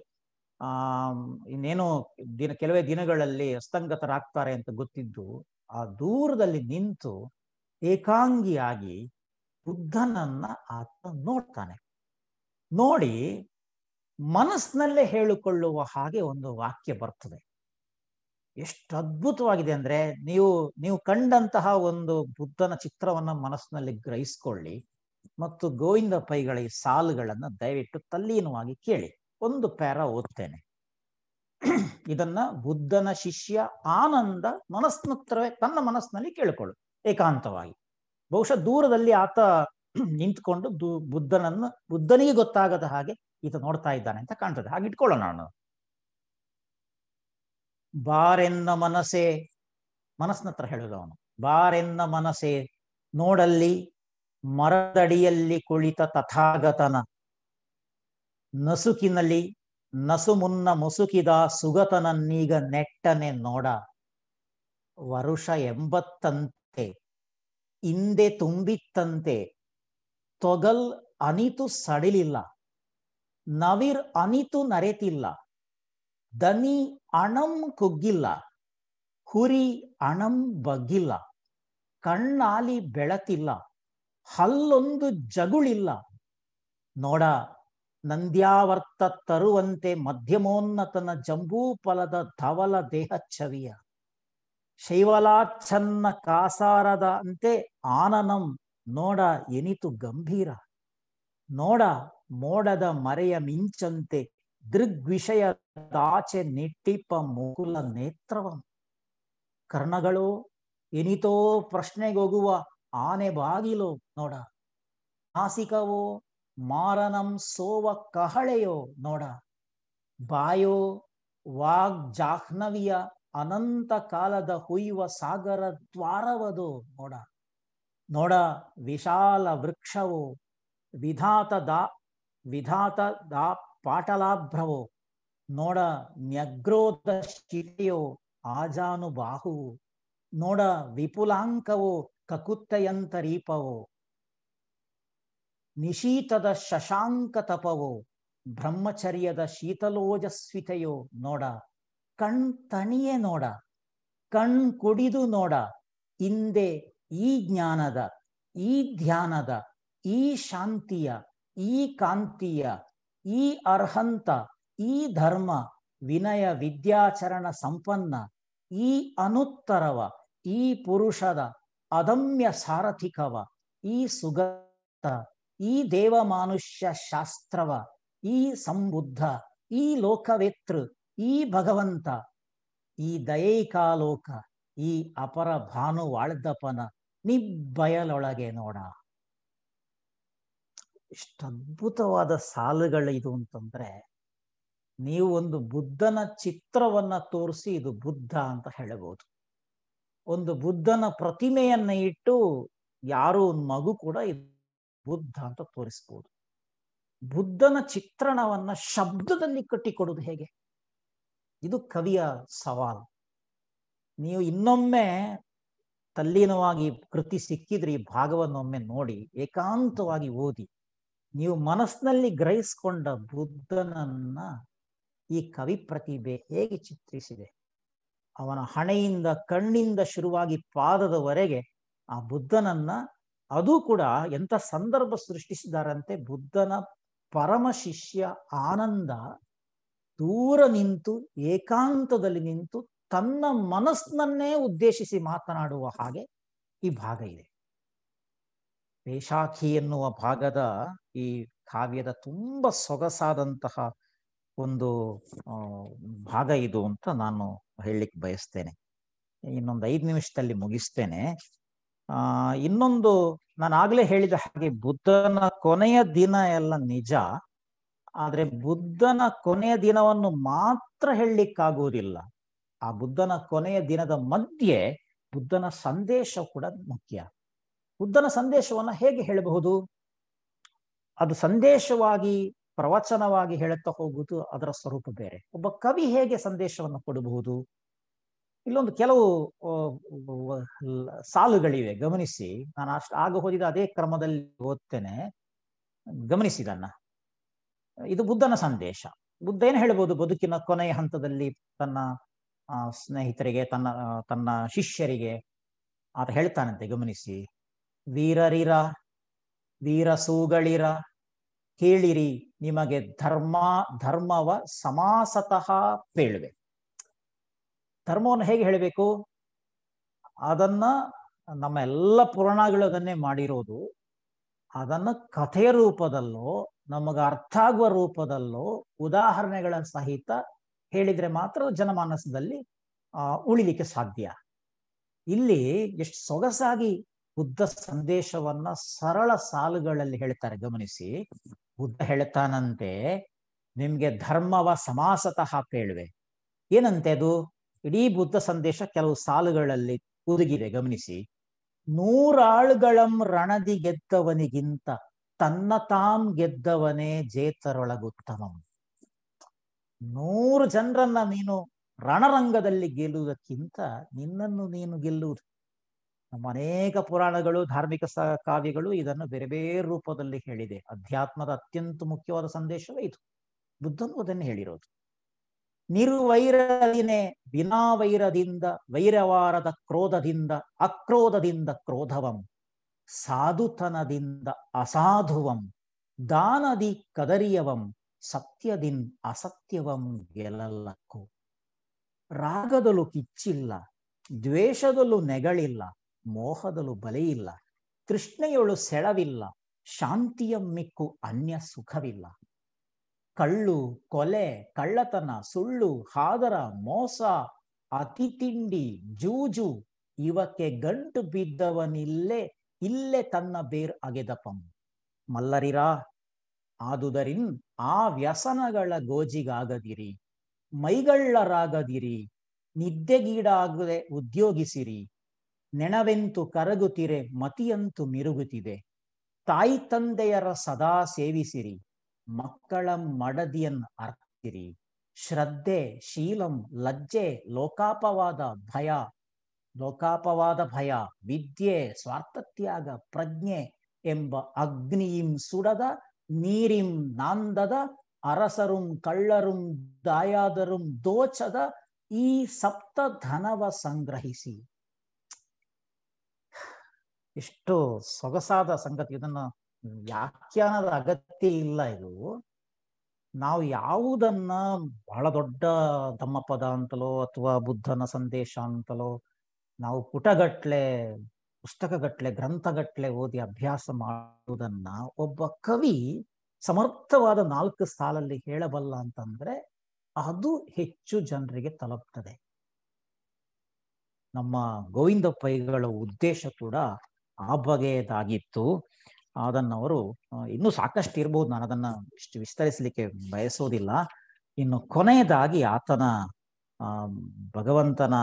ಆ ಇನ್ನೇನೋ ದಿನ ಕೆಲವೇ ದಿನಗಳಲ್ಲಿ ಅಸ್ತಂಗತರಾಗ್ತಾರೆ ಅಂತ ಗೊತ್ತಿದ್ದು ಆ ದೂರದಲ್ಲಿ ನಿಂತು ಏಕಾಂಗಿಯಾಗಿ ಬುದ್ಧನನ್ನ ಆತ ನೋಡ್ತಾನೆ ನೋಡಿ ಮನಸ್ನಲ್ಲೇ ಹೇಳಿಕೊಳ್ಳುವ ಹಾಗೆ ಒಂದು ವಾಕ್ಯ ಬರ್ತದೆ ಎಷ್ಟು ಅದ್ಭುತವಾಗಿದೆ ಅಂದ್ರೆ ನೀವು ನೀವು ಕಂಡಂತಹ ಒಂದು ಬುದ್ಧನ ಚಿತ್ರವನ್ನ ಮನಸ್ಸಿನಲ್ಲಿ ಗ್ರಹಿಸ್ಕೊಳ್ಳಿ ಮತ್ತು ಗೋವಿಂದ ಪೈಗಳ ಈ ಸಾಲುಗಳನ್ನ ದಯವಿಟ್ಟು ತಲ್ಲೀನವಾಗಿ ಕೇಳಿ ಒಂದು ಪ್ಯಾರ ಓದ್ತೇನೆ ಇದನ್ನ ಬುದ್ಧನ ಶಿಷ್ಯ ಆನಂದ ಮನಸ್ನತ್ರವೇ ತನ್ನ ಮನಸ್ಸಿನಲ್ಲಿ ಕೇಳಿಕೊಳ್ಳು ಏಕಾಂತವಾಗಿ ಬಹುಶಃ ದೂರದಲ್ಲಿ ಆತ ನಿಂತ್ಕೊಂಡು ಬುದ್ಧನನ್ನು ಬುದ್ಧನಿಗೆ ಗೊತ್ತಾಗದ ಹಾಗೆ ಈತ ನೋಡ್ತಾ ಇದ್ದಾನೆ ಅಂತ ಕಾಣ್ತದೆ ಹಾಗೆ ಇಟ್ಕೊಳ್ಳೋಣ ನಾನು ಬಾರೆನ್ನ ಮನಸೆ ಮನಸ್ನತ್ರ ಹತ್ರ ಅವನು ಬಾರೆನ್ನ ಮನಸೆ ನೋಡಲ್ಲಿ ಮರದಡಿಯಲ್ಲಿ ಕುಳಿತ ತಥಾಗತನ ನಸುಕಿನಲ್ಲಿ ನಸು ಮುನ್ನ ಮುಸುಕಿದ ಸುಗತನನ್ನೀಗ ನೆಟ್ಟನೆ ನೋಡ ವರುಷ ಎಂಬತ್ತಂತೆ ಹಿಂದೆ ತುಂಬಿತ್ತಂತೆ ತೊಗಲ್ ಅನಿತು ಸಡಿಲಿಲ್ಲ ನವಿರ್ ಅನಿತು ನರೆತಿಲ್ಲ ದನಿ ಅಣಂ ಕುಗ್ಗಿಲ್ಲ ಹುರಿ ಅಣಂ ಬಗ್ಗಿಲ್ಲ ಕಣ್ಣಾಲಿ ಬೆಳತಿಲ್ಲ ಹಲ್ಲೊಂದು ಜಗುಳಿಲ್ಲ ನೋಡ ನಂದ್ಯಾವರ್ತ ತರುವಂತೆ ಮಧ್ಯಮೋನ್ನತನ ಜಂಬೂಫಲದ ಧವಲ ದೇಹ ಛವಿಯ ಶೈವಲಾಚ್ಛನ್ನ ಕಾಸಾರದ ಅಂತೆ ಆನನಂ ನೋಡ ಎನಿತು ಗಂಭೀರ ನೋಡ ಮೋಡದ ಮರೆಯ ಮಿಂಚಂತೆ ದಾಚೆ ನಿಟ್ಟಿಪ್ಪ ಮುಕುಲ ನೇತ್ರವಂ ಕರ್ಣಗಳು ಎನಿತೋ ಪ್ರಶ್ನೆಗೊಗುವ ಆನೆ ಬಾಗಿಲು ನೋಡ ನಾಸಿಕವೋ ಮಾರನಂ ಸೋವ ಕಹಳೆಯೋ ನೋಡ ಬಾಯೋ ವಾಗ್ ಜಾಹ್ನವಿಯ ಅನಂತ ಕಾಲದ ಹುಯ್ಯುವ ಸಾಗರ ದ್ವಾರವದು ನೋಡ ನೋಡ ವಿಶಾಲ ವೃಕ್ಷವು ವಿಧಾತ ದಾ ಪಾಟಲಾಭ್ರವೋ ನೋಡ ಮ್ಯಗ್ರೋದ ಶಿಲೆಯೋ ಆಜಾನು ಬಾಹು ನೋಡ ವಿಪುಲಾಂಕವೋ ಕಕುತ್ತಯಂತರೀಪವೋ ನಿಶೀತದ ಶಶಾಂಕ ತಪವೋ ಬ್ರಹ್ಮಚರ್ಯದ ಶೀತಲೋಜಸ್ವಿತೆಯೋ ನೋಡ ಕಣ್ ತಣಿಯೇ ನೋಡ ಕಣ್ ಕುಡಿದು ನೋಡ ಹಿಂದೆ ಈ ಜ್ಞಾನದ ಈ ಧ್ಯಾನದ ಈ ಶಾಂತಿಯ ಈ ಕಾಂತಿಯ ಈ ಅರ್ಹಂತ ಈ ಧರ್ಮ ವಿನಯ ವಿದ್ಯಾಚರಣ ಸಂಪನ್ನ ಈ ಅನುತ್ತರವ ಈ ಪುರುಷದ ಅದಮ್ಯ ಸಾರಥಿಕವ ಈ ಸುಗತ ಈ ದೇವಮಾನುಷ್ಯ ಶಾಸ್ತ್ರವ ಈ ಸಂಬುದ್ಧ ಈ ಲೋಕವೇತೃ ಈ ಭಗವಂತ ಈ ದಯೈಕಾಲೋಕ ಈ ಅಪರ ಭಾನುವಾಳ್ದಪನ ನಿಬ್ಬಯಲೊಳಗೆ ನೋಡ ಇಷ್ಟು ಅದ್ಭುತವಾದ ಸಾಲುಗಳಿದು ಅಂತಂದ್ರೆ ನೀವು ಒಂದು ಬುದ್ಧನ ಚಿತ್ರವನ್ನ ತೋರಿಸಿ ಇದು ಬುದ್ಧ ಅಂತ ಹೇಳಬಹುದು ಒಂದು ಬುದ್ಧನ ಪ್ರತಿಮೆಯನ್ನ ಇಟ್ಟು ಯಾರೋ ಒಂದು ಮಗು ಕೂಡ ಇದು ಬುದ್ಧ ಅಂತ ತೋರಿಸ್ಬೋದು ಬುದ್ಧನ ಚಿತ್ರಣವನ್ನ ಶಬ್ದದಲ್ಲಿ ಕಟ್ಟಿಕೊಡೋದು ಹೇಗೆ ಇದು ಕವಿಯ ಸವಾಲು ನೀವು ಇನ್ನೊಮ್ಮೆ ತಲ್ಲೀನವಾಗಿ ಕೃತಿ ಸಿಕ್ಕಿದ್ರೆ ಈ ಭಾಗವನ್ನೊಮ್ಮೆ ನೋಡಿ ಏಕಾಂತವಾಗಿ ಓದಿ ನೀವು ಮನಸ್ಸಿನಲ್ಲಿ ಗ್ರಹಿಸಿಕೊಂಡ ಬುದ್ಧನನ್ನ ಈ ಕವಿ ಪ್ರತಿಭೆ ಹೇಗೆ ಚಿತ್ರಿಸಿದೆ ಅವನ ಹಣೆಯಿಂದ ಕಣ್ಣಿಂದ ಶುರುವಾಗಿ ಪಾದದವರೆಗೆ ಆ ಬುದ್ಧನನ್ನ ಅದು ಕೂಡ ಎಂಥ ಸಂದರ್ಭ ಸೃಷ್ಟಿಸಿದಾರಂತೆ ಬುದ್ಧನ ಪರಮ ಶಿಷ್ಯ ಆನಂದ ದೂರ ನಿಂತು ಏಕಾಂತದಲ್ಲಿ ನಿಂತು ತನ್ನ ಮನಸ್ಸನ್ನೇ ಉದ್ದೇಶಿಸಿ ಮಾತನಾಡುವ ಹಾಗೆ ಈ ಭಾಗ ಇದೆ ಪೇಶಾಖಿ ಎನ್ನುವ ಭಾಗದ ಈ ಕಾವ್ಯದ ತುಂಬ ಸೊಗಸಾದಂತಹ ಒಂದು ಭಾಗ ಇದು ಅಂತ ನಾನು ಹೇಳಲಿಕ್ಕೆ ಬಯಸ್ತೇನೆ ಇನ್ನೊಂದು ಐದು ನಿಮಿಷದಲ್ಲಿ ಮುಗಿಸ್ತೇನೆ ಆ ಇನ್ನೊಂದು ನಾನು ಆಗ್ಲೇ ಹೇಳಿದ ಹಾಗೆ ಬುದ್ಧನ ಕೊನೆಯ ದಿನ ಎಲ್ಲ ನಿಜ ಆದ್ರೆ ಬುದ್ಧನ ಕೊನೆಯ ದಿನವನ್ನು ಮಾತ್ರ ಹೇಳಲಿಕ್ಕಾಗುವುದಿಲ್ಲ ಆ ಬುದ್ಧನ ಕೊನೆಯ ದಿನದ ಮಧ್ಯೆ ಬುದ್ಧನ ಸಂದೇಶ ಕೂಡ ಮುಖ್ಯ ಬುದ್ಧನ ಸಂದೇಶವನ್ನ ಹೇಗೆ ಹೇಳಬಹುದು ಅದು ಸಂದೇಶವಾಗಿ ಪ್ರವಚನವಾಗಿ ಹೇಳುತ್ತಾ ಹೋಗುವುದು ಅದರ ಸ್ವರೂಪ ಬೇರೆ ಒಬ್ಬ ಕವಿ ಹೇಗೆ ಸಂದೇಶವನ್ನು ಕೊಡಬಹುದು ಇಲ್ಲೊಂದು ಕೆಲವು ಸಾಲುಗಳಿವೆ ಗಮನಿಸಿ ನಾನು ಅಷ್ಟು ಆಗ ಹೋದಿದ ಅದೇ ಕ್ರಮದಲ್ಲಿ ಓದ್ತೇನೆ ಗಮನಿಸಿದನ್ನ ಇದು ಬುದ್ಧನ ಸಂದೇಶ ಬುದ್ಧ ಏನು ಹೇಳ್ಬೋದು ಬದುಕಿನ ಕೊನೆಯ ಹಂತದಲ್ಲಿ ತನ್ನ ಸ್ನೇಹಿತರಿಗೆ ತನ್ನ ತನ್ನ ಶಿಷ್ಯರಿಗೆ ಆತ ಹೇಳ್ತಾನಂತೆ ಗಮನಿಸಿ ವೀರರಿರ ವೀರಸೂಗಳಿರ ಕೇಳಿರಿ ನಿಮಗೆ ಧರ್ಮ ಧರ್ಮವ ಸಮಾಸತಃ ಪೇಳ್ವೆ ಧರ್ಮವನ್ನು ಹೇಗೆ ಹೇಳಬೇಕು ಅದನ್ನ ನಮ್ಮ ಎಲ್ಲ ಪುರಾಣಗಳು ಅದನ್ನೇ ಮಾಡಿರೋದು ಅದನ್ನ ಕಥೆಯ ರೂಪದಲ್ಲೋ ನಮಗೆ ಅರ್ಥ ಆಗುವ ರೂಪದಲ್ಲೋ ಉದಾಹರಣೆಗಳ ಸಹಿತ ಹೇಳಿದ್ರೆ ಮಾತ್ರ ಜನಮಾನಸದಲ್ಲಿ ಉಳಿಲಿಕ್ಕೆ ಸಾಧ್ಯ ಇಲ್ಲಿ ಎಷ್ಟು ಸೊಗಸಾಗಿ ಬುದ್ಧ ಸಂದೇಶವನ್ನ ಸರಳ ಸಾಲುಗಳಲ್ಲಿ ಹೇಳ್ತಾರೆ ಗಮನಿಸಿ ಬುದ್ಧ ಹೇಳ್ತಾನಂತೆ ನಿಮ್ಗೆ ಧರ್ಮವ ಸಮಾಸತಃ ಪೇಳುವೆ ಏನಂತೆ ಅದು ಇಡೀ ಬುದ್ಧ ಸಂದೇಶ ಕೆಲವು ಸಾಲುಗಳಲ್ಲಿ ಉದುಗಿದೆ ಗಮನಿಸಿ ನೂರಾಳುಗಳಂ ರಣದಿ ಗೆದ್ದವನಿಗಿಂತ ತನ್ನ ತಾಂ ಗೆದ್ದವನೇ ಜೇತರೊಳಗುತ್ತಮಂ ನೂರು ಜನರನ್ನ ನೀನು ರಣರಂಗದಲ್ಲಿ ಗೆಲ್ಲುವುದಕ್ಕಿಂತ ನಿನ್ನನ್ನು ನೀನು ಗೆಲ್ಲುವುದು ನಮ್ಮ ಅನೇಕ ಪುರಾಣಗಳು ಧಾರ್ಮಿಕ ಕಾವ್ಯಗಳು ಇದನ್ನು ಬೇರೆ ಬೇರೆ ರೂಪದಲ್ಲಿ ಹೇಳಿದೆ ಅಧ್ಯಾತ್ಮದ ಅತ್ಯಂತ ಮುಖ್ಯವಾದ ಸಂದೇಶವೇ ಇದು ಬುದ್ಧನು ಅದನ್ನು ಹೇಳಿರೋದು ನಿರ್ವೈರದಿನೇ ವಿನಾವೈರದಿಂದ ವೈರವಾರದ ಕ್ರೋಧದಿಂದ ಅಕ್ರೋಧದಿಂದ ಕ್ರೋಧವಂ ಸಾಧುತನದಿಂದ ಅಸಾಧುವಂ ದಾನದಿ ಕದರಿಯವಂ ಸತ್ಯದಿನ್ ಅಸತ್ಯವಂ ಗೆಲ್ಲಲಕ್ಕು ರಾಗದಲ್ಲೂ ಕಿಚ್ಚಿಲ್ಲ ದ್ವೇಷದಲ್ಲೂ ನೆಗಳಿಲ್ಲ ಮೋಹದಲು ಬಲೆಯಿಲ್ಲ ಕೃಷ್ಣೆಯೊಳು ಸೆಳವಿಲ್ಲ ಶಾಂತಿಯ ಮಿಕ್ಕು ಅನ್ಯ ಸುಖವಿಲ್ಲ ಕಳ್ಳು ಕೊಲೆ ಕಳ್ಳತನ ಸುಳ್ಳು ಹಾದರ ಮೋಸ ಅತಿ ತಿಂಡಿ ಜೂಜು ಇವಕ್ಕೆ ಗಂಟು ಬಿದ್ದವನಿಲ್ಲೇ ಇಲ್ಲೇ ತನ್ನ ಬೇರ್ ಅಗೆದಪಂ ಮಲ್ಲರಿರಾ ಆದುದರಿನ್ ಆ ವ್ಯಸನಗಳ ಗೋಜಿಗಾಗದಿರಿ ಮೈಗಳ್ಳರಾಗದಿರಿ ನಿದ್ದೆಗೀಡಾಗದೆ ಉದ್ಯೋಗಿಸಿರಿ ನೆಣವೆಂತು ಕರಗುತ್ತಿರೆ ಮತಿಯಂತು ಮಿರುಗುತ್ತಿದೆ ತಾಯಿ ತಂದೆಯರ ಸದಾ ಸೇವಿಸಿರಿ ಮಕ್ಕಳ ಮಡದಿಯನ್ ಅರ್ಥಿರಿ ಶ್ರದ್ಧೆ ಶೀಲಂ ಲಜ್ಜೆ ಲೋಕಾಪವಾದ ಭಯ ಲೋಕಾಪವಾದ ಭಯ ವಿದ್ಯೆ ಸ್ವಾರ್ಥತ್ಯಾಗ ಪ್ರಜ್ಞೆ ಎಂಬ ಅಗ್ನಿಯಿಂ ಸುಡದ ನೀರಿಂ ನಾಂದದ ಅರಸರುಂ ಕಳ್ಳರುಂ ದಾಯಾದರುಂ ದೋಚದ ಈ ಸಪ್ತ ಧನವ ಸಂಗ್ರಹಿಸಿ ಇಷ್ಟು ಸೊಗಸಾದ ಸಂಗತಿ ಇದನ್ನು ವ್ಯಾಖ್ಯಾನದ ಅಗತ್ಯ ಇಲ್ಲ ಇದು ನಾವು ಯಾವುದನ್ನ ಬಹಳ ದೊಡ್ಡ ಧಮ್ಮಪದ ಅಂತಲೋ ಅಥವಾ ಬುದ್ಧನ ಸಂದೇಶ ಅಂತಲೋ ನಾವು ಪುಟಗಟ್ಲೆ ಪುಸ್ತಕಗಟ್ಲೆ ಗ್ರಂಥಗಟ್ಲೆ ಓದಿ ಅಭ್ಯಾಸ ಮಾಡುವುದನ್ನ ಒಬ್ಬ ಕವಿ ಸಮರ್ಥವಾದ ನಾಲ್ಕು ಸಾಲಲ್ಲಿ ಹೇಳಬಲ್ಲ ಅಂತಂದ್ರೆ ಅದು ಹೆಚ್ಚು ಜನರಿಗೆ ತಲುಪ್ತದೆ ನಮ್ಮ ಗೋವಿಂದ ಪೈಗಳ ಉದ್ದೇಶ ಕೂಡ ಆ ಬಗೆಯದಾಗಿತ್ತು ಅದನ್ನು ಅವರು ಇನ್ನೂ ಸಾಕಷ್ಟು ಇರ್ಬೋದು ನಾನು ಅದನ್ನ ಇಷ್ಟು ವಿಸ್ತರಿಸಲಿಕ್ಕೆ ಬಯಸೋದಿಲ್ಲ ಇನ್ನು ಕೊನೆಯದಾಗಿ ಆತನ ಭಗವಂತನ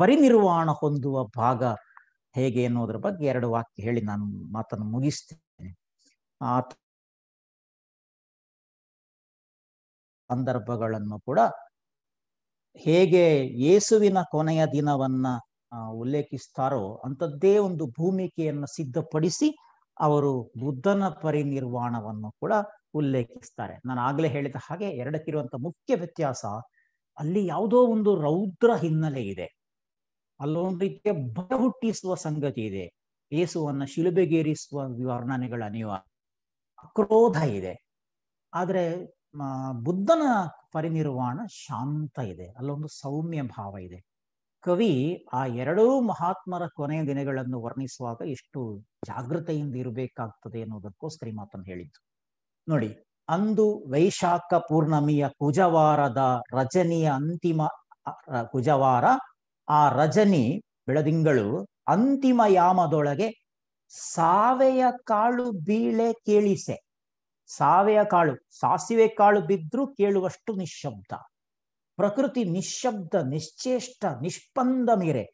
ಪರಿನಿರ್ವಾಣ ಹೊಂದುವ ಭಾಗ ಹೇಗೆ ಎನ್ನುವುದರ ಬಗ್ಗೆ ಎರಡು ವಾಕ್ಯ ಹೇಳಿ ನಾನು ಮಾತನ್ನು ಮುಗಿಸ್ತೇನೆ ಆ ಸಂದರ್ಭಗಳನ್ನು ಕೂಡ ಹೇಗೆ ಯೇಸುವಿನ ಕೊನೆಯ ದಿನವನ್ನ ಉಲ್ಲೇಖಿಸ್ತಾರೋ ಅಂಥದ್ದೇ ಒಂದು ಭೂಮಿಕೆಯನ್ನು ಸಿದ್ಧಪಡಿಸಿ ಅವರು ಬುದ್ಧನ ಪರಿನಿರ್ವಾಣವನ್ನು ಕೂಡ ಉಲ್ಲೇಖಿಸ್ತಾರೆ ನಾನು ಆಗ್ಲೇ ಹೇಳಿದ ಹಾಗೆ ಎರಡಕ್ಕಿರುವಂತ ಮುಖ್ಯ ವ್ಯತ್ಯಾಸ ಅಲ್ಲಿ ಯಾವುದೋ ಒಂದು ರೌದ್ರ ಹಿನ್ನೆಲೆ ಇದೆ ಅಲ್ಲೊಂದು ರೀತಿಯ ಬಡ ಹುಟ್ಟಿಸುವ ಸಂಗತಿ ಇದೆ ಏಸುವನ್ನ ಶಿಲುಬೆಗೇರಿಸುವ ವರ್ಣನೆಗಳ ಅನಿವಾರ್ಯ ಅಕ್ರೋಧ ಇದೆ ಆದರೆ ಬುದ್ಧನ ಪರಿನಿರ್ವಾಣ ಶಾಂತ ಇದೆ ಅಲ್ಲೊಂದು ಸೌಮ್ಯ ಭಾವ ಇದೆ ಕವಿ ಆ ಎರಡೂ ಮಹಾತ್ಮರ ಕೊನೆಯ ದಿನಗಳನ್ನು ವರ್ಣಿಸುವಾಗ ಎಷ್ಟು ಜಾಗೃತೆಯಿಂದ ಇರಬೇಕಾಗ್ತದೆ ಅನ್ನೋದಕ್ಕೋಸ್ಕರ ಈ ಮಾತನ್ನು ಹೇಳಿದ್ದು ನೋಡಿ ಅಂದು ವೈಶಾಖ ಪೂರ್ಣಮಿಯ ಕುಜವಾರದ ರಜನಿಯ ಅಂತಿಮ ಕುಜವಾರ ಆ ರಜನಿ ಬೆಳದಿಂಗಳು ಅಂತಿಮ ಯಾಮದೊಳಗೆ ಸಾವೆಯ ಕಾಳು ಬೀಳೆ ಕೇಳಿಸೆ ಸಾವೆಯ ಕಾಳು ಸಾಸಿವೆ ಕಾಳು ಬಿದ್ರೂ ಕೇಳುವಷ್ಟು ನಿಶಬ್ದ ಪ್ರಕೃತಿ ನಿಶ್ಶಬ್ದ ನಿಶ್ಚೇಷ್ಟ ನಿಷ್ಪಂದ ಮೇರೆ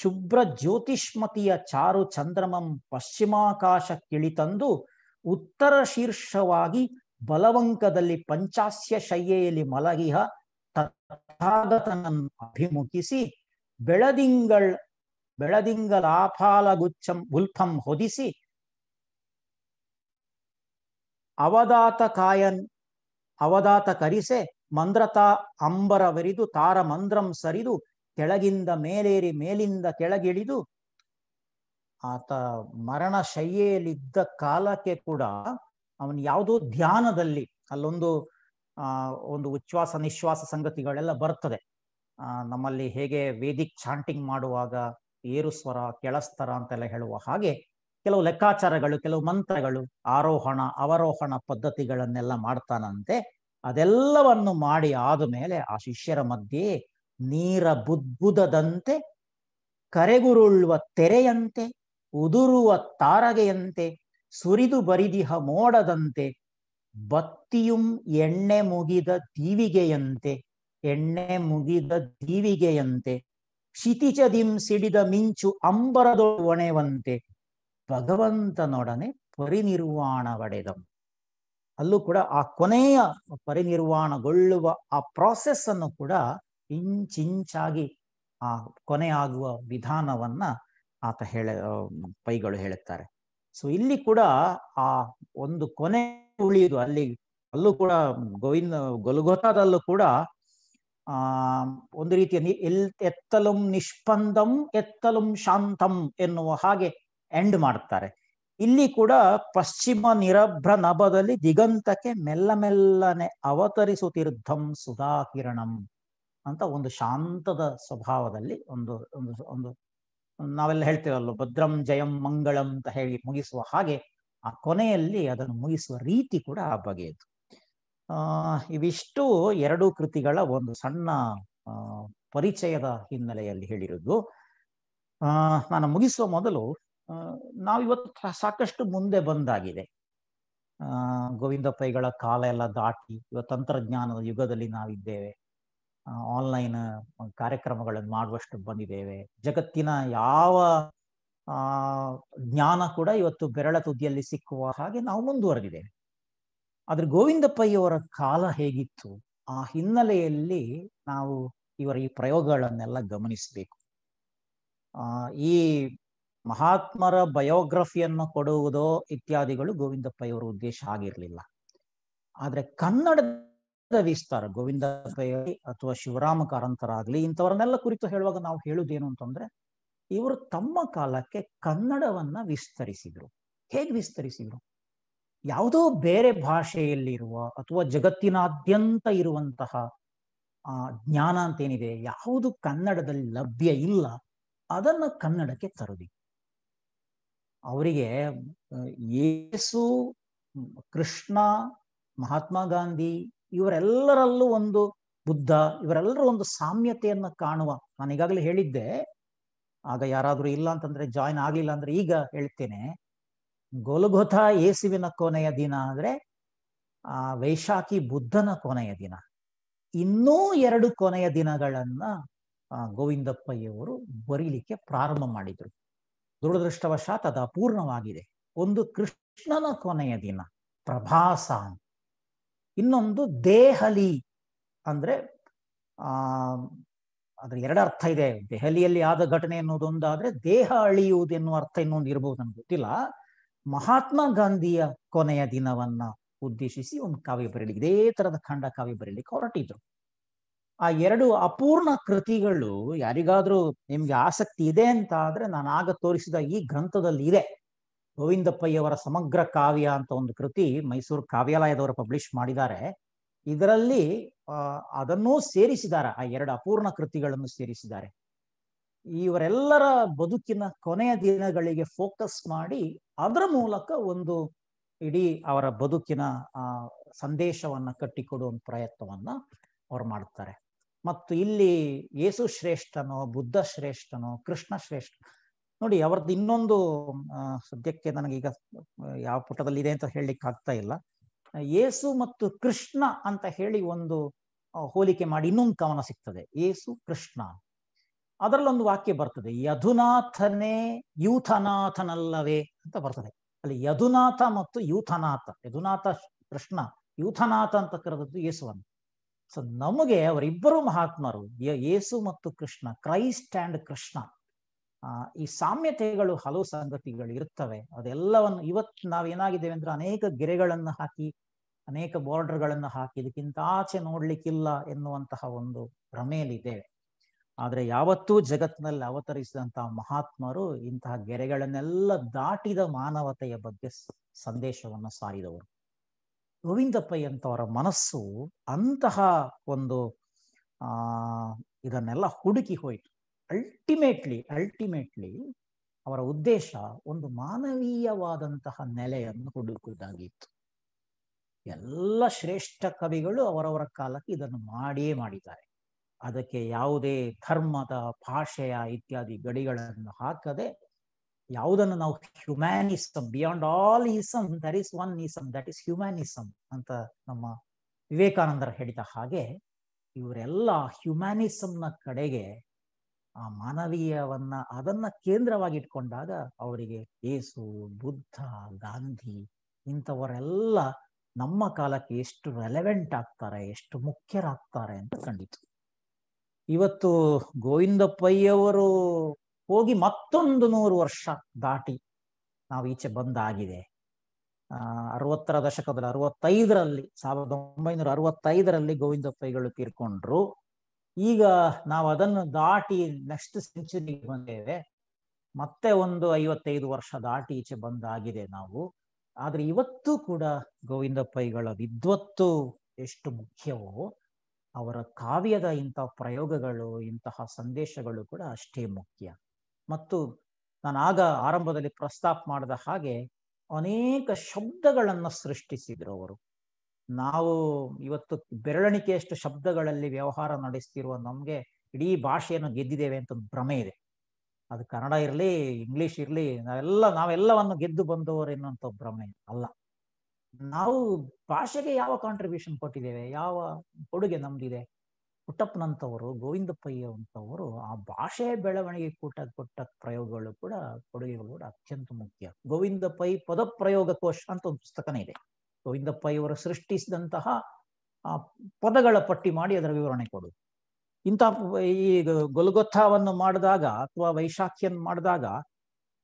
ಶುಭ್ರ ಜ್ಯೋತಿಷ್ಮತಿಯ ಚಾರು ಚಂದ್ರಮಂ ಪಶ್ಚಿಮಾಕಾಶಕ್ಕಿಳಿತಂದು ಉತ್ತರ ಶೀರ್ಷವಾಗಿ ಬಲವಂಕದಲ್ಲಿ ಪಂಚಾಸ್ಯ ಶಯ್ಯೆಯಲ್ಲಿ ಮಲಗಿಹ ತಥಾಗತನನ್ನು ಅಭಿಮುಖಿಸಿ ಬೆಳದಿಂಗಳ್ ಬೆಳದಿಂಗಲಾಫಾಲಗುಚ್ಛಂ ಉಲ್ಫಂ ಹೊದಿಸಿ ಅವದಾತ ಕಾಯನ್ ಅವದಾತ ಕರಿಸೆ ಮಂದ್ರತಾ ಅಂಬರವರಿದು ತಾರ ಮಂದ್ರಂ ಸರಿದು ಕೆಳಗಿಂದ ಮೇಲೇರಿ ಮೇಲಿಂದ ಕೆಳಗಿಳಿದು ಆತ ಮರಣ ಶೈಯಲ್ಲಿದ್ದ ಕಾಲಕ್ಕೆ ಕೂಡ ಅವನ್ ಯಾವುದೋ ಧ್ಯಾನದಲ್ಲಿ ಅಲ್ಲೊಂದು ಆ ಒಂದು ಉಚ್ಛ್ವಾಸ ನಿಶ್ವಾಸ ಸಂಗತಿಗಳೆಲ್ಲ ಬರ್ತದೆ ಆ ನಮ್ಮಲ್ಲಿ ಹೇಗೆ ವೇದಿಕ್ ಚಾಂಟಿಂಗ್ ಮಾಡುವಾಗ ಏರುಸ್ವರ ಕೆಳಸ್ತರ ಅಂತೆಲ್ಲ ಹೇಳುವ ಹಾಗೆ ಕೆಲವು ಲೆಕ್ಕಾಚಾರಗಳು ಕೆಲವು ಮಂತ್ರಗಳು ಆರೋಹಣ ಅವರೋಹಣ ಪದ್ಧತಿಗಳನ್ನೆಲ್ಲ ಮಾಡ್ತಾನಂತೆ ಅದೆಲ್ಲವನ್ನು ಮಾಡಿ ಆದ ಮೇಲೆ ಆ ಶಿಷ್ಯರ ಮಧ್ಯೆ ನೀರ ಬುದ್ಬುದದಂತೆ ಕರೆಗುರುಳುವ ತೆರೆಯಂತೆ ಉದುರುವ ತಾರಗೆಯಂತೆ ಸುರಿದು ಬರಿದಿಹ ಮೋಡದಂತೆ ಬತ್ತಿಯುಂ ಎಣ್ಣೆ ಮುಗಿದ ದೀವಿಗೆಯಂತೆ ಎಣ್ಣೆ ಮುಗಿದ ದೀವಿಗೆಯಂತೆ ಕ್ಷಿತಿಚದಿಂ ಸಿಡಿದ ಮಿಂಚು ಒಣೆವಂತೆ ಭಗವಂತನೊಡನೆ ಪರಿನಿರ್ವಾಣವಡೆದಂ ಅಲ್ಲೂ ಕೂಡ ಆ ಕೊನೆಯ ಪರಿನಿರ್ವಾಣಗೊಳ್ಳುವ ಆ ಪ್ರಾಸೆಸ್ ಅನ್ನು ಕೂಡ ಇಂಚಿಂಚಾಗಿ ಆ ಕೊನೆ ಆಗುವ ವಿಧಾನವನ್ನ ಆತ ಹೇಳ ಪೈಗಳು ಹೇಳುತ್ತಾರೆ ಸೊ ಇಲ್ಲಿ ಕೂಡ ಆ ಒಂದು ಕೊನೆ ಉಳಿಯುದು ಅಲ್ಲಿ ಅಲ್ಲೂ ಕೂಡ ಗೋವಿಂದ ಗೊಲುಗೊತಾದಲ್ಲೂ ಕೂಡ ಆ ಒಂದು ರೀತಿಯ ಎಲ್ ನಿಷ್ಪಂದಂ ಎತ್ತಲುಂ ಶಾಂತಂ ಎನ್ನುವ ಹಾಗೆ ಎಂಡ್ ಮಾಡುತ್ತಾರೆ ಇಲ್ಲಿ ಕೂಡ ಪಶ್ಚಿಮ ನಿರಭ್ರ ನಭದಲ್ಲಿ ದಿಗಂತಕ್ಕೆ ಮೆಲ್ಲ ಮೆಲ್ಲನೆ ಅವತರಿಸುತ್ತಿರ್ಧಂ ಸುಧಾಕಿರಣಂ ಅಂತ ಒಂದು ಶಾಂತದ ಸ್ವಭಾವದಲ್ಲಿ ಒಂದು ಒಂದು ಒಂದು ನಾವೆಲ್ಲ ಹೇಳ್ತೇವಲ್ಲ ಭದ್ರಂ ಜಯಂ ಮಂಗಳಂ ಅಂತ ಹೇಳಿ ಮುಗಿಸುವ ಹಾಗೆ ಆ ಕೊನೆಯಲ್ಲಿ ಅದನ್ನು ಮುಗಿಸುವ ರೀತಿ ಕೂಡ ಆ ಬಗೆಯದು ಆ ಇವಿಷ್ಟು ಎರಡು ಕೃತಿಗಳ ಒಂದು ಸಣ್ಣ ಪರಿಚಯದ ಹಿನ್ನೆಲೆಯಲ್ಲಿ ಹೇಳಿರುವುದು ನಾನು ಮುಗಿಸುವ ಮೊದಲು ನಾವು ಇವತ್ತು ಸಾಕಷ್ಟು ಮುಂದೆ ಬಂದಾಗಿದೆ ಗೋವಿಂದ ಪೈಗಳ ಕಾಲ ಎಲ್ಲ ದಾಟಿ ಇವತ್ತು ತಂತ್ರಜ್ಞಾನದ ಯುಗದಲ್ಲಿ ನಾವಿದ್ದೇವೆ ಆನ್ಲೈನ್ ಕಾರ್ಯಕ್ರಮಗಳನ್ನು ಮಾಡುವಷ್ಟು ಬಂದಿದ್ದೇವೆ ಜಗತ್ತಿನ ಯಾವ ಜ್ಞಾನ ಕೂಡ ಇವತ್ತು ಬೆರಳ ತುದಿಯಲ್ಲಿ ಸಿಕ್ಕುವ ಹಾಗೆ ನಾವು ಮುಂದುವರೆದಿದ್ದೇವೆ ಆದ್ರೆ ಗೋವಿಂದ ಪೈಯವರ ಕಾಲ ಹೇಗಿತ್ತು ಆ ಹಿನ್ನೆಲೆಯಲ್ಲಿ ನಾವು ಇವರ ಈ ಪ್ರಯೋಗಗಳನ್ನೆಲ್ಲ ಗಮನಿಸಬೇಕು ಆ ಈ ಮಹಾತ್ಮರ ಬಯೋಗ್ರಫಿಯನ್ನು ಕೊಡುವುದೋ ಇತ್ಯಾದಿಗಳು ಗೋವಿಂದಪ್ಪಯ್ಯವರ ಉದ್ದೇಶ ಆಗಿರಲಿಲ್ಲ ಆದರೆ ಕನ್ನಡದ ವಿಸ್ತಾರ ಗೋವಿಂದಪ್ಪೈ ಅಥವಾ ಶಿವರಾಮ ಕಾರಂತರಾಗ್ಲಿ ಇಂಥವರನ್ನೆಲ್ಲ ಕುರಿತು ಹೇಳುವಾಗ ನಾವು ಹೇಳುದೇನು ಅಂತಂದ್ರೆ ಇವರು ತಮ್ಮ ಕಾಲಕ್ಕೆ ಕನ್ನಡವನ್ನ ವಿಸ್ತರಿಸಿದ್ರು ಹೇಗೆ ವಿಸ್ತರಿಸಿದ್ರು ಯಾವುದೋ ಬೇರೆ ಭಾಷೆಯಲ್ಲಿರುವ ಅಥವಾ ಜಗತ್ತಿನಾದ್ಯಂತ ಇರುವಂತಹ ಆ ಜ್ಞಾನ ಅಂತೇನಿದೆ ಯಾವುದು ಕನ್ನಡದಲ್ಲಿ ಲಭ್ಯ ಇಲ್ಲ ಅದನ್ನ ಕನ್ನಡಕ್ಕೆ ತರೋದಿತ್ತು ಅವರಿಗೆ ಯೇಸು ಕೃಷ್ಣ ಮಹಾತ್ಮ ಗಾಂಧಿ ಇವರೆಲ್ಲರಲ್ಲೂ ಒಂದು ಬುದ್ಧ ಇವರೆಲ್ಲರೂ ಒಂದು ಸಾಮ್ಯತೆಯನ್ನು ಕಾಣುವ ನಾನು ಈಗಾಗಲೇ ಹೇಳಿದ್ದೆ ಆಗ ಯಾರಾದರೂ ಇಲ್ಲ ಅಂತಂದ್ರೆ ಜಾಯಿನ್ ಆಗಲಿಲ್ಲ ಅಂದ್ರೆ ಈಗ ಹೇಳ್ತೇನೆ ಗೊಲಗೊಥ ಏಸುವಿನ ಕೊನೆಯ ದಿನ ಅಂದ್ರೆ ಆ ವೈಶಾಖಿ ಬುದ್ಧನ ಕೊನೆಯ ದಿನ ಇನ್ನೂ ಎರಡು ಕೊನೆಯ ದಿನಗಳನ್ನ ಗೋವಿಂದಪ್ಪಯ್ಯವರು ಬರೀಲಿಕ್ಕೆ ಪ್ರಾರಂಭ ಮಾಡಿದ್ರು ದುರದೃಷ್ಟವಶಾತ್ ಅದು ಅಪೂರ್ಣವಾಗಿದೆ ಒಂದು ಕೃಷ್ಣನ ಕೊನೆಯ ದಿನ ಪ್ರಭಾಸ ಇನ್ನೊಂದು ದೇಹಲಿ ಅಂದ್ರೆ ಆ ಅದ್ರ ಅರ್ಥ ಇದೆ ದೆಹಲಿಯಲ್ಲಿ ಆದ ಘಟನೆ ಅನ್ನೋದೊಂದಾದ್ರೆ ದೇಹ ಅಳಿಯುವುದು ಎನ್ನುವ ಅರ್ಥ ಇನ್ನೊಂದು ಇರಬಹುದು ನನ್ಗೆ ಗೊತ್ತಿಲ್ಲ ಮಹಾತ್ಮ ಗಾಂಧಿಯ ಕೊನೆಯ ದಿನವನ್ನ ಉದ್ದೇಶಿಸಿ ಒಂದು ಕಾವ್ಯ ಬರೀಲಿಕ್ಕೆ ಇದೇ ತರದ ಖಂಡ ಕಾವ್ಯ ಬರೀಲಿಕ್ಕೆ ಹೊರಟಿದ್ರು ಆ ಎರಡು ಅಪೂರ್ಣ ಕೃತಿಗಳು ಯಾರಿಗಾದ್ರೂ ನಿಮ್ಗೆ ಆಸಕ್ತಿ ಇದೆ ಅಂತ ಆದ್ರೆ ನಾನು ಆಗ ತೋರಿಸಿದ ಈ ಗ್ರಂಥದಲ್ಲಿ ಇದೆ ಗೋವಿಂದಪ್ಪಯ್ಯವರ ಸಮಗ್ರ ಕಾವ್ಯ ಅಂತ ಒಂದು ಕೃತಿ ಮೈಸೂರು ಕಾವ್ಯಾಲಯದವರು ಪಬ್ಲಿಷ್ ಮಾಡಿದ್ದಾರೆ ಇದರಲ್ಲಿ ಅದನ್ನೂ ಸೇರಿಸಿದ್ದಾರೆ ಆ ಎರಡು ಅಪೂರ್ಣ ಕೃತಿಗಳನ್ನು ಸೇರಿಸಿದ್ದಾರೆ ಇವರೆಲ್ಲರ ಬದುಕಿನ ಕೊನೆಯ ದಿನಗಳಿಗೆ ಫೋಕಸ್ ಮಾಡಿ ಅದರ ಮೂಲಕ ಒಂದು ಇಡೀ ಅವರ ಬದುಕಿನ ಆ ಸಂದೇಶವನ್ನ ಕಟ್ಟಿಕೊಡುವ ಪ್ರಯತ್ನವನ್ನ ಅವ್ರು ಮಾಡ್ತಾರೆ ಮತ್ತು ಇಲ್ಲಿ ಯೇಸು ಶ್ರೇಷ್ಠನೋ ಬುದ್ಧ ಶ್ರೇಷ್ಠನೋ ಕೃಷ್ಣ ಶ್ರೇಷ್ಠ ನೋಡಿ ಅವ್ರದ್ದು ಇನ್ನೊಂದು ಸದ್ಯಕ್ಕೆ ನನಗೀಗ ಯಾವ ಪುಟದಲ್ಲಿ ಇದೆ ಅಂತ ಹೇಳಲಿಕ್ಕೆ ಆಗ್ತಾ ಇಲ್ಲ ಯೇಸು ಮತ್ತು ಕೃಷ್ಣ ಅಂತ ಹೇಳಿ ಒಂದು ಹೋಲಿಕೆ ಮಾಡಿ ಇನ್ನೊಂದು ಕವನ ಸಿಗ್ತದೆ ಯೇಸು ಕೃಷ್ಣ ಅದರಲ್ಲೊಂದು ವಾಕ್ಯ ಬರ್ತದೆ ಯಧುನಾಥನೇ ಯೂಥನಾಥನಲ್ಲವೇ ಅಂತ ಬರ್ತದೆ ಅಲ್ಲಿ ಯಧುನಾಥ ಮತ್ತು ಯೂಥನಾಥ ಯಧುನಾಥ ಕೃಷ್ಣ ಯೂಥನಾಥ ಅಂತ ಕರೆದದ್ದು ಯೇಸುವನ್ನು ಸೊ ನಮಗೆ ಅವರಿಬ್ಬರು ಮಹಾತ್ಮರು ಯೇಸು ಮತ್ತು ಕೃಷ್ಣ ಕ್ರೈಸ್ಟ್ ಆ್ಯಂಡ್ ಕೃಷ್ಣ ಈ ಸಾಮ್ಯತೆಗಳು ಹಲವು ಸಂಗತಿಗಳು ಇರುತ್ತವೆ ಅದೆಲ್ಲವನ್ನು ಇವತ್ತು ನಾವೇನಾಗಿದ್ದೇವೆ ಅಂದ್ರೆ ಅನೇಕ ಗೆರೆಗಳನ್ನು ಹಾಕಿ ಅನೇಕ ಬಾರ್ಡರ್ಗಳನ್ನು ಹಾಕಿ ಇದಕ್ಕಿಂತ ಆಚೆ ನೋಡ್ಲಿಕ್ಕಿಲ್ಲ ಎನ್ನುವಂತಹ ಒಂದು ಭ್ರಮೆಯಲ್ಲಿದ್ದೇವೆ ಆದರೆ ಯಾವತ್ತೂ ಜಗತ್ತಿನಲ್ಲಿ ಅವತರಿಸಿದಂತಹ ಮಹಾತ್ಮರು ಇಂತಹ ಗೆರೆಗಳನ್ನೆಲ್ಲ ದಾಟಿದ ಮಾನವತೆಯ ಬಗ್ಗೆ ಸಂದೇಶವನ್ನು ಸಾರಿದವರು ಗೋವಿಂದ ಮನಸ್ಸು ಅಂತಹ ಒಂದು ಆ ಇದನ್ನೆಲ್ಲ ಹುಡುಕಿ ಹೋಯಿತು ಅಲ್ಟಿಮೇಟ್ಲಿ ಅಲ್ಟಿಮೇಟ್ಲಿ ಅವರ ಉದ್ದೇಶ ಒಂದು ಮಾನವೀಯವಾದಂತಹ ನೆಲೆಯನ್ನು ಹುಡುಕುವುದಾಗಿತ್ತು ಎಲ್ಲ ಶ್ರೇಷ್ಠ ಕವಿಗಳು ಅವರವರ ಕಾಲಕ್ಕೆ ಇದನ್ನು ಮಾಡಿಯೇ ಮಾಡಿದ್ದಾರೆ ಅದಕ್ಕೆ ಯಾವುದೇ ಧರ್ಮದ ಭಾಷೆಯ ಇತ್ಯಾದಿ ಗಡಿಗಳನ್ನು ಹಾಕದೆ ಯಾವುದನ್ನು ನಾವು humanism beyond all isms there is one ism that is humanism ಅಂತ ನಮ್ಮ ವಿವೇಕಾನಂದರು ಹೇಳಿದ ಹಾಗೆ ಇವರೆಲ್ಲ ಹ್ಯುಮ್ಯಾನಿಸಮ್ನ ಕಡೆಗೆ ಆ ಮಾನವೀಯವನ್ನ ಅದನ್ನ ಕೇಂದ್ರವಾಗಿ ಇಟ್ಕೊಂಡಾಗ ಅವರಿಗೆ ಏಸು ಬುದ್ಧ ಗಾಂಧಿ ಇಂಥವರೆಲ್ಲ ನಮ್ಮ ಕಾಲಕ್ಕೆ ಎಷ್ಟು ರೆಲೆವೆಂಟ್ ಆಗ್ತಾರೆ ಎಷ್ಟು ಮುಖ್ಯರಾಗ್ತಾರೆ ಅಂತ ಕಂಡಿತು ಇವತ್ತು ಗೋವಿಂದಪ್ಪಯ್ಯವರು ಹೋಗಿ ಮತ್ತೊಂದು ನೂರು ವರ್ಷ ದಾಟಿ ನಾವು ಈಚೆ ಬಂದಾಗಿದೆ ಅಹ್ ಅರವತ್ತರ ದಶಕದಲ್ಲಿ ಅರವತ್ತೈದರಲ್ಲಿ ಸಾವಿರದ ಒಂಬೈನೂರ ಅರವತ್ತೈದರಲ್ಲಿ ಗೋವಿಂದ ಪೈಗಳು ತೀರ್ಕೊಂಡ್ರು ಈಗ ನಾವು ಅದನ್ನು ದಾಟಿ ನೆಕ್ಸ್ಟ್ ಸೆಂಚುರಿಗೆ ಬಂದೇವೆ ಮತ್ತೆ ಒಂದು ಐವತ್ತೈದು ವರ್ಷ ದಾಟಿ ಈಚೆ ಬಂದಾಗಿದೆ ನಾವು ಆದ್ರೆ ಇವತ್ತು ಕೂಡ ಗೋವಿಂದ ಪೈಗಳ ವಿದ್ವತ್ತು ಎಷ್ಟು ಮುಖ್ಯವೋ ಅವರ ಕಾವ್ಯದ ಇಂತಹ ಪ್ರಯೋಗಗಳು ಇಂತಹ ಸಂದೇಶಗಳು ಕೂಡ ಅಷ್ಟೇ ಮುಖ್ಯ ಮತ್ತು ನಾನು ಆಗ ಆರಂಭದಲ್ಲಿ ಪ್ರಸ್ತಾಪ ಮಾಡಿದ ಹಾಗೆ ಅನೇಕ ಶಬ್ದಗಳನ್ನು ಸೃಷ್ಟಿಸಿದ್ರು ಅವರು ನಾವು ಇವತ್ತು ಬೆರಳಣಿಕೆಯಷ್ಟು ಶಬ್ದಗಳಲ್ಲಿ ವ್ಯವಹಾರ ನಡೆಸ್ತಿರುವ ನಮಗೆ ಇಡೀ ಭಾಷೆಯನ್ನು ಗೆದ್ದಿದ್ದೇವೆ ಅಂತ ಒಂದು ಭ್ರಮೆ ಇದೆ ಅದು ಕನ್ನಡ ಇರಲಿ ಇಂಗ್ಲಿಷ್ ಇರಲಿ ನಾವೆಲ್ಲ ನಾವೆಲ್ಲವನ್ನು ಗೆದ್ದು ಬಂದವರು ಎನ್ನುವಂಥ ಭ್ರಮೆ ಅಲ್ಲ ನಾವು ಭಾಷೆಗೆ ಯಾವ ಕಾಂಟ್ರಿಬ್ಯೂಷನ್ ಕೊಟ್ಟಿದ್ದೇವೆ ಯಾವ ಕೊಡುಗೆ ನಮ್ದಿದೆ ಪುಟ್ಟಪ್ಪನಂಥವರು ಗೋವಿಂದಪ್ಪಯ್ಯ ಅಂತವರು ಆ ಭಾಷೆ ಬೆಳವಣಿಗೆ ಕೂಟ ಕೊಟ್ಟ ಪ್ರಯೋಗಗಳು ಕೂಡ ಕೊಡುಗೆಗಳು ಕೂಡ ಅತ್ಯಂತ ಮುಖ್ಯ ಗೋವಿಂದಪ್ಪೈ ಪದ ಪ್ರಯೋಗ ಕೋಶ ಅಂತ ಒಂದು ಪುಸ್ತಕನೇ ಇದೆ ಗೋವಿಂದಪ್ಪಯ್ಯವರು ಸೃಷ್ಟಿಸಿದಂತಹ ಆ ಪದಗಳ ಪಟ್ಟಿ ಮಾಡಿ ಅದರ ವಿವರಣೆ ಕೊಡುವುದು ಇಂತಹ ಈ ಗೊಲ್ಗೊತ್ತಾವನ್ನು ಮಾಡಿದಾಗ ಅಥವಾ ವೈಶಾಖಿಯನ್ನು ಮಾಡಿದಾಗ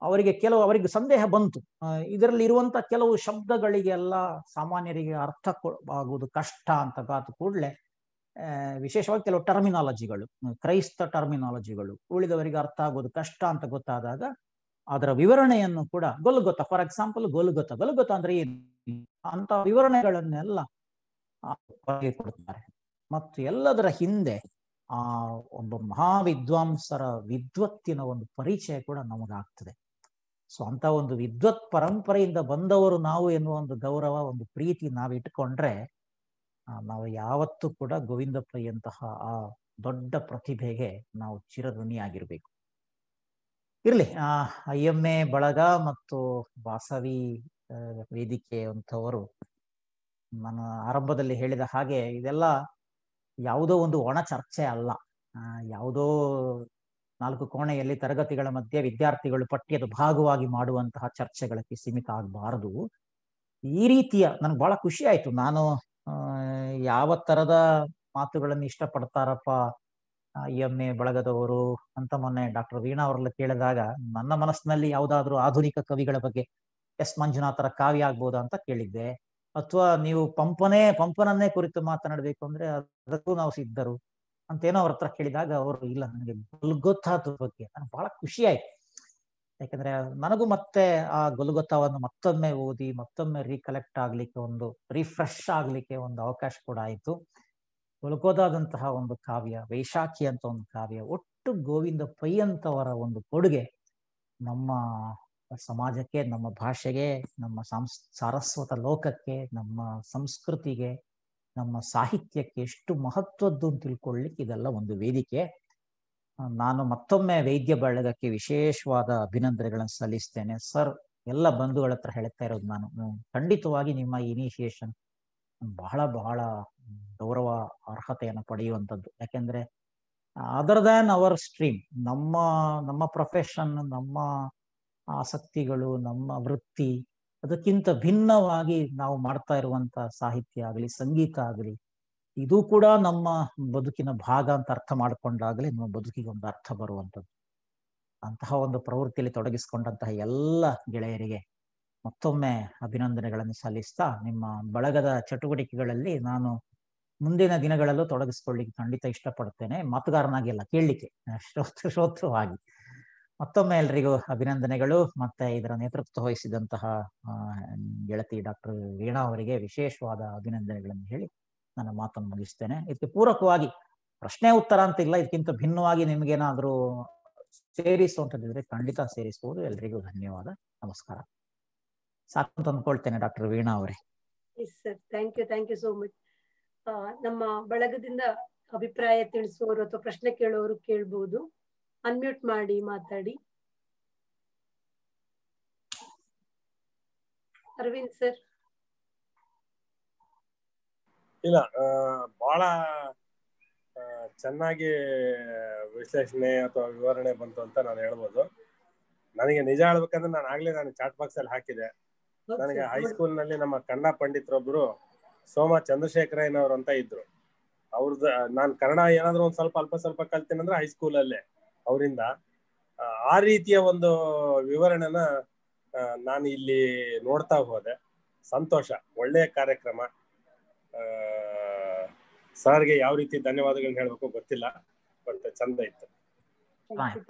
ಅವರಿಗೆ ಕೆಲವು ಅವರಿಗೆ ಸಂದೇಹ ಬಂತು ಇದರಲ್ಲಿ ಇರುವಂತ ಕೆಲವು ಶಬ್ದಗಳಿಗೆಲ್ಲ ಸಾಮಾನ್ಯರಿಗೆ ಅರ್ಥ ಆಗುವುದು ಕಷ್ಟ ಅಂತ ಕಾತು ಕೂಡಲೇ ವಿಶೇಷವಾಗಿ ಕೆಲವು ಟರ್ಮಿನಾಲಜಿಗಳು ಕ್ರೈಸ್ತ ಟರ್ಮಿನಾಲಜಿಗಳು ಉಳಿದವರಿಗೆ ಅರ್ಥ ಆಗೋದು ಕಷ್ಟ ಅಂತ ಗೊತ್ತಾದಾಗ ಅದರ ವಿವರಣೆಯನ್ನು ಕೂಡ ಗೊಲ್ಗೊತ್ತ ಫಾರ್ ಎಕ್ಸಾಂಪಲ್ ಗೊಲ್ಗೊತ್ತ ಗೊಲ್ಗೊತ್ತ ಅಂದ್ರೆ ಏನು ಅಂತ ವಿವರಣೆಗಳನ್ನೆಲ್ಲ ಕೊಡ್ತಾರೆ ಮತ್ತು ಎಲ್ಲದರ ಹಿಂದೆ ಆ ಒಬ್ಬ ಮಹಾವಿದ್ವಾಂಸರ ವಿದ್ವತ್ತಿನ ಒಂದು ಪರಿಚಯ ಕೂಡ ನಮಗಾಗ್ತದೆ ಸೊ ಅಂತ ಒಂದು ವಿದ್ವತ್ ಪರಂಪರೆಯಿಂದ ಬಂದವರು ನಾವು ಎನ್ನುವ ಒಂದು ಗೌರವ ಒಂದು ಪ್ರೀತಿ ನಾವು ಇಟ್ಕೊಂಡ್ರೆ ನಾವು ಯಾವತ್ತೂ ಕೂಡ ಗೋವಿಂದಪ್ಪಯ್ಯಂತಹ ಆ ದೊಡ್ಡ ಪ್ರತಿಭೆಗೆ ನಾವು ಚಿರಋಣಿಯಾಗಿರ್ಬೇಕು ಇರಲಿ ಐ ಎಮ್ ಎ ಬಳಗ ಮತ್ತು ವಾಸವಿ ವೇದಿಕೆ ಅಂಥವರು ನಾನು ಆರಂಭದಲ್ಲಿ ಹೇಳಿದ ಹಾಗೆ ಇದೆಲ್ಲ ಯಾವುದೋ ಒಂದು ಒಣ ಚರ್ಚೆ ಅಲ್ಲ ಯಾವುದೋ ನಾಲ್ಕು ಕೋಣೆಯಲ್ಲಿ ತರಗತಿಗಳ ಮಧ್ಯೆ ವಿದ್ಯಾರ್ಥಿಗಳು ಪಠ್ಯದ ಭಾಗವಾಗಿ ಮಾಡುವಂತಹ ಚರ್ಚೆಗಳಕ್ಕೆ ಸೀಮಿತ ಆಗಬಾರದು ಈ ರೀತಿಯ ನನಗೆ ಬಹಳ ಖುಷಿ ಆಯಿತು ನಾನು ಯಾವ ತರದ ಮಾತುಗಳನ್ನು ಇಷ್ಟಪಡ್ತಾರಪ್ಪ ಪಡ್ತಾರಪ್ಪ ಬಳಗದವರು ಅಂತ ಮೊನ್ನೆ ಡಾಕ್ಟರ್ ವೀಣಾ ಅವ್ರಲ್ಲ ಕೇಳಿದಾಗ ನನ್ನ ಮನಸ್ಸಿನಲ್ಲಿ ಯಾವ್ದಾದ್ರು ಆಧುನಿಕ ಕವಿಗಳ ಬಗ್ಗೆ ಎಸ್ ಮಂಜುನಾಥರ ಕಾವ್ಯ ಆಗ್ಬೋದಾ ಅಂತ ಕೇಳಿದ್ದೆ ಅಥವಾ ನೀವು ಪಂಪನೇ ಪಂಪನನ್ನೇ ಕುರಿತು ಮಾತನಾಡಬೇಕು ಅಂದ್ರೆ ಅದಕ್ಕೂ ನಾವು ಸಿದ್ಧರು ಅಂತೇನೋ ಅವ್ರ ಹತ್ರ ಕೇಳಿದಾಗ ಅವರು ಇಲ್ಲ ನನಗೆ ಗೊತ್ತಾದ ಬಗ್ಗೆ ನನಗೆ ಬಹಳ ಖುಷಿ ಆಯ್ತು ಯಾಕಂದ್ರೆ ನನಗೂ ಮತ್ತೆ ಆ ಗೊಲುಗೊತ್ತವನ್ನು ಮತ್ತೊಮ್ಮೆ ಓದಿ ಮತ್ತೊಮ್ಮೆ ರೀಕಲೆಕ್ಟ್ ಆಗ್ಲಿಕ್ಕೆ ಒಂದು ರಿಫ್ರೆಶ್ ಆಗ್ಲಿಕ್ಕೆ ಒಂದು ಅವಕಾಶ ಕೂಡ ಆಯಿತು ಉಳ್ಕೋದಾದಂತಹ ಒಂದು ಕಾವ್ಯ ವೈಶಾಖಿ ಅಂತ ಒಂದು ಕಾವ್ಯ ಒಟ್ಟು ಗೋವಿಂದ ಪೈ ಅಂತವರ ಒಂದು ಕೊಡುಗೆ ನಮ್ಮ ಸಮಾಜಕ್ಕೆ ನಮ್ಮ ಭಾಷೆಗೆ ನಮ್ಮ ಸಾಂಸ್ ಸಾರಸ್ವತ ಲೋಕಕ್ಕೆ ನಮ್ಮ ಸಂಸ್ಕೃತಿಗೆ ನಮ್ಮ ಸಾಹಿತ್ಯಕ್ಕೆ ಎಷ್ಟು ಮಹತ್ವದ್ದು ತಿಳ್ಕೊಳ್ಲಿಕ್ಕೆ ಇದೆಲ್ಲ ಒಂದು ವೇದಿಕೆ ನಾನು ಮತ್ತೊಮ್ಮೆ ವೈದ್ಯ ಬಳಗಕ್ಕೆ ವಿಶೇಷವಾದ ಅಭಿನಂದನೆಗಳನ್ನು ಸಲ್ಲಿಸ್ತೇನೆ ಸರ್ ಎಲ್ಲ ಬಂಧುಗಳ ಹತ್ರ ಹೇಳ್ತಾ ಇರೋದು ನಾನು ಖಂಡಿತವಾಗಿ ನಿಮ್ಮ ಇನಿಷಿಯೇಷನ್ ಬಹಳ ಬಹಳ ಗೌರವ ಅರ್ಹತೆಯನ್ನು ಪಡೆಯುವಂಥದ್ದು ಯಾಕೆಂದ್ರೆ ಅದರ್ ದ್ಯಾನ್ ಅವರ್ ಸ್ಟ್ರೀಮ್ ನಮ್ಮ ನಮ್ಮ ಪ್ರೊಫೆಷನ್ ನಮ್ಮ ಆಸಕ್ತಿಗಳು ನಮ್ಮ ವೃತ್ತಿ ಅದಕ್ಕಿಂತ ಭಿನ್ನವಾಗಿ ನಾವು ಮಾಡ್ತಾ ಇರುವಂತ ಸಾಹಿತ್ಯ ಆಗಲಿ ಸಂಗೀತ ಆಗಲಿ ಇದು ಕೂಡ ನಮ್ಮ ಬದುಕಿನ ಭಾಗ ಅಂತ ಅರ್ಥ ಮಾಡಿಕೊಂಡಾಗಲೇ ನಮ್ಮ ಬದುಕಿಗೆ ಒಂದು ಅರ್ಥ ಬರುವಂಥದ್ದು ಅಂತಹ ಒಂದು ಪ್ರವೃತ್ತಿಯಲ್ಲಿ ತೊಡಗಿಸಿಕೊಂಡಂತಹ ಎಲ್ಲ ಗೆಳೆಯರಿಗೆ ಮತ್ತೊಮ್ಮೆ ಅಭಿನಂದನೆಗಳನ್ನು ಸಲ್ಲಿಸ್ತಾ ನಿಮ್ಮ ಬಳಗದ ಚಟುವಟಿಕೆಗಳಲ್ಲಿ ನಾನು ಮುಂದಿನ ದಿನಗಳಲ್ಲೂ ತೊಡಗಿಸ್ಕೊಳ್ಳಿಕ್ಕೆ ಖಂಡಿತ ಇಷ್ಟಪಡ್ತೇನೆ ಮಾತುಗಾರನಾಗಿ ಕೇಳಲಿಕ್ಕೆ ಶ್ರೋತೃ ಶ್ರೋತೃವಾಗಿ ಮತ್ತೊಮ್ಮೆ ಎಲ್ರಿಗೂ ಅಭಿನಂದನೆಗಳು ಮತ್ತೆ ಇದರ ನೇತೃತ್ವ ವಹಿಸಿದಂತಹ ಗೆಳತಿ ಡಾಕ್ಟರ್ ವೀಣಾ ಅವರಿಗೆ ವಿಶೇಷವಾದ ಅಭಿನಂದನೆಗಳನ್ನು ಹೇಳಿ ನನ್ನ ಮಾತನ್ನು ಮುಗಿಸ್ತೇನೆ ಇದಕ್ಕೆ ಪೂರಕವಾಗಿ ಪ್ರಶ್ನೆ ಉತ್ತರ ಅಂತ ಇಲ್ಲ ಇದಕ್ಕಿಂತ ಭಿನ್ನವಾಗಿ ನಿಮ್ಗೇನಾದ್ರೂ ಸೇರಿಸುವಂಥದ್ದಿದ್ರೆ ಖಂಡಿತ ಸೇರಿಸಬಹುದು ಎಲ್ರಿಗೂ ಧನ್ಯವಾದ ನಮಸ್ಕಾರ ಸಾಕು ಅಂದ್ಕೊಳ್ತೇನೆ ಡಾಕ್ಟರ್ ವೀಣಾ ಅವರೇ thank you thank you so much ನಮ್ಮ ಬಳಗದಿಂದ ಅಭಿಪ್ರಾಯ ತಿಳಿಸುವವರು ಅಥವಾ ಪ್ರಶ್ನೆ ಕೇಳುವವರು ಕೇಳ್ಬೋದು ಅನ್ಮ್ಯೂಟ್ ಮಾಡಿ ಮಾತಾಡಿ ಅರವಿಂದ್ ಸರ್ ಇಲ್ಲ ಬಹಳ ಚೆನ್ನಾಗಿ ವಿಶ್ಲೇಷಣೆ ಅಥವಾ ವಿವರಣೆ ಬಂತು ಅಂತ ನಾನು ಹೇಳ್ಬೋದು ನನಗೆ ನಿಜ ಹೇಳ್ಬೇಕಂದ್ರೆ ನಾನು ಆಗ್ಲೇ ನಾನು ಚಾಟ್ ಬಾಕ್ಸ್ ಅಲ್ಲಿ ಹಾಕಿದೆ ನನಗೆ ಹೈಸ್ಕೂಲ್ ನಲ್ಲಿ ನಮ್ಮ ಕನ್ನಡ ಪಂಡಿತರೊಬ್ರು ಸೋಮ ಚಂದ್ರಶೇಖರಯ್ಯನವ್ರು ಅಂತ ಇದ್ರು ಅವ್ರದ್ದು ನಾನು ಕನ್ನಡ ಏನಾದ್ರು ಒಂದ್ ಸ್ವಲ್ಪ ಅಲ್ಪ ಸ್ವಲ್ಪ ಕಲ್ತೀನಂದ್ರೆ ಹೈಸ್ಕೂಲ್ ಅಲ್ಲೇ ಅವರಿಂದ ಆ ರೀತಿಯ ಒಂದು ವಿವರಣೆನ ನಾನು ಇಲ್ಲಿ ನೋಡ್ತಾ ಹೋದೆ ಸಂತೋಷ ಒಳ್ಳೆಯ ಕಾರ್ಯಕ್ರಮ ಸರ್ಗೆ ಯಾವ ರೀತಿ ಧನ್ಯವಾದಗಳನ್ನ ಹೇಳ್ಬೇಕು ಗೊತ್ತಿಲ್ಲ ಬಟ್ ಚಂದ ಇತ್ತು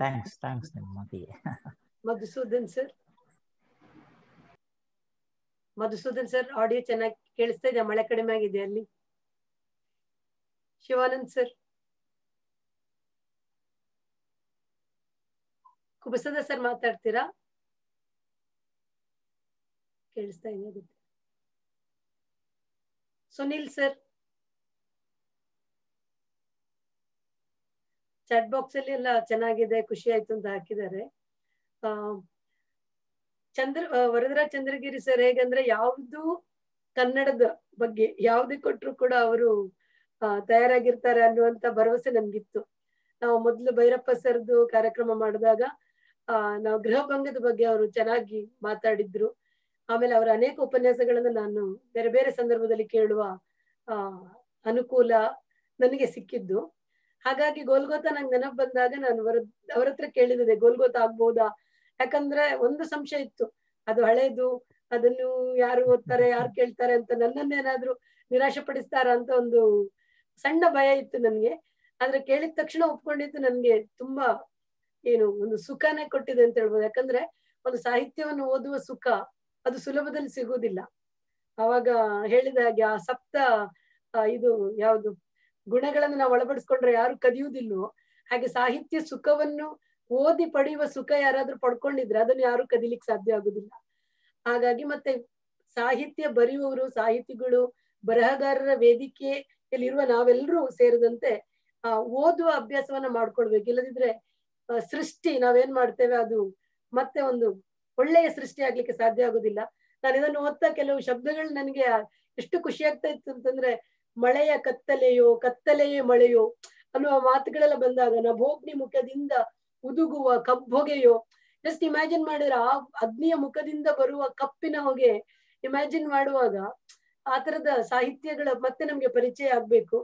ಥ್ಯಾಂಕ್ಸ್ ಥ್ಯಾಂಕ್ಸ್ ನಿಮ್ಮ Madhusudan sir Madhusudan sir audio ಚೆನ್ನಾಗಿ ಕೇಳಿಸ್ತಾ ಇದೆ ಮಳೆ ಕಡಿಮೆ ಆಗಿದೆ ಅಲ್ಲಿ ಶಿವಾನಂದ್ ಸರ್ ಕುಬಸದ ಸರ್ ಮಾತಾಡ್ತೀರಾ ಕೇಳಿಸ್ತಾ ಇದೆ ಸುನಿಲ್ ಸರ್ ಚಾಟ್ ಬಾಕ್ಸ್ ಅಲ್ಲಿ ಎಲ್ಲ ಚೆನ್ನಾಗಿದೆ ಖುಷಿ ಆಯ್ತು ಅಂತ ಹಾಕಿದ್ದಾರೆ ಚಂದ್ರ ವರದರಾಜ್ ಚಂದ್ರಗಿರಿ ಸರ್ ಹೇಗಂದ್ರೆ ಯಾವ್ದು ಕನ್ನಡದ ಬಗ್ಗೆ ಯಾವ್ದೇ ಕೊಟ್ಟರು ಕೂಡ ಅವರು ತಯಾರಾಗಿರ್ತಾರೆ ಅನ್ನುವಂತ ಭರವಸೆ ನಮ್ಗಿತ್ತು ನಾವು ಮೊದಲು ಭೈರಪ್ಪ ಸರ್ದು ಕಾರ್ಯಕ್ರಮ ಮಾಡಿದಾಗ ಆ ನಾವು ಭಂಗದ ಬಗ್ಗೆ ಅವರು ಚೆನ್ನಾಗಿ ಮಾತಾಡಿದ್ರು ಆಮೇಲೆ ಅವರ ಅನೇಕ ಉಪನ್ಯಾಸಗಳನ್ನು ನಾನು ಬೇರೆ ಬೇರೆ ಸಂದರ್ಭದಲ್ಲಿ ಕೇಳುವ ಅನುಕೂಲ ನನಗೆ ಸಿಕ್ಕಿದ್ದು ಹಾಗಾಗಿ ಗೋಲ್ಗೋತ ನಂಗೆ ನೆನಪು ಬಂದಾಗ ನಾನು ಅವರ ಹತ್ರ ಕೇಳಿದಿದೆ ಗೋಲ್ಗೋತ ಆಗ್ಬೋದಾ ಯಾಕಂದ್ರೆ ಒಂದು ಸಂಶಯ ಇತ್ತು ಅದು ಹಳೇದು ಅದನ್ನು ಯಾರು ಓದ್ತಾರೆ ಯಾರು ಕೇಳ್ತಾರೆ ಅಂತ ನನ್ನನ್ನೇನಾದ್ರೂ ನಿರಾಶೆ ಪಡಿಸ್ತಾರ ಅಂತ ಒಂದು ಸಣ್ಣ ಭಯ ಇತ್ತು ನನ್ಗೆ ಆದ್ರೆ ಕೇಳಿದ ತಕ್ಷಣ ಒಪ್ಕೊಂಡಿದ್ದು ನನ್ಗೆ ತುಂಬಾ ಏನು ಒಂದು ಸುಖನೇ ಕೊಟ್ಟಿದೆ ಅಂತ ಹೇಳ್ಬೋದು ಯಾಕಂದ್ರೆ ಒಂದು ಸಾಹಿತ್ಯವನ್ನು ಓದುವ ಸುಖ ಅದು ಸುಲಭದಲ್ಲಿ ಸಿಗುವುದಿಲ್ಲ ಅವಾಗ ಹೇಳಿದ ಹಾಗೆ ಆ ಸಪ್ತ ಇದು ಯಾವುದು ಗುಣಗಳನ್ನು ನಾವು ಒಳಪಡಿಸ್ಕೊಂಡ್ರೆ ಯಾರು ಕದಿಯುವುದಿಲ್ಲವೋ ಹಾಗೆ ಸಾಹಿತ್ಯ ಸುಖವನ್ನು ಓದಿ ಪಡೆಯುವ ಸುಖ ಯಾರಾದ್ರೂ ಪಡ್ಕೊಂಡಿದ್ರೆ ಅದನ್ನು ಯಾರು ಕದಿಲಿಕ್ಕೆ ಸಾಧ್ಯ ಆಗುದಿಲ್ಲ ಹಾಗಾಗಿ ಮತ್ತೆ ಸಾಹಿತ್ಯ ಬರೆಯುವವರು ಸಾಹಿತಿಗಳು ಬರಹಗಾರರ ವೇದಿಕೆಯಲ್ಲಿರುವ ನಾವೆಲ್ಲರೂ ಸೇರಿದಂತೆ ಆ ಓದುವ ಅಭ್ಯಾಸವನ್ನ ಮಾಡ್ಕೊಳ್ಬೇಕು ಇಲ್ಲದಿದ್ರೆ ಸೃಷ್ಟಿ ನಾವೇನ್ ಮಾಡ್ತೇವೆ ಅದು ಮತ್ತೆ ಒಂದು ಒಳ್ಳೆಯ ಸೃಷ್ಟಿ ಆಗ್ಲಿಕ್ಕೆ ಸಾಧ್ಯ ಆಗುದಿಲ್ಲ ನಾನು ಇದನ್ನು ಓದ್ತಾ ಕೆಲವು ಶಬ್ದಗಳು ನನಗೆ ಎಷ್ಟು ಖುಷಿ ಆಗ್ತಾ ಇತ್ತು ಅಂತಂದ್ರೆ ಮಳೆಯ ಕತ್ತಲೆಯೋ ಕತ್ತಲೆಯೇ ಮಳೆಯೋ ಅನ್ನುವ ಮಾತುಗಳೆಲ್ಲ ಬಂದಾಗ ನಭೋಗ್ನಿ ಮುಖದಿಂದ ಉದುಗುವ ಕಬ್ಬೊಗೆಯೋ ಜಸ್ಟ್ ಇಮ್ಯಾಜಿನ್ ಮಾಡಿದ್ರೆ ಆ ಅಗ್ನಿಯ ಮುಖದಿಂದ ಬರುವ ಕಪ್ಪಿನ ಹೊಗೆ ಇಮ್ಯಾಜಿನ್ ಮಾಡುವಾಗ ಆ ತರದ ಸಾಹಿತ್ಯಗಳ ಮತ್ತೆ ನಮ್ಗೆ ಪರಿಚಯ ಆಗ್ಬೇಕು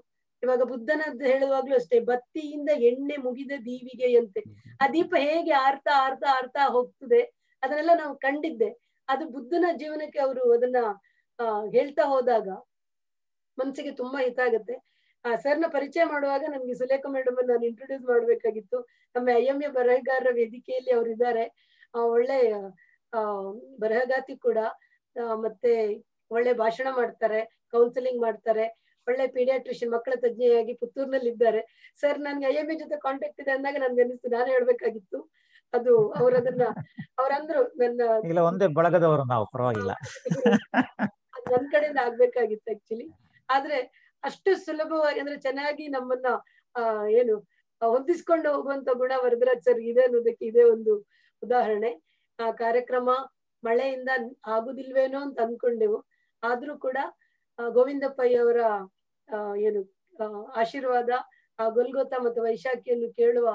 ಇವಾಗ ಬುದ್ಧನದ್ದು ಹೇಳುವಾಗ್ಲೂ ಅಷ್ಟೇ ಬತ್ತಿಯಿಂದ ಎಣ್ಣೆ ಮುಗಿದ ದೀವಿಗೆಯಂತೆ ಆ ದೀಪ ಹೇಗೆ ಆರ್ತಾ ಆರ್ತಾ ಆರ್ತಾ ಹೋಗ್ತದೆ ಅದನ್ನೆಲ್ಲ ನಾವು ಕಂಡಿದ್ದೆ ಅದು ಬುದ್ಧನ ಜೀವನಕ್ಕೆ ಅವರು ಅದನ್ನ ಹೇಳ್ತಾ ಹೋದಾಗ ಮನ್ಸಿಗೆ ತುಂಬಾ ಹಿತ ಆಗುತ್ತೆ ಆ ಸರ್ನ ಪರಿಚಯ ಮಾಡುವಾಗ ನಮ್ಗೆ ಸುಲೇಖ ಮೇಡಮ್ ನಾನು ಇಂಟ್ರೊಡ್ಯೂಸ್ ಮಾಡ್ಬೇಕಾಗಿತ್ತು ನಮ್ಮ ಐ ಎಂ ಎ ಬರಹಗಾರರ ವೇದಿಕೆಯಲ್ಲಿ ಅವರು ಇದ್ದಾರೆ ಆ ಒಳ್ಳೆ ಆ ಬರಹಗಾತಿ ಕೂಡ ಮತ್ತೆ ಒಳ್ಳೆ ಭಾಷಣ ಮಾಡ್ತಾರೆ ಕೌನ್ಸಿಲಿಂಗ್ ಮಾಡ್ತಾರೆ ಒಳ್ಳೆ ಪೀಡಿಯಾಟ್ರಿಷಿಯನ್ ಮಕ್ಕಳ ತಜ್ಞೆಯಾಗಿ ಪುತ್ತೂರ್ನಲ್ಲಿ ಇದ್ದಾರೆ ಸರ್ ನನ್ಗೆ ಐ ಎಂ ಎ ಜೊತೆ ಕಾಂಟ್ಯಾಕ್ಟ್ ಇದೆ ಅಂದಾಗ ನನ್ಗೆ ಅನಿಸ್ತು ನಾನು ಹೇಳ್ಬೇಕಾಗಿತ್ತು ಅದು ಅದನ್ನ ಅವರಂದ್ರು ನನ್ನ ಇಲ್ಲ ಒಂದೇ ಬಳಗದವರು ನಾವು ಪರವಾಗಿಲ್ಲ ನನ್ ಕಡೆಯಿಂದ ಆಗ್ಬೇಕಾಗಿತ್ತು ಆಕ್ಚುಲಿ ಆದ್ರೆ ಅಷ್ಟು ಸುಲಭವಾಗಿ ಅಂದ್ರೆ ಚೆನ್ನಾಗಿ ನಮ್ಮನ್ನ ಏನು ಹೊಂದಿಸ್ಕೊಂಡು ಹೋಗುವಂತ ಗುಣ ವರದರಾಜ್ ಸರ್ ಇದೆ ಅನ್ನೋದಕ್ಕೆ ಇದೆ ಒಂದು ಉದಾಹರಣೆ ಆ ಕಾರ್ಯಕ್ರಮ ಮಳೆಯಿಂದ ಆಗುದಿಲ್ವೇನೋ ಅಂತ ಅನ್ಕೊಂಡೆವು ಆದ್ರೂ ಕೂಡ ಗೋವಿಂದಪ್ಪಯ್ಯ ಅವರ ಏನು ಆಶೀರ್ವಾದ ಆ ಗೊಲ್ಗೊತ್ತ ಮತ್ತು ವೈಶಾಖಿಯನ್ನು ಕೇಳುವ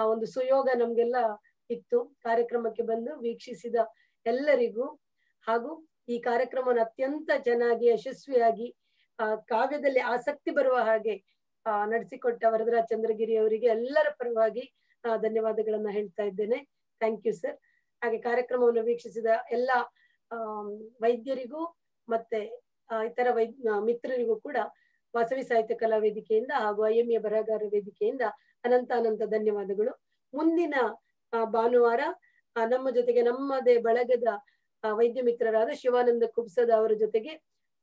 ಆ ಒಂದು ಸುಯೋಗ ನಮ್ಗೆಲ್ಲ ಇತ್ತು ಕಾರ್ಯಕ್ರಮಕ್ಕೆ ಬಂದು ವೀಕ್ಷಿಸಿದ ಎಲ್ಲರಿಗೂ ಹಾಗೂ ಈ ಕಾರ್ಯಕ್ರಮವನ್ನು ಅತ್ಯಂತ ಚೆನ್ನಾಗಿ ಯಶಸ್ವಿಯಾಗಿ ಆ ಕಾವ್ಯದಲ್ಲಿ ಆಸಕ್ತಿ ಬರುವ ಹಾಗೆ ಆ ನಡೆಸಿಕೊಟ್ಟ ವರದರಾಜ್ ಚಂದ್ರಗಿರಿ ಅವರಿಗೆ ಎಲ್ಲರ ಪರವಾಗಿ ಧನ್ಯವಾದಗಳನ್ನ ಹೇಳ್ತಾ ಇದ್ದೇನೆ ಥ್ಯಾಂಕ್ ಯು ಸರ್ ಹಾಗೆ ಕಾರ್ಯಕ್ರಮವನ್ನು ವೀಕ್ಷಿಸಿದ ಎಲ್ಲ ವೈದ್ಯರಿಗೂ ಮತ್ತೆ ಇತರ ವೈ ಮಿತ್ರರಿಗೂ ಕೂಡ ವಾಸವಿ ಸಾಹಿತ್ಯ ಕಲಾ ವೇದಿಕೆಯಿಂದ ಹಾಗೂ ಐಎಂಎ ಬರಹಗಾರ ವೇದಿಕೆಯಿಂದ ಅನಂತ ಅನಂತ ಧನ್ಯವಾದಗಳು ಮುಂದಿನ ಭಾನುವಾರ ನಮ್ಮ ಜೊತೆಗೆ ನಮ್ಮದೇ ಬಳಗದ ವೈದ್ಯ ಮಿತ್ರರಾದ ಶಿವಾನಂದ ಕುಬ್ಸದ ಅವರ ಜೊತೆಗೆ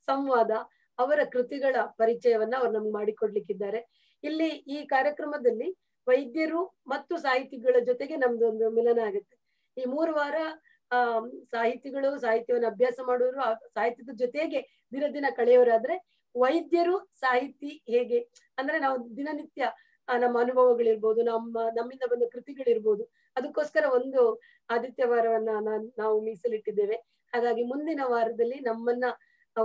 ಸಂವಾದ ಅವರ ಕೃತಿಗಳ ಪರಿಚಯವನ್ನ ಅವ್ರು ನಮ್ಗೆ ಮಾಡಿಕೊಡ್ಲಿಕ್ಕಿದ್ದಾರೆ ಇಲ್ಲಿ ಈ ಕಾರ್ಯಕ್ರಮದಲ್ಲಿ ವೈದ್ಯರು ಮತ್ತು ಸಾಹಿತಿಗಳ ಜೊತೆಗೆ ನಮ್ದು ಒಂದು ಮಿಲನ ಆಗುತ್ತೆ ಈ ಮೂರು ವಾರ ಆ ಸಾಹಿತಿಗಳು ಸಾಹಿತ್ಯವನ್ನು ಅಭ್ಯಾಸ ಮಾಡೋರು ಸಾಹಿತ್ಯದ ಜೊತೆಗೆ ದಿನ ದಿನ ಕಳೆಯೋರಾದ್ರೆ ವೈದ್ಯರು ಸಾಹಿತಿ ಹೇಗೆ ಅಂದ್ರೆ ನಾವು ದಿನನಿತ್ಯ ನಮ್ಮ ಅನುಭವಗಳಿರ್ಬೋದು ನಮ್ಮ ನಮ್ಮಿಂದ ಬಂದ ಕೃತಿಗಳಿರ್ಬೋದು ಅದಕ್ಕೋಸ್ಕರ ಒಂದು ಆದಿತ್ಯವಾರವನ್ನ ನಾವು ಮೀಸಲಿಟ್ಟಿದ್ದೇವೆ ಹಾಗಾಗಿ ಮುಂದಿನ ವಾರದಲ್ಲಿ ನಮ್ಮನ್ನ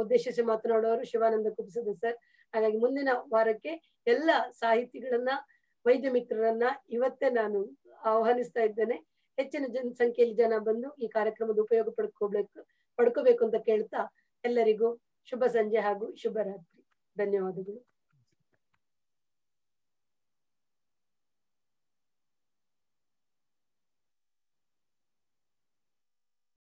ಉದ್ದೇಶಿಸಿ ಮಾತನಾಡುವವರು ಶಿವಾನಂದ ಕುಪ್ಸದ ಸರ್ ಹಾಗಾಗಿ ಮುಂದಿನ ವಾರಕ್ಕೆ ಎಲ್ಲ ಸಾಹಿತಿಗಳನ್ನ ವೈದ್ಯ ಮಿತ್ರರನ್ನ ಇವತ್ತೇ ನಾನು ಆಹ್ವಾನಿಸ್ತಾ ಇದ್ದೇನೆ ಹೆಚ್ಚಿನ ಜನಸಂಖ್ಯೆಯಲ್ಲಿ ಜನ ಬಂದು ಈ ಕಾರ್ಯಕ್ರಮದ ಉಪಯೋಗ ಪಡ್ಕೋಬೇಕು ಪಡ್ಕೋಬೇಕು ಅಂತ ಕೇಳ್ತಾ ಎಲ್ಲರಿಗೂ ಶುಭ ಸಂಜೆ ಹಾಗೂ ಶುಭರಾತ್ರಿ ಧನ್ಯವಾದಗಳು